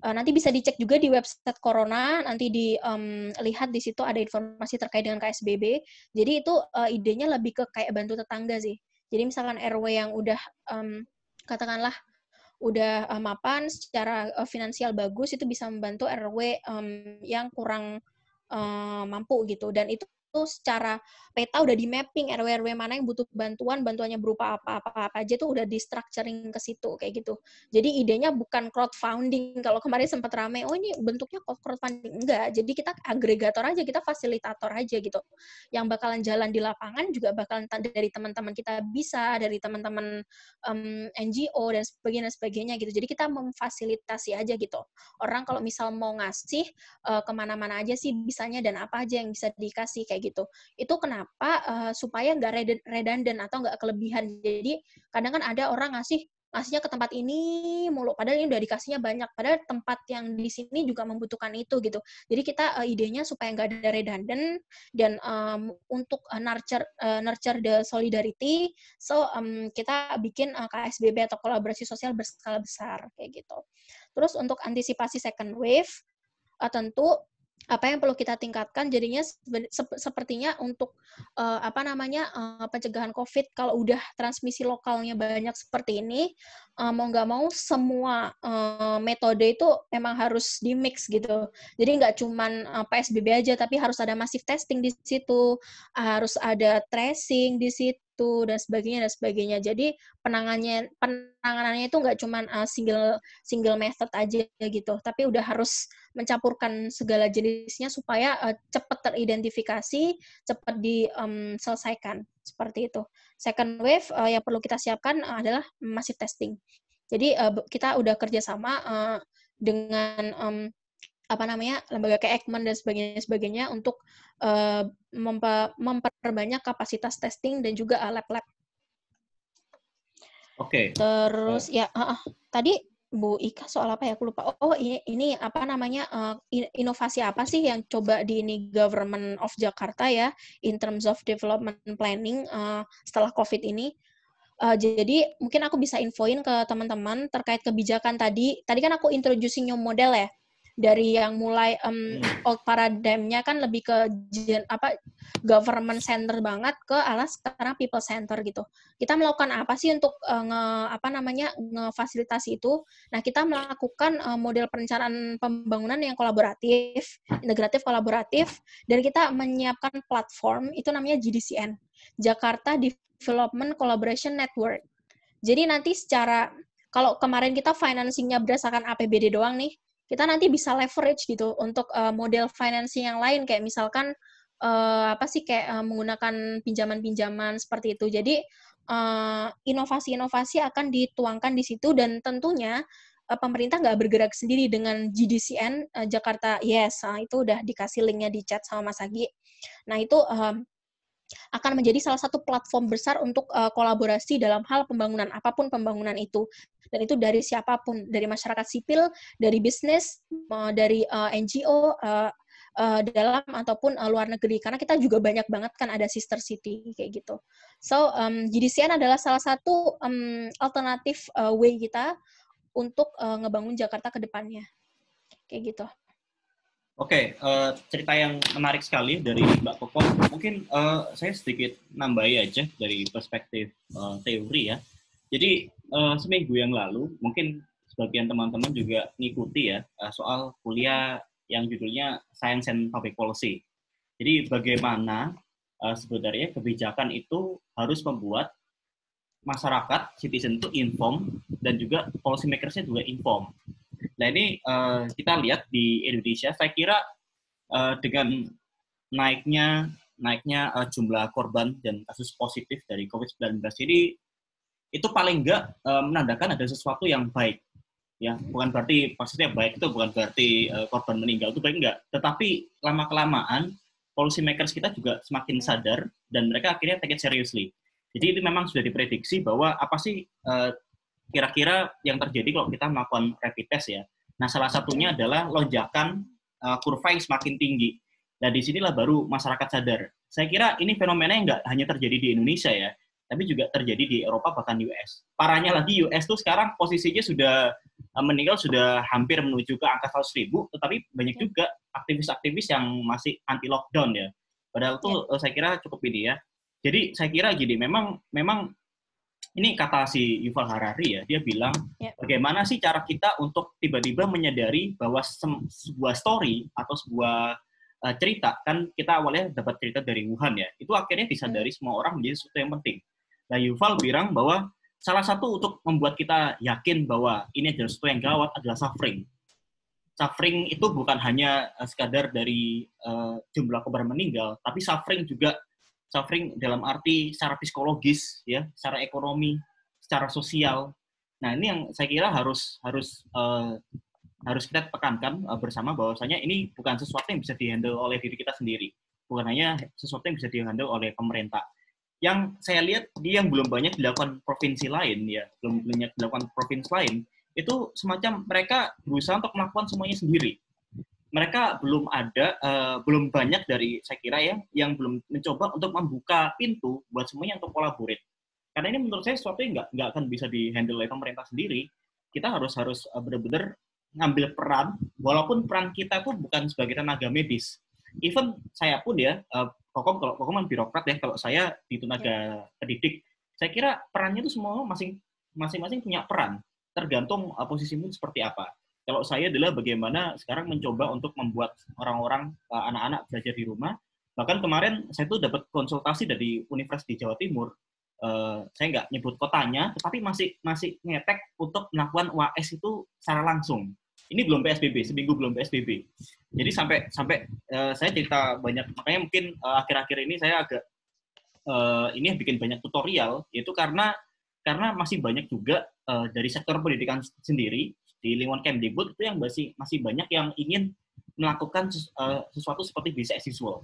Uh, nanti bisa dicek juga di website Corona, nanti dilihat um, di situ ada informasi terkait dengan KSBB. Jadi itu uh, idenya lebih ke kayak bantu tetangga sih. Jadi misalkan RW yang udah um, katakanlah udah mapan secara finansial bagus itu bisa membantu RW yang kurang Eh, mampu gitu dan itu tuh secara peta udah di mapping RW-RW mana yang butuh bantuan, bantuannya berupa apa-apa aja tuh udah di structuring ke situ kayak gitu. Jadi idenya bukan crowdfunding kalau kemarin sempat rame, oh ini bentuknya crowdfunding enggak. Jadi kita agregator aja, kita fasilitator aja gitu. Yang bakalan jalan di lapangan juga bakalan dari teman-teman kita bisa, dari teman-teman um, NGO dan sebagainya dan sebagainya gitu. Jadi kita memfasilitasi aja gitu. Orang kalau misal mau ngasih uh, kemana-mana aja sih bisanya dan apa aja yang bisa dikasih kayak gitu. Itu kenapa uh, supaya nggak redundant atau nggak kelebihan. Jadi kadang kan ada orang ngasih ngasihnya ke tempat ini mulu padahal ini udah dikasihnya banyak padahal tempat yang di sini juga membutuhkan itu gitu jadi kita uh, idenya supaya nggak ada redundant dan um, untuk uh, nurture uh, nurture the solidarity so um, kita bikin uh, KSBB atau kolaborasi sosial berskala besar kayak gitu terus untuk antisipasi second wave uh, tentu apa yang perlu kita tingkatkan jadinya sepertinya untuk uh, apa namanya uh, pencegahan COVID kalau udah transmisi lokalnya banyak seperti ini uh, mau nggak mau semua uh, metode itu emang harus di mix gitu jadi nggak cuman uh, PSBB aja tapi harus ada masif testing di situ harus ada tracing di situ itu dan sebagainya dan sebagainya. Jadi penanganannya penanganannya itu nggak cuma uh, eh, single single method aja gitu, tapi udah harus mencampurkan segala jenisnya supaya uh, eh, cepat teridentifikasi, cepat diselesaikan um, seperti itu. Second wave uh, yang perlu kita siapkan uh, adalah masih testing. Jadi uh, kita udah kerjasama uh, dengan um, apa namanya lembaga kayak Ekman dan sebagainya sebagainya untuk uh, memperbanyak kapasitas testing dan juga eh, lab-lab. Oke. Okay. Terus eh. ya uh, uh, tadi Bu Ika soal apa ya aku lupa. Oh ini ini apa namanya uh, inovasi apa sih yang coba di ini government of Jakarta ya in terms of development planning uh, setelah COVID ini. Uh, jadi mungkin aku bisa infoin ke teman-teman terkait kebijakan tadi. Tadi kan aku introducing new model ya dari yang mulai um, old paradigmnya kan lebih ke gen, apa government center banget ke alas sekarang people center gitu. Kita melakukan apa sih untuk uh, nge apa namanya ngefasilitasi itu? Nah, kita melakukan uh, model perencanaan pembangunan yang kolaboratif, integratif kolaboratif dan kita menyiapkan platform itu namanya GDCN, Jakarta Development Collaboration Network. Jadi nanti secara kalau kemarin kita financingnya berdasarkan APBD doang nih, kita nanti bisa leverage gitu untuk uh, model financing yang lain kayak misalkan uh, apa sih kayak uh, menggunakan pinjaman-pinjaman seperti itu. Jadi inovasi-inovasi uh, akan dituangkan di situ dan tentunya uh, pemerintah nggak bergerak sendiri dengan GDCN uh, Jakarta Yes. uh, itu udah dikasih linknya di chat sama Mas Agi. Nah, itu uh, akan menjadi salah satu platform besar untuk uh, kolaborasi dalam hal pembangunan apapun pembangunan itu dan itu dari siapapun dari masyarakat sipil dari bisnis uh, dari uh, eh, NGO uh, eh, uh, dalam ataupun uh, luar negeri karena kita juga banyak banget kan ada sister city kayak gitu. So um, GDCN adalah salah satu um, alternatif uh, way kita untuk uh, ngebangun Jakarta ke depannya. Kayak gitu. Oke, okay, uh, eh, cerita yang menarik sekali dari Mbak Koko. Mungkin uh, saya sedikit nambahi aja dari perspektif uh, teori ya. Jadi uh, seminggu yang lalu, mungkin sebagian teman-teman juga ngikuti ya uh, soal kuliah yang judulnya Science and Public Policy. Jadi bagaimana uh, sebenarnya kebijakan itu harus membuat masyarakat, citizen itu inform dan juga policy makers-nya juga inform Nah ini uh, kita lihat di Indonesia, saya kira uh, dengan naiknya naiknya uh, jumlah korban dan kasus positif dari COVID-19 ini itu paling enggak uh, menandakan ada sesuatu yang baik. Ya, bukan berarti maksudnya baik itu bukan berarti uh, korban meninggal itu baik enggak, tetapi lama kelamaan policy makers kita juga semakin sadar dan mereka akhirnya take it seriously. Jadi itu memang sudah diprediksi bahwa apa sih uh, kira-kira yang terjadi kalau kita melakukan rapid test ya. Nah, salah satunya adalah lonjakan uh, eh, kurva yang semakin tinggi. Nah, di sinilah baru masyarakat sadar. Saya kira ini fenomena yang nggak hanya terjadi di Indonesia ya, tapi juga terjadi di Eropa bahkan US. Parahnya lagi US tuh sekarang posisinya sudah eh, meninggal sudah hampir menuju ke angka 100 ribu, tetapi banyak juga aktivis-aktivis yang masih anti lockdown ya. Padahal tuh iya. eh, saya kira cukup ini ya. Jadi saya kira gini, memang memang ini kata si Yuval Harari ya, dia bilang yeah. bagaimana sih cara kita untuk tiba-tiba menyadari bahwa sebuah story atau sebuah uh, cerita kan kita awalnya dapat cerita dari Wuhan ya, itu akhirnya disadari mm. semua orang menjadi sesuatu yang penting. Nah Yuval bilang bahwa salah satu untuk membuat kita yakin bahwa ini adalah sesuatu yang gawat adalah suffering. Suffering itu bukan hanya eh, sekadar dari uh, jumlah korban meninggal, tapi suffering juga suffering dalam arti secara psikologis ya secara ekonomi secara sosial nah ini yang saya kira harus harus uh, harus kita tekankan uh, bersama bahwasanya ini bukan sesuatu yang bisa dihandle oleh diri kita sendiri bukan hanya sesuatu yang bisa dihandle oleh pemerintah yang saya lihat dia yang belum banyak dilakukan provinsi lain ya belum banyak dilakukan provinsi lain itu semacam mereka berusaha untuk melakukan semuanya sendiri mereka belum ada uh, belum banyak dari saya kira ya yang belum mencoba untuk membuka pintu buat semuanya untuk kolaborit. karena ini menurut saya sesuatu yang nggak nggak akan bisa dihandle oleh pemerintah sendiri kita harus harus eh, benar-benar ngambil peran walaupun peran kita tuh bukan sebagai tenaga medis even saya pun ya uh, kokom kalau kokom kan birokrat ya kalau saya di tenaga ya. pendidik saya kira perannya itu semua masing masing-masing punya peran tergantung posisimu seperti apa kalau saya adalah bagaimana sekarang mencoba untuk membuat orang-orang eh, anak-anak belajar di rumah. Bahkan kemarin saya tuh dapat konsultasi dari Universitas di Jawa Timur. Eh, saya nggak nyebut kotanya, tetapi masih masih ngetek untuk melakukan UAS itu secara langsung. Ini belum PSBB, seminggu belum PSBB. Jadi sampai sampai eh, saya cerita banyak, makanya mungkin akhir-akhir ini saya agak uh, ini bikin banyak tutorial, yaitu karena karena masih banyak juga uh, dari sektor pendidikan sendiri di lingkungan Kemdikbud itu yang masih masih banyak yang ingin melakukan eh, sesuatu seperti bisa visual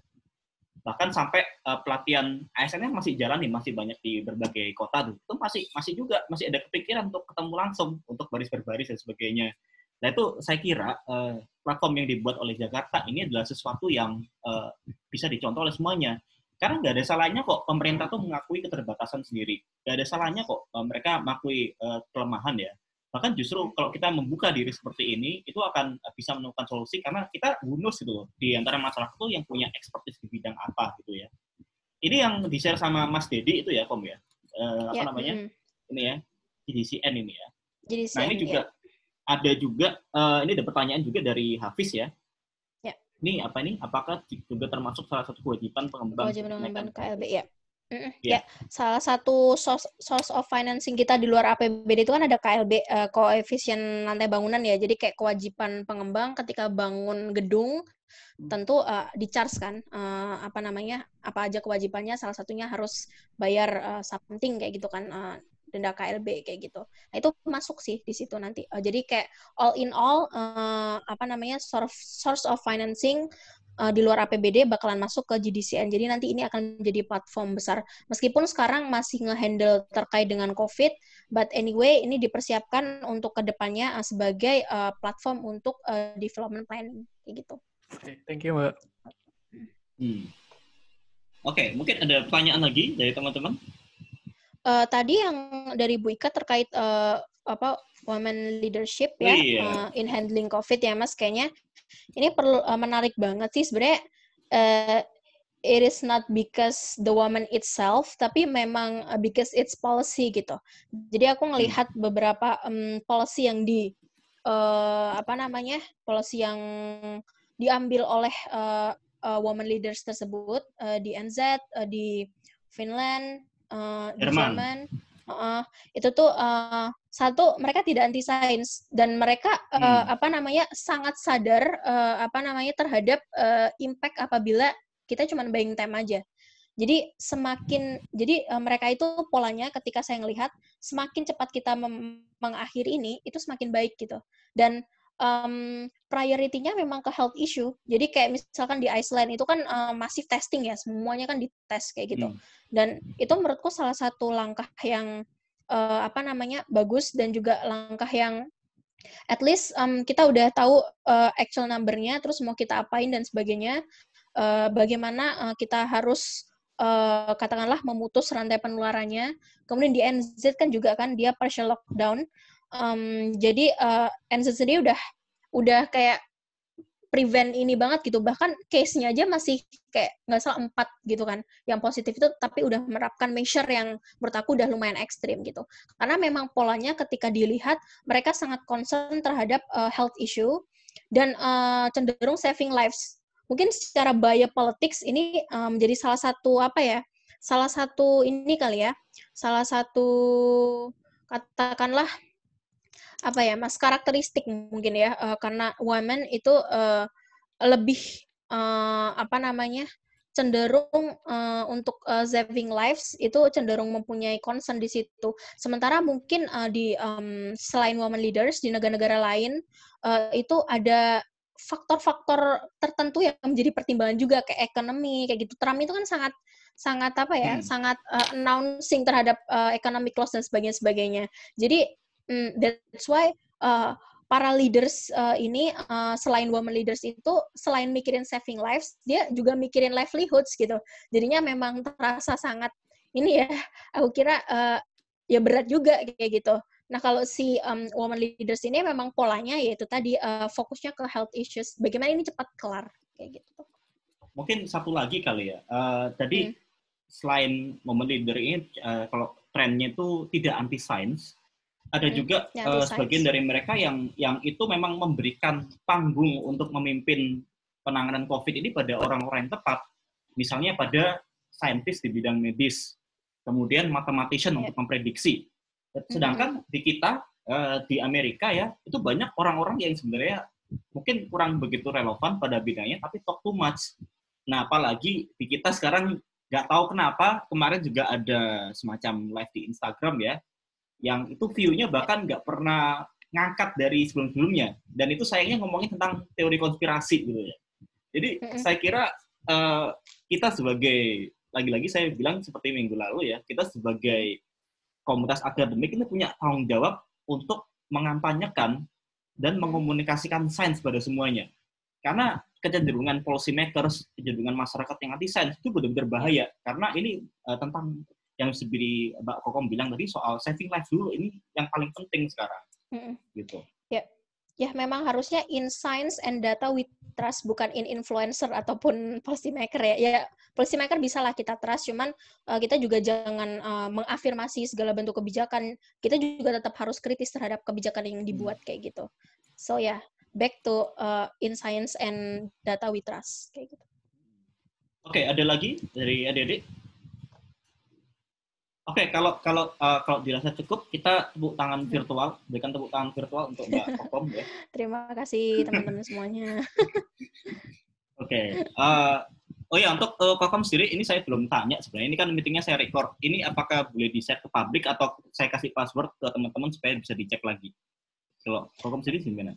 Bahkan sampai eh, pelatihan ASN-nya masih jalan nih, masih banyak di berbagai kota tuh. Itu masih masih juga masih ada kepikiran untuk ketemu langsung untuk baris berbaris dan sebagainya. Nah itu saya kira eh, platform yang dibuat oleh Jakarta ini adalah sesuatu yang bisa dicontoh oleh semuanya. Karena nggak ada salahnya kok pemerintah tuh mengakui keterbatasan sendiri. Nggak ada salahnya kok mereka mengakui kelemahan ya. Bahkan justru kalau kita membuka diri seperti ini, itu akan eh, bisa menemukan solusi karena kita bonus gitu loh. Di antara masyarakat itu yang punya expertise di bidang apa gitu ya. Ini yang di-share sama Mas Dedi itu ya, Kom ya? Uh, apa ya, namanya? Mm. Ini ya, di GDCN ini ya. GDCN, nah ini juga, ya. ada juga, uh, ini ada pertanyaan juga dari Hafiz ya, ya. ini apa ini apakah juga termasuk salah satu kewajiban pengembang kewajiban pengembang KLB ya Mm, yeah. Ya, salah satu source, source of financing kita di luar APBD itu kan ada KLB uh, eh, koefisien lantai bangunan ya. Jadi kayak kewajiban pengembang ketika bangun gedung hmm. tentu uh, eh, di charge kan uh, apa namanya apa aja kewajibannya salah satunya harus bayar uh, something kayak gitu kan uh, denda KLB kayak gitu. Nah, itu masuk sih di situ nanti. Uh, jadi kayak all in all uh, apa namanya source source of financing uh, di luar APBD bakalan masuk ke GDCN. Jadi nanti ini akan menjadi platform besar. Meskipun sekarang masih ngehandle terkait dengan COVID, but anyway ini dipersiapkan untuk kedepannya uh, sebagai uh, platform untuk uh, development planning kayak gitu. Okay, thank you mbak. Hmm. Oke, okay, mungkin ada pertanyaan lagi dari teman-teman. Uh, tadi yang dari Bu Ika terkait uh, apa women leadership ya oh iya. uh, in handling COVID ya Mas kayaknya ini perlu uh, menarik banget sih sebenarnya uh, it is not because the woman itself, tapi memang eh, because it's policy gitu. Jadi aku melihat hmm. beberapa um, policy yang di uh, apa namanya policy yang diambil oleh uh, uh, woman leaders tersebut uh, di NZ, uh, di Finland, uh, Jerman. di Jerman, Uh, itu tuh uh, satu mereka tidak anti sains dan mereka eh, hmm. apa namanya sangat sadar uh, apa namanya terhadap uh, impact apabila kita cuma buying time aja. Jadi semakin jadi uh, mereka itu polanya ketika saya melihat semakin cepat kita mengakhiri ini itu semakin baik gitu. Dan um, priority memang ke health issue. Jadi kayak misalkan di Iceland itu kan um, masif testing ya, semuanya kan dites kayak gitu. Hmm. Dan itu menurutku salah satu langkah yang uh, apa namanya bagus dan juga langkah yang at least um, kita udah tahu uh, actual numbernya, terus mau kita apain dan sebagainya. Uh, bagaimana uh, kita harus uh, katakanlah memutus rantai penularannya. Kemudian di NZ kan juga kan dia partial lockdown um, jadi uh, eh, NCC sendiri udah udah kayak prevent ini banget gitu bahkan case-nya aja masih kayak nggak salah empat gitu kan yang positif itu tapi udah menerapkan measure yang menurut aku udah lumayan ekstrim gitu karena memang polanya ketika dilihat mereka sangat concern terhadap uh, health issue dan uh, cenderung saving lives mungkin secara biaya politics ini um, menjadi salah satu apa ya salah satu ini kali ya salah satu katakanlah apa ya mas karakteristik mungkin ya uh, karena women itu uh, lebih uh, apa namanya cenderung uh, untuk uh, saving lives itu cenderung mempunyai concern di situ. Sementara mungkin uh, di um, selain women leaders di negara-negara lain uh, itu ada faktor-faktor tertentu yang menjadi pertimbangan juga kayak ekonomi kayak gitu. Trump itu kan sangat sangat apa ya, hmm. sangat uh, announcing terhadap uh, economic loss dan sebagainya sebagainya. Jadi mm, that's why uh, para leaders uh, ini uh, selain women leaders itu selain mikirin saving lives dia juga mikirin livelihoods gitu jadinya memang terasa sangat ini ya aku kira uh, ya berat juga kayak gitu nah kalau si um, women leaders ini memang polanya yaitu tadi uh, fokusnya ke health issues bagaimana ini cepat kelar kayak gitu mungkin satu lagi kali ya uh, tadi hmm. selain woman leader ini uh, kalau trennya itu tidak anti science ada iya, juga ya, uh, sebagian dari mereka yang yang itu memang memberikan panggung untuk memimpin penanganan COVID ini pada orang-orang yang tepat, misalnya pada saintis di bidang medis, kemudian mathematician ya. untuk memprediksi. Sedangkan hmm di kita uh, di Amerika ya itu banyak orang-orang yang sebenarnya mungkin kurang begitu relevan pada bidangnya, tapi talk too much. Nah, apalagi di kita sekarang nggak tahu kenapa kemarin juga ada semacam live di Instagram ya yang itu view-nya bahkan nggak pernah ngangkat dari sebelum-sebelumnya dan itu sayangnya ngomongin tentang teori konspirasi gitu ya. Jadi saya kira uh, kita sebagai lagi-lagi saya bilang seperti minggu lalu ya, kita sebagai komunitas akademik ini punya tanggung jawab untuk mengampanyekan dan mengkomunikasikan sains pada semuanya. Karena kecenderungan policy makers, kecenderungan masyarakat yang anti sains itu benar-benar bahaya karena ini uh, tentang yang sendiri Mbak Kokom bilang tadi soal saving life dulu ini yang paling penting sekarang. Mm-hmm. Gitu. Ya. Yeah. ya, memang harusnya in science and data we trust bukan in influencer ataupun policy maker ya. Ya, policy maker bisalah kita trust, cuman uh, kita juga jangan uh, mengafirmasi segala bentuk kebijakan. Kita juga tetap harus kritis terhadap kebijakan yang hmm. dibuat mm. kayak gitu. So ya, yeah, back to uh, in science and data we trust kayak gitu. Oke, okay, ada lagi dari adik-adik? Oke, okay, kalau kalau uh, kalau dirasa cukup, kita tepuk tangan virtual, berikan tepuk tangan virtual untuk Mbak Kokom ya. Terima kasih teman-teman semuanya. Oke, okay. uh, eh, oh ya untuk uh, eh, Kokom sendiri, ini saya belum tanya sebenarnya. Ini kan meetingnya saya record. Ini apakah boleh di share ke publik atau saya kasih password ke teman-teman supaya bisa dicek lagi? Kalau Kokom sendiri gimana?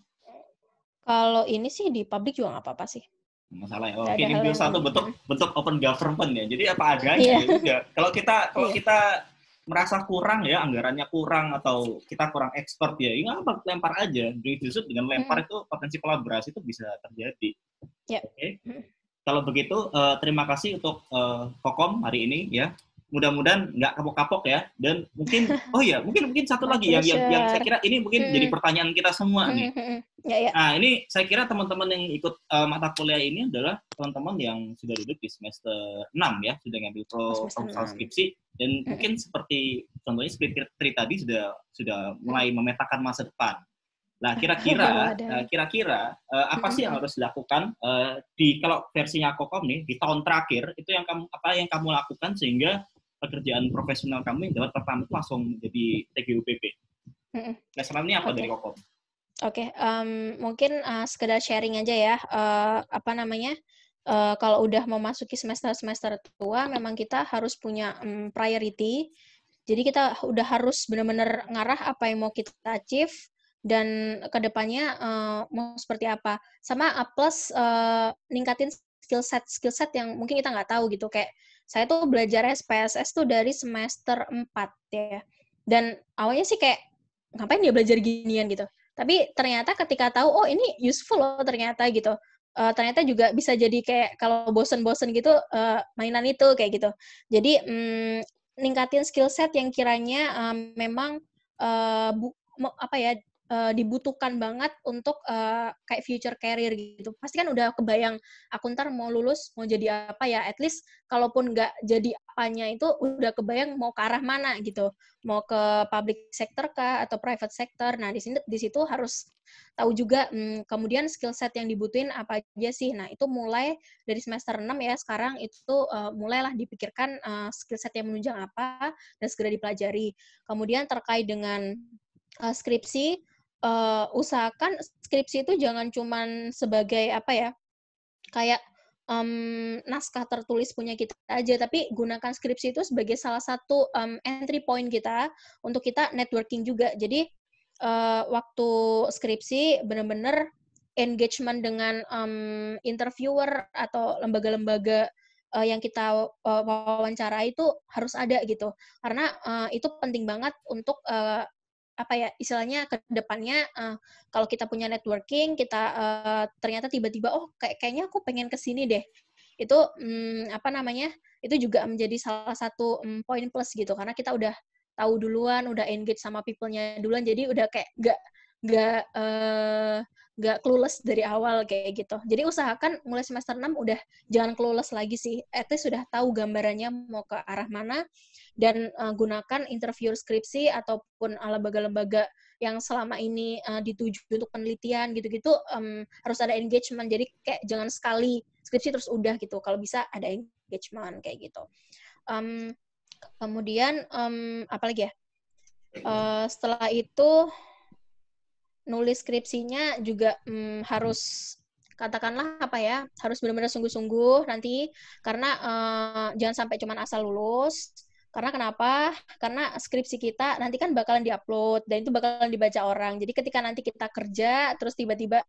Kalau ini sih di publik juga nggak apa-apa sih masalah oke okay, ini satu bentuk bentuk open government ya jadi apa adanya yeah. ya kalau kita kalau yeah. kita merasa kurang ya anggarannya kurang atau kita kurang expert ya ini ya apa lempar aja justru dengan lempar mm. itu potensi kolaborasi itu bisa terjadi yeah. oke okay? Hmm. kalau begitu uh, terima kasih untuk uh, kokom hari ini ya mudah-mudahan nggak kapok-kapok ya dan mungkin oh ya mungkin mungkin satu lagi yang, yang yang saya kira ini mungkin hmm. jadi pertanyaan kita semua nih hmm, hmm, hmm. ya, ya. nah ini saya kira teman-teman yang ikut uh, mata kuliah ini adalah teman-teman yang sudah duduk di semester 6 ya sudah ngambil pro oh, proposal skripsi dan hmm. mungkin seperti contohnya tri tadi sudah sudah mulai memetakan masa depan Nah, kira-kira, eh, kira-kira uh, apa sih yang harus dilakukan uh, di kalau versinya Kokom nih di tahun terakhir itu yang kamu apa yang kamu lakukan sehingga pekerjaan profesional kamu yang dapat pertama itu langsung jadi TGUPP. Mm-hmm. Nah, selama ini apa okay. dari Kokom? Oke, okay. um, mungkin uh, sekedar sharing aja ya, uh, apa namanya, uh, kalau udah memasuki semester-semester tua, memang kita harus punya um, priority, jadi kita udah harus benar-benar ngarah apa yang mau kita achieve, dan kedepannya uh, mau seperti apa. Sama uh, plus uh, ningkatin skill set skill set yang mungkin kita nggak tahu gitu kayak saya tuh belajar SPSS tuh dari semester 4 ya. Dan awalnya sih kayak ngapain dia belajar ginian gitu. Tapi ternyata ketika tahu oh ini useful loh ternyata gitu. Uh, ternyata juga bisa jadi kayak kalau bosen-bosen gitu uh, mainan itu kayak gitu. Jadi um, ningkatin skill set yang kiranya um, memang uh, bu, apa ya uh, dibutuhkan banget untuk uh, kayak future career gitu. Pasti kan udah kebayang aku ntar mau lulus mau jadi apa ya. At least kalaupun nggak jadi apanya itu udah kebayang mau ke arah mana gitu. Mau ke public sector kah atau private sector. Nah, di sini di situ harus tahu juga hmm, kemudian skill set yang dibutuhin apa aja sih. Nah, itu mulai dari semester 6 ya sekarang itu uh, mulailah dipikirkan uh, skill set yang menunjang apa dan segera dipelajari. Kemudian terkait dengan uh, skripsi uh, usahakan skripsi itu jangan cuman sebagai apa ya kayak um, naskah tertulis punya kita aja, tapi gunakan skripsi itu sebagai salah satu um, entry point kita untuk kita networking juga. Jadi uh, waktu skripsi benar-benar engagement dengan um, interviewer atau lembaga-lembaga uh, yang kita uh, wawancara itu harus ada gitu, karena uh, itu penting banget untuk uh, apa ya istilahnya ke depannya uh, kalau kita punya networking kita uh, ternyata tiba-tiba oh kayak kayaknya aku pengen ke sini deh itu um, apa namanya itu juga menjadi salah satu um, poin plus gitu karena kita udah tahu duluan udah engage sama people-nya duluan jadi udah kayak gak gak uh, eh, nggak clueless dari awal kayak gitu. Jadi usahakan mulai semester 6 udah jangan clueless lagi sih. At least sudah tahu gambarannya mau ke arah mana dan uh, gunakan interview skripsi ataupun ala eh, lembaga-lembaga yang selama ini uh, dituju untuk penelitian gitu-gitu um, harus ada engagement. Jadi kayak jangan sekali skripsi terus udah gitu. Kalau bisa ada engagement kayak gitu. Um, kemudian um, apa lagi ya? Uh, setelah itu nulis skripsinya juga hmm, harus katakanlah apa ya harus benar-benar sungguh-sungguh nanti karena uh, jangan sampai cuman asal lulus karena kenapa? Karena skripsi kita nanti kan bakalan diupload dan itu bakalan dibaca orang. Jadi ketika nanti kita kerja terus tiba-tiba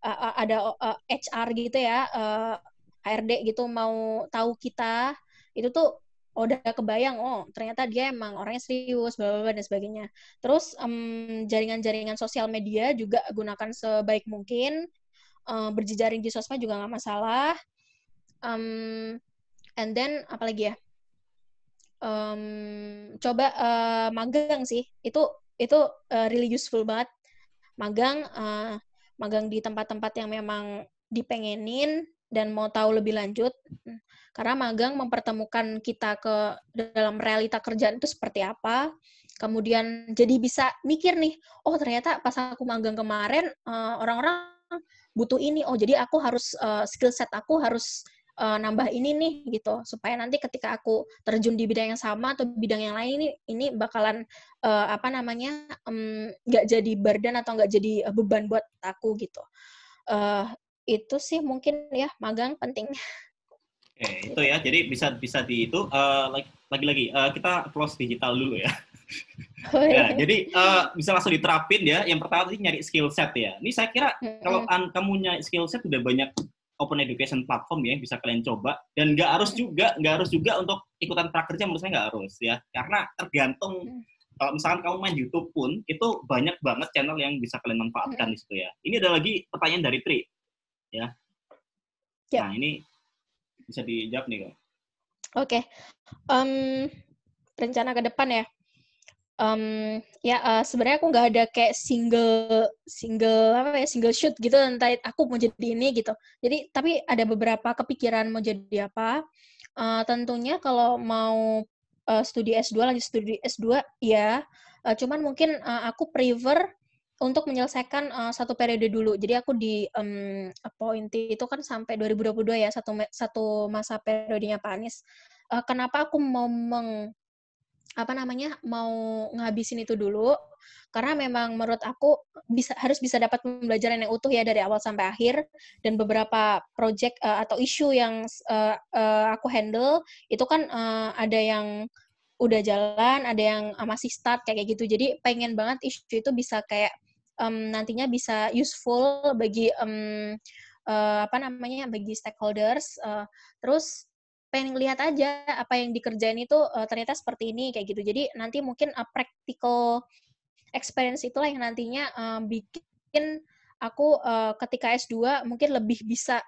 uh, ada uh, HR gitu ya, uh, HRD gitu mau tahu kita, itu tuh oh, udah kebayang oh ternyata dia emang orangnya serius bla bla dan sebagainya terus um, jaringan-jaringan sosial media juga gunakan sebaik mungkin um, berjejaring di sosmed juga nggak masalah um, and then apalagi ya um, coba uh, magang sih itu itu uh, really useful banget magang uh, magang di tempat-tempat yang memang dipengenin dan mau tahu lebih lanjut hmm, karena magang mempertemukan kita ke dalam realita kerjaan itu seperti apa kemudian jadi bisa mikir nih oh ternyata pas aku magang kemarin eh, orang-orang butuh ini oh jadi aku harus eh, skill set aku harus eh, nambah ini nih gitu supaya nanti ketika aku terjun di bidang yang sama atau bidang yang lain ini ini bakalan apa namanya nggak jadi burden atau nggak jadi beban buat aku gitu uh, itu sih mungkin ya magang penting. Oke, okay, itu ya. Jadi bisa bisa di itu uh, eh, lagi-lagi uh, eh, kita close digital dulu ya. ya, jadi uh, bisa langsung diterapin ya. Yang pertama tadi nyari skill set ya. Ini saya kira mm -hmm. kalau kamu nyari skill set udah banyak open education platform ya bisa kalian coba dan nggak harus juga nggak harus juga untuk ikutan prakerja menurut saya nggak harus ya karena tergantung mm. kalau misalkan kamu main YouTube pun itu banyak banget channel yang bisa kalian manfaatkan hmm. di situ ya. Ini ada lagi pertanyaan dari Tri ya. Yep. Ya. Nah ini bisa dijawab nih kak. Oke, okay. um, rencana ke depan ya. Um, ya uh, sebenarnya aku nggak ada kayak single single apa ya single shoot gitu entah aku mau jadi ini gitu. Jadi tapi ada beberapa kepikiran mau jadi apa. Uh, tentunya kalau mau uh, studi S2 lanjut studi S2 ya. Uh, cuman mungkin uh, aku prefer untuk menyelesaikan uh, satu periode dulu. Jadi aku di um, appointee itu kan sampai 2022 ya satu satu masa periodenya Pak Anies. Uh, kenapa aku mau meng apa namanya mau ngabisin itu dulu karena memang menurut aku bisa harus bisa dapat pembelajaran yang utuh ya dari awal sampai akhir dan beberapa project uh, atau isu yang uh, uh, aku handle itu kan uh, ada yang udah jalan, ada yang masih start kayak gitu. Jadi pengen banget isu itu bisa kayak um, nantinya bisa useful bagi um, uh, apa namanya bagi stakeholders uh, terus pengen lihat aja apa yang dikerjain itu uh, ternyata seperti ini kayak gitu jadi nanti mungkin a practical experience itulah yang nantinya um, bikin aku uh, ketika S2 mungkin lebih bisa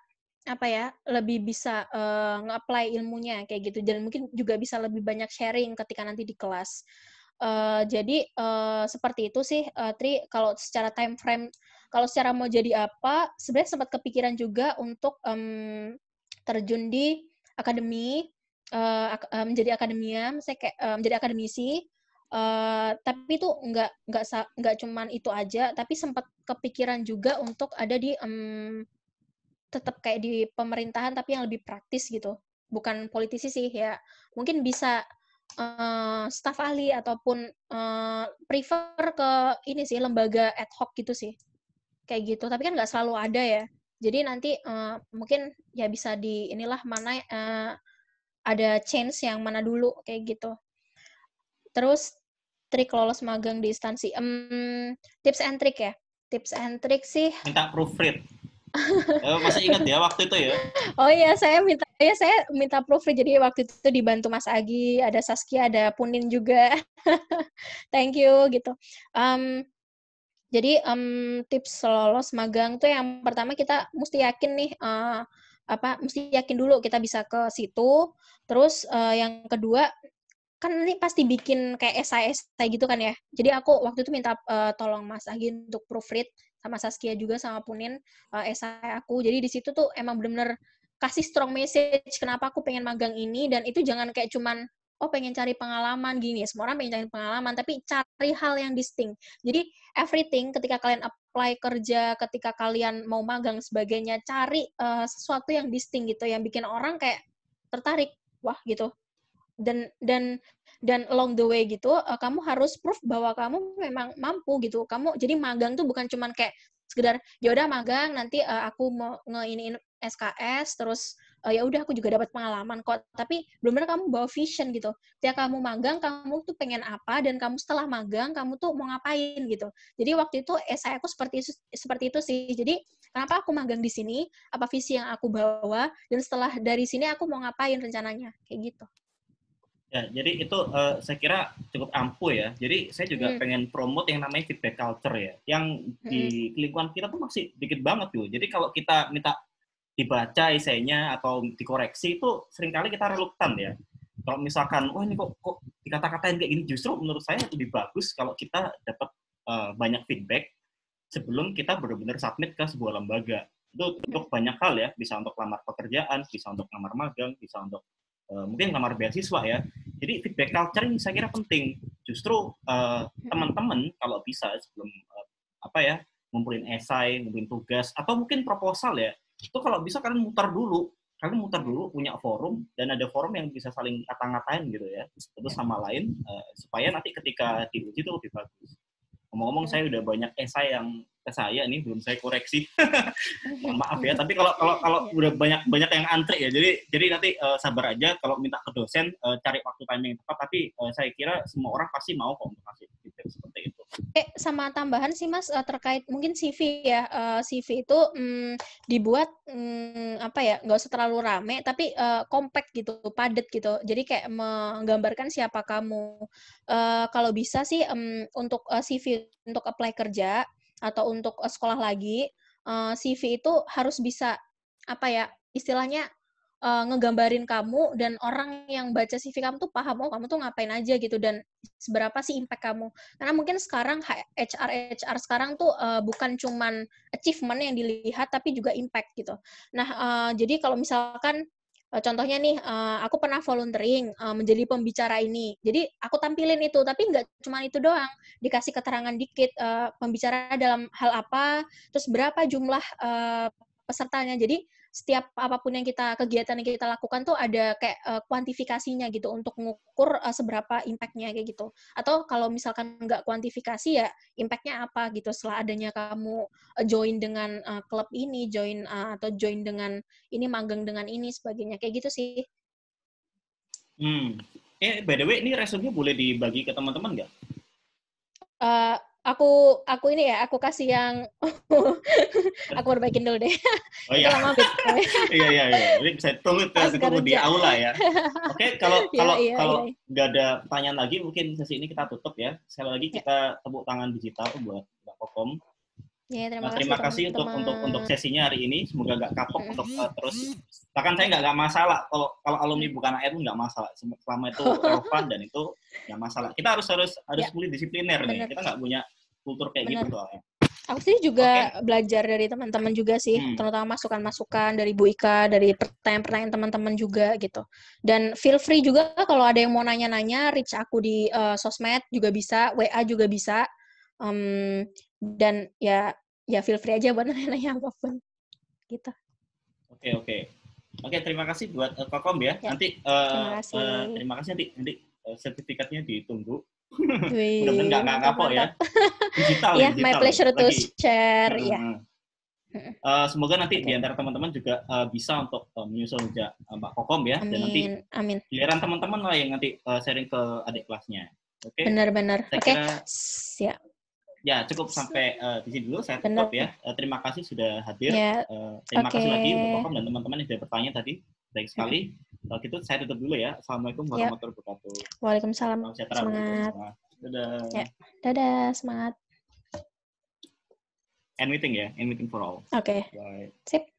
apa ya lebih bisa uh, nge-apply ilmunya kayak gitu dan mungkin juga bisa lebih banyak sharing ketika nanti di kelas Uh, jadi uh, seperti itu sih uh, Tri kalau secara time frame kalau secara mau jadi apa sebenarnya sempat kepikiran juga untuk um, terjun di akademi uh, ak uh, menjadi akademia saya kayak uh, menjadi akademisi uh, tapi itu nggak nggak nggak cuman itu aja tapi sempat kepikiran juga untuk ada di um, mmm, tetap kayak di pemerintahan tapi yang lebih praktis gitu bukan politisi sih ya mungkin bisa uh, eh, staf ahli ataupun uh, prefer ke ini sih lembaga ad hoc gitu sih kayak gitu tapi kan nggak selalu ada ya jadi nanti uh, mungkin ya bisa di inilah mana uh, ada change yang mana dulu kayak gitu terus trik lolos magang di instansi um, tips and trick ya tips and trick sih minta proofread Eh, masih ingat ya waktu itu ya? Oh iya, saya minta ya saya minta proofread jadi waktu itu dibantu Mas Agi, ada Saskia, ada Punin juga. Thank you gitu. Um, jadi um, tips lolos magang tuh yang pertama kita mesti yakin nih uh, apa mesti yakin dulu kita bisa ke situ. Terus uh, yang kedua kan ini pasti bikin kayak SIS kayak gitu kan ya. Jadi aku waktu itu minta uh, tolong Mas Agi untuk proofread sama Saskia juga sama Punin uh, esai aku. Jadi di situ tuh emang bener-bener kasih strong message kenapa aku pengen magang ini dan itu jangan kayak cuman oh pengen cari pengalaman gini ya, semua orang pengen cari pengalaman tapi cari hal yang distinct jadi everything ketika kalian apply kerja ketika kalian mau magang sebagainya cari uh, sesuatu yang distinct gitu yang bikin orang kayak tertarik wah gitu dan dan dan along the way gitu uh, kamu harus proof bahwa kamu memang mampu gitu kamu jadi magang tuh bukan cuman kayak sekedar ya udah magang nanti uh, aku mau ngeiniin SKS terus uh, ya udah aku juga dapat pengalaman kok tapi benar-benar kamu bawa vision gitu ketika kamu magang kamu tuh pengen apa dan kamu setelah magang kamu tuh mau ngapain gitu jadi waktu itu esai aku seperti seperti itu sih jadi kenapa aku magang di sini apa visi yang aku bawa dan setelah dari sini aku mau ngapain rencananya kayak gitu Ya, jadi itu uh, saya kira cukup ampuh ya. Jadi saya juga hmm. pengen promote yang namanya feedback culture ya. Yang hmm. di hmm. lingkungan kita tuh masih dikit banget tuh. Jadi kalau kita minta dibaca isinya atau dikoreksi itu seringkali kita reluktan ya. Kalau misalkan, wah ini kok, kok dikata-katain kayak gini, justru menurut saya lebih bagus kalau kita dapat uh, banyak feedback sebelum kita benar-benar submit ke sebuah lembaga. Itu untuk hmm. banyak hal ya, bisa untuk lamar pekerjaan, bisa untuk lamar magang, bisa untuk Eh, mungkin kamar beasiswa ya. Jadi feedback culture ini saya kira penting. Justru uh, teman-teman kalau bisa sebelum uh, apa ya ngumpulin esai, ngumpulin tugas atau mungkin proposal ya. Itu kalau bisa kalian muter dulu, kalian muter dulu punya forum dan ada forum yang bisa saling kata-ngatain gitu ya. terus ya. sama lain uh, supaya nanti ketika diuji itu lebih bagus. Ngomong-ngomong ya. saya udah banyak esai yang ke saya nih belum saya koreksi mohon maaf ya tapi kalau kalau kalau iya. udah banyak banyak yang antri ya jadi jadi nanti uh, sabar aja kalau minta ke dosen uh, cari waktu timing tepat tapi uh, saya kira semua orang pasti mau komunikasi untuk seperti itu eh sama tambahan sih mas terkait mungkin CV ya uh, CV itu um, dibuat um, apa ya nggak usah terlalu rame tapi uh, compact gitu padat gitu jadi kayak menggambarkan siapa kamu uh, kalau bisa sih um, untuk uh, CV untuk apply kerja atau untuk eh, sekolah lagi, eh, CV itu harus bisa apa ya istilahnya eh, ngegambarin kamu dan orang yang baca CV kamu tuh paham oh kamu tuh ngapain aja gitu dan seberapa sih impact kamu karena mungkin sekarang HR HR sekarang tuh bukan cuman achievement yang dilihat tapi juga impact gitu nah jadi kalau misalkan Eh, contohnya nih eh, aku pernah volunteering eh, menjadi pembicara ini jadi aku tampilin itu tapi nggak cuma itu doang dikasih keterangan dikit pembicara dalam hal apa terus berapa jumlah pesertanya jadi setiap apapun yang kita kegiatan yang kita lakukan tuh ada kayak uh, kuantifikasinya gitu untuk mengukur uh, eh, seberapa impactnya kayak gitu atau kalau misalkan nggak kuantifikasi ya impactnya apa gitu setelah adanya kamu eh, join dengan uh, klub ini join uh, atau join dengan ini magang dengan ini sebagainya kayak gitu sih hmm eh by the way ini resume boleh dibagi ke teman-teman nggak uh, aku aku ini ya aku kasih yang aku perbaikin dulu deh oh iya iya iya iya Ini bisa tulis ya ketemu di aula ya oke okay, kalau iya, kalau ya, kalau iya. nggak iya. ada pertanyaan lagi mungkin sesi ini kita tutup ya sekali lagi ya. kita ya. tepuk tangan digital buat mbak Kokom Ya, terima, nah, terima kasih, untuk untuk untuk sesinya hari ini. Semoga nggak kapok -hmm. untuk uh, terus. Bahkan saya nggak nggak masalah kalau kalau alumni bukan air pun nggak masalah. Selama itu relevan dan itu nggak masalah. Kita harus harus ya. harus ya. disipliner Bener. nih. Kita nggak punya kultur kayak gitu Bener. gitu soalnya. Aku sih juga okay. belajar dari teman-teman juga sih, hmm. terutama masukan-masukan dari Bu Ika, dari pertanyaan-pertanyaan teman-teman juga gitu. Dan feel free juga kalau ada yang mau nanya-nanya, reach aku di uh, sosmed juga bisa, WA juga bisa um, dan ya ya feel free aja buat nanya-nanya apapun gitu oke okay, oke okay. oke okay, terima kasih buat uh, Kokom ya, ya. nanti uh, terima kasih uh, terima kasih nanti nanti uh, sertifikatnya ditunggu mudah-mudahan nggak nggak kapok ya digital ya yeah, my pleasure lagi. to share ya yeah. uh, semoga nanti okay. di teman-teman juga uh, bisa untuk uh, menyusul juga uh, Mbak Kokom ya amin. dan nanti amin giliran teman-teman lah yang nanti uh, sharing ke adik kelasnya oke okay? benar-benar oke okay. Kira... siap Ya, cukup sampai uh, di sini dulu. Saya tutup ya. Uh, terima kasih sudah hadir. Yeah. Ya, uh, terima okay. kasih lagi untuk Kokom dan teman-teman yang sudah bertanya tadi. Baik sekali. Kalau eh, gitu saya tutup dulu ya. Assalamualaikum ya. warahmatullahi wabarakatuh. Waalaikumsalam. semangat. Dadah. Ya. Dadah, semangat. And meeting ya. And meeting for all. Oke. Okay. Bye. Sip.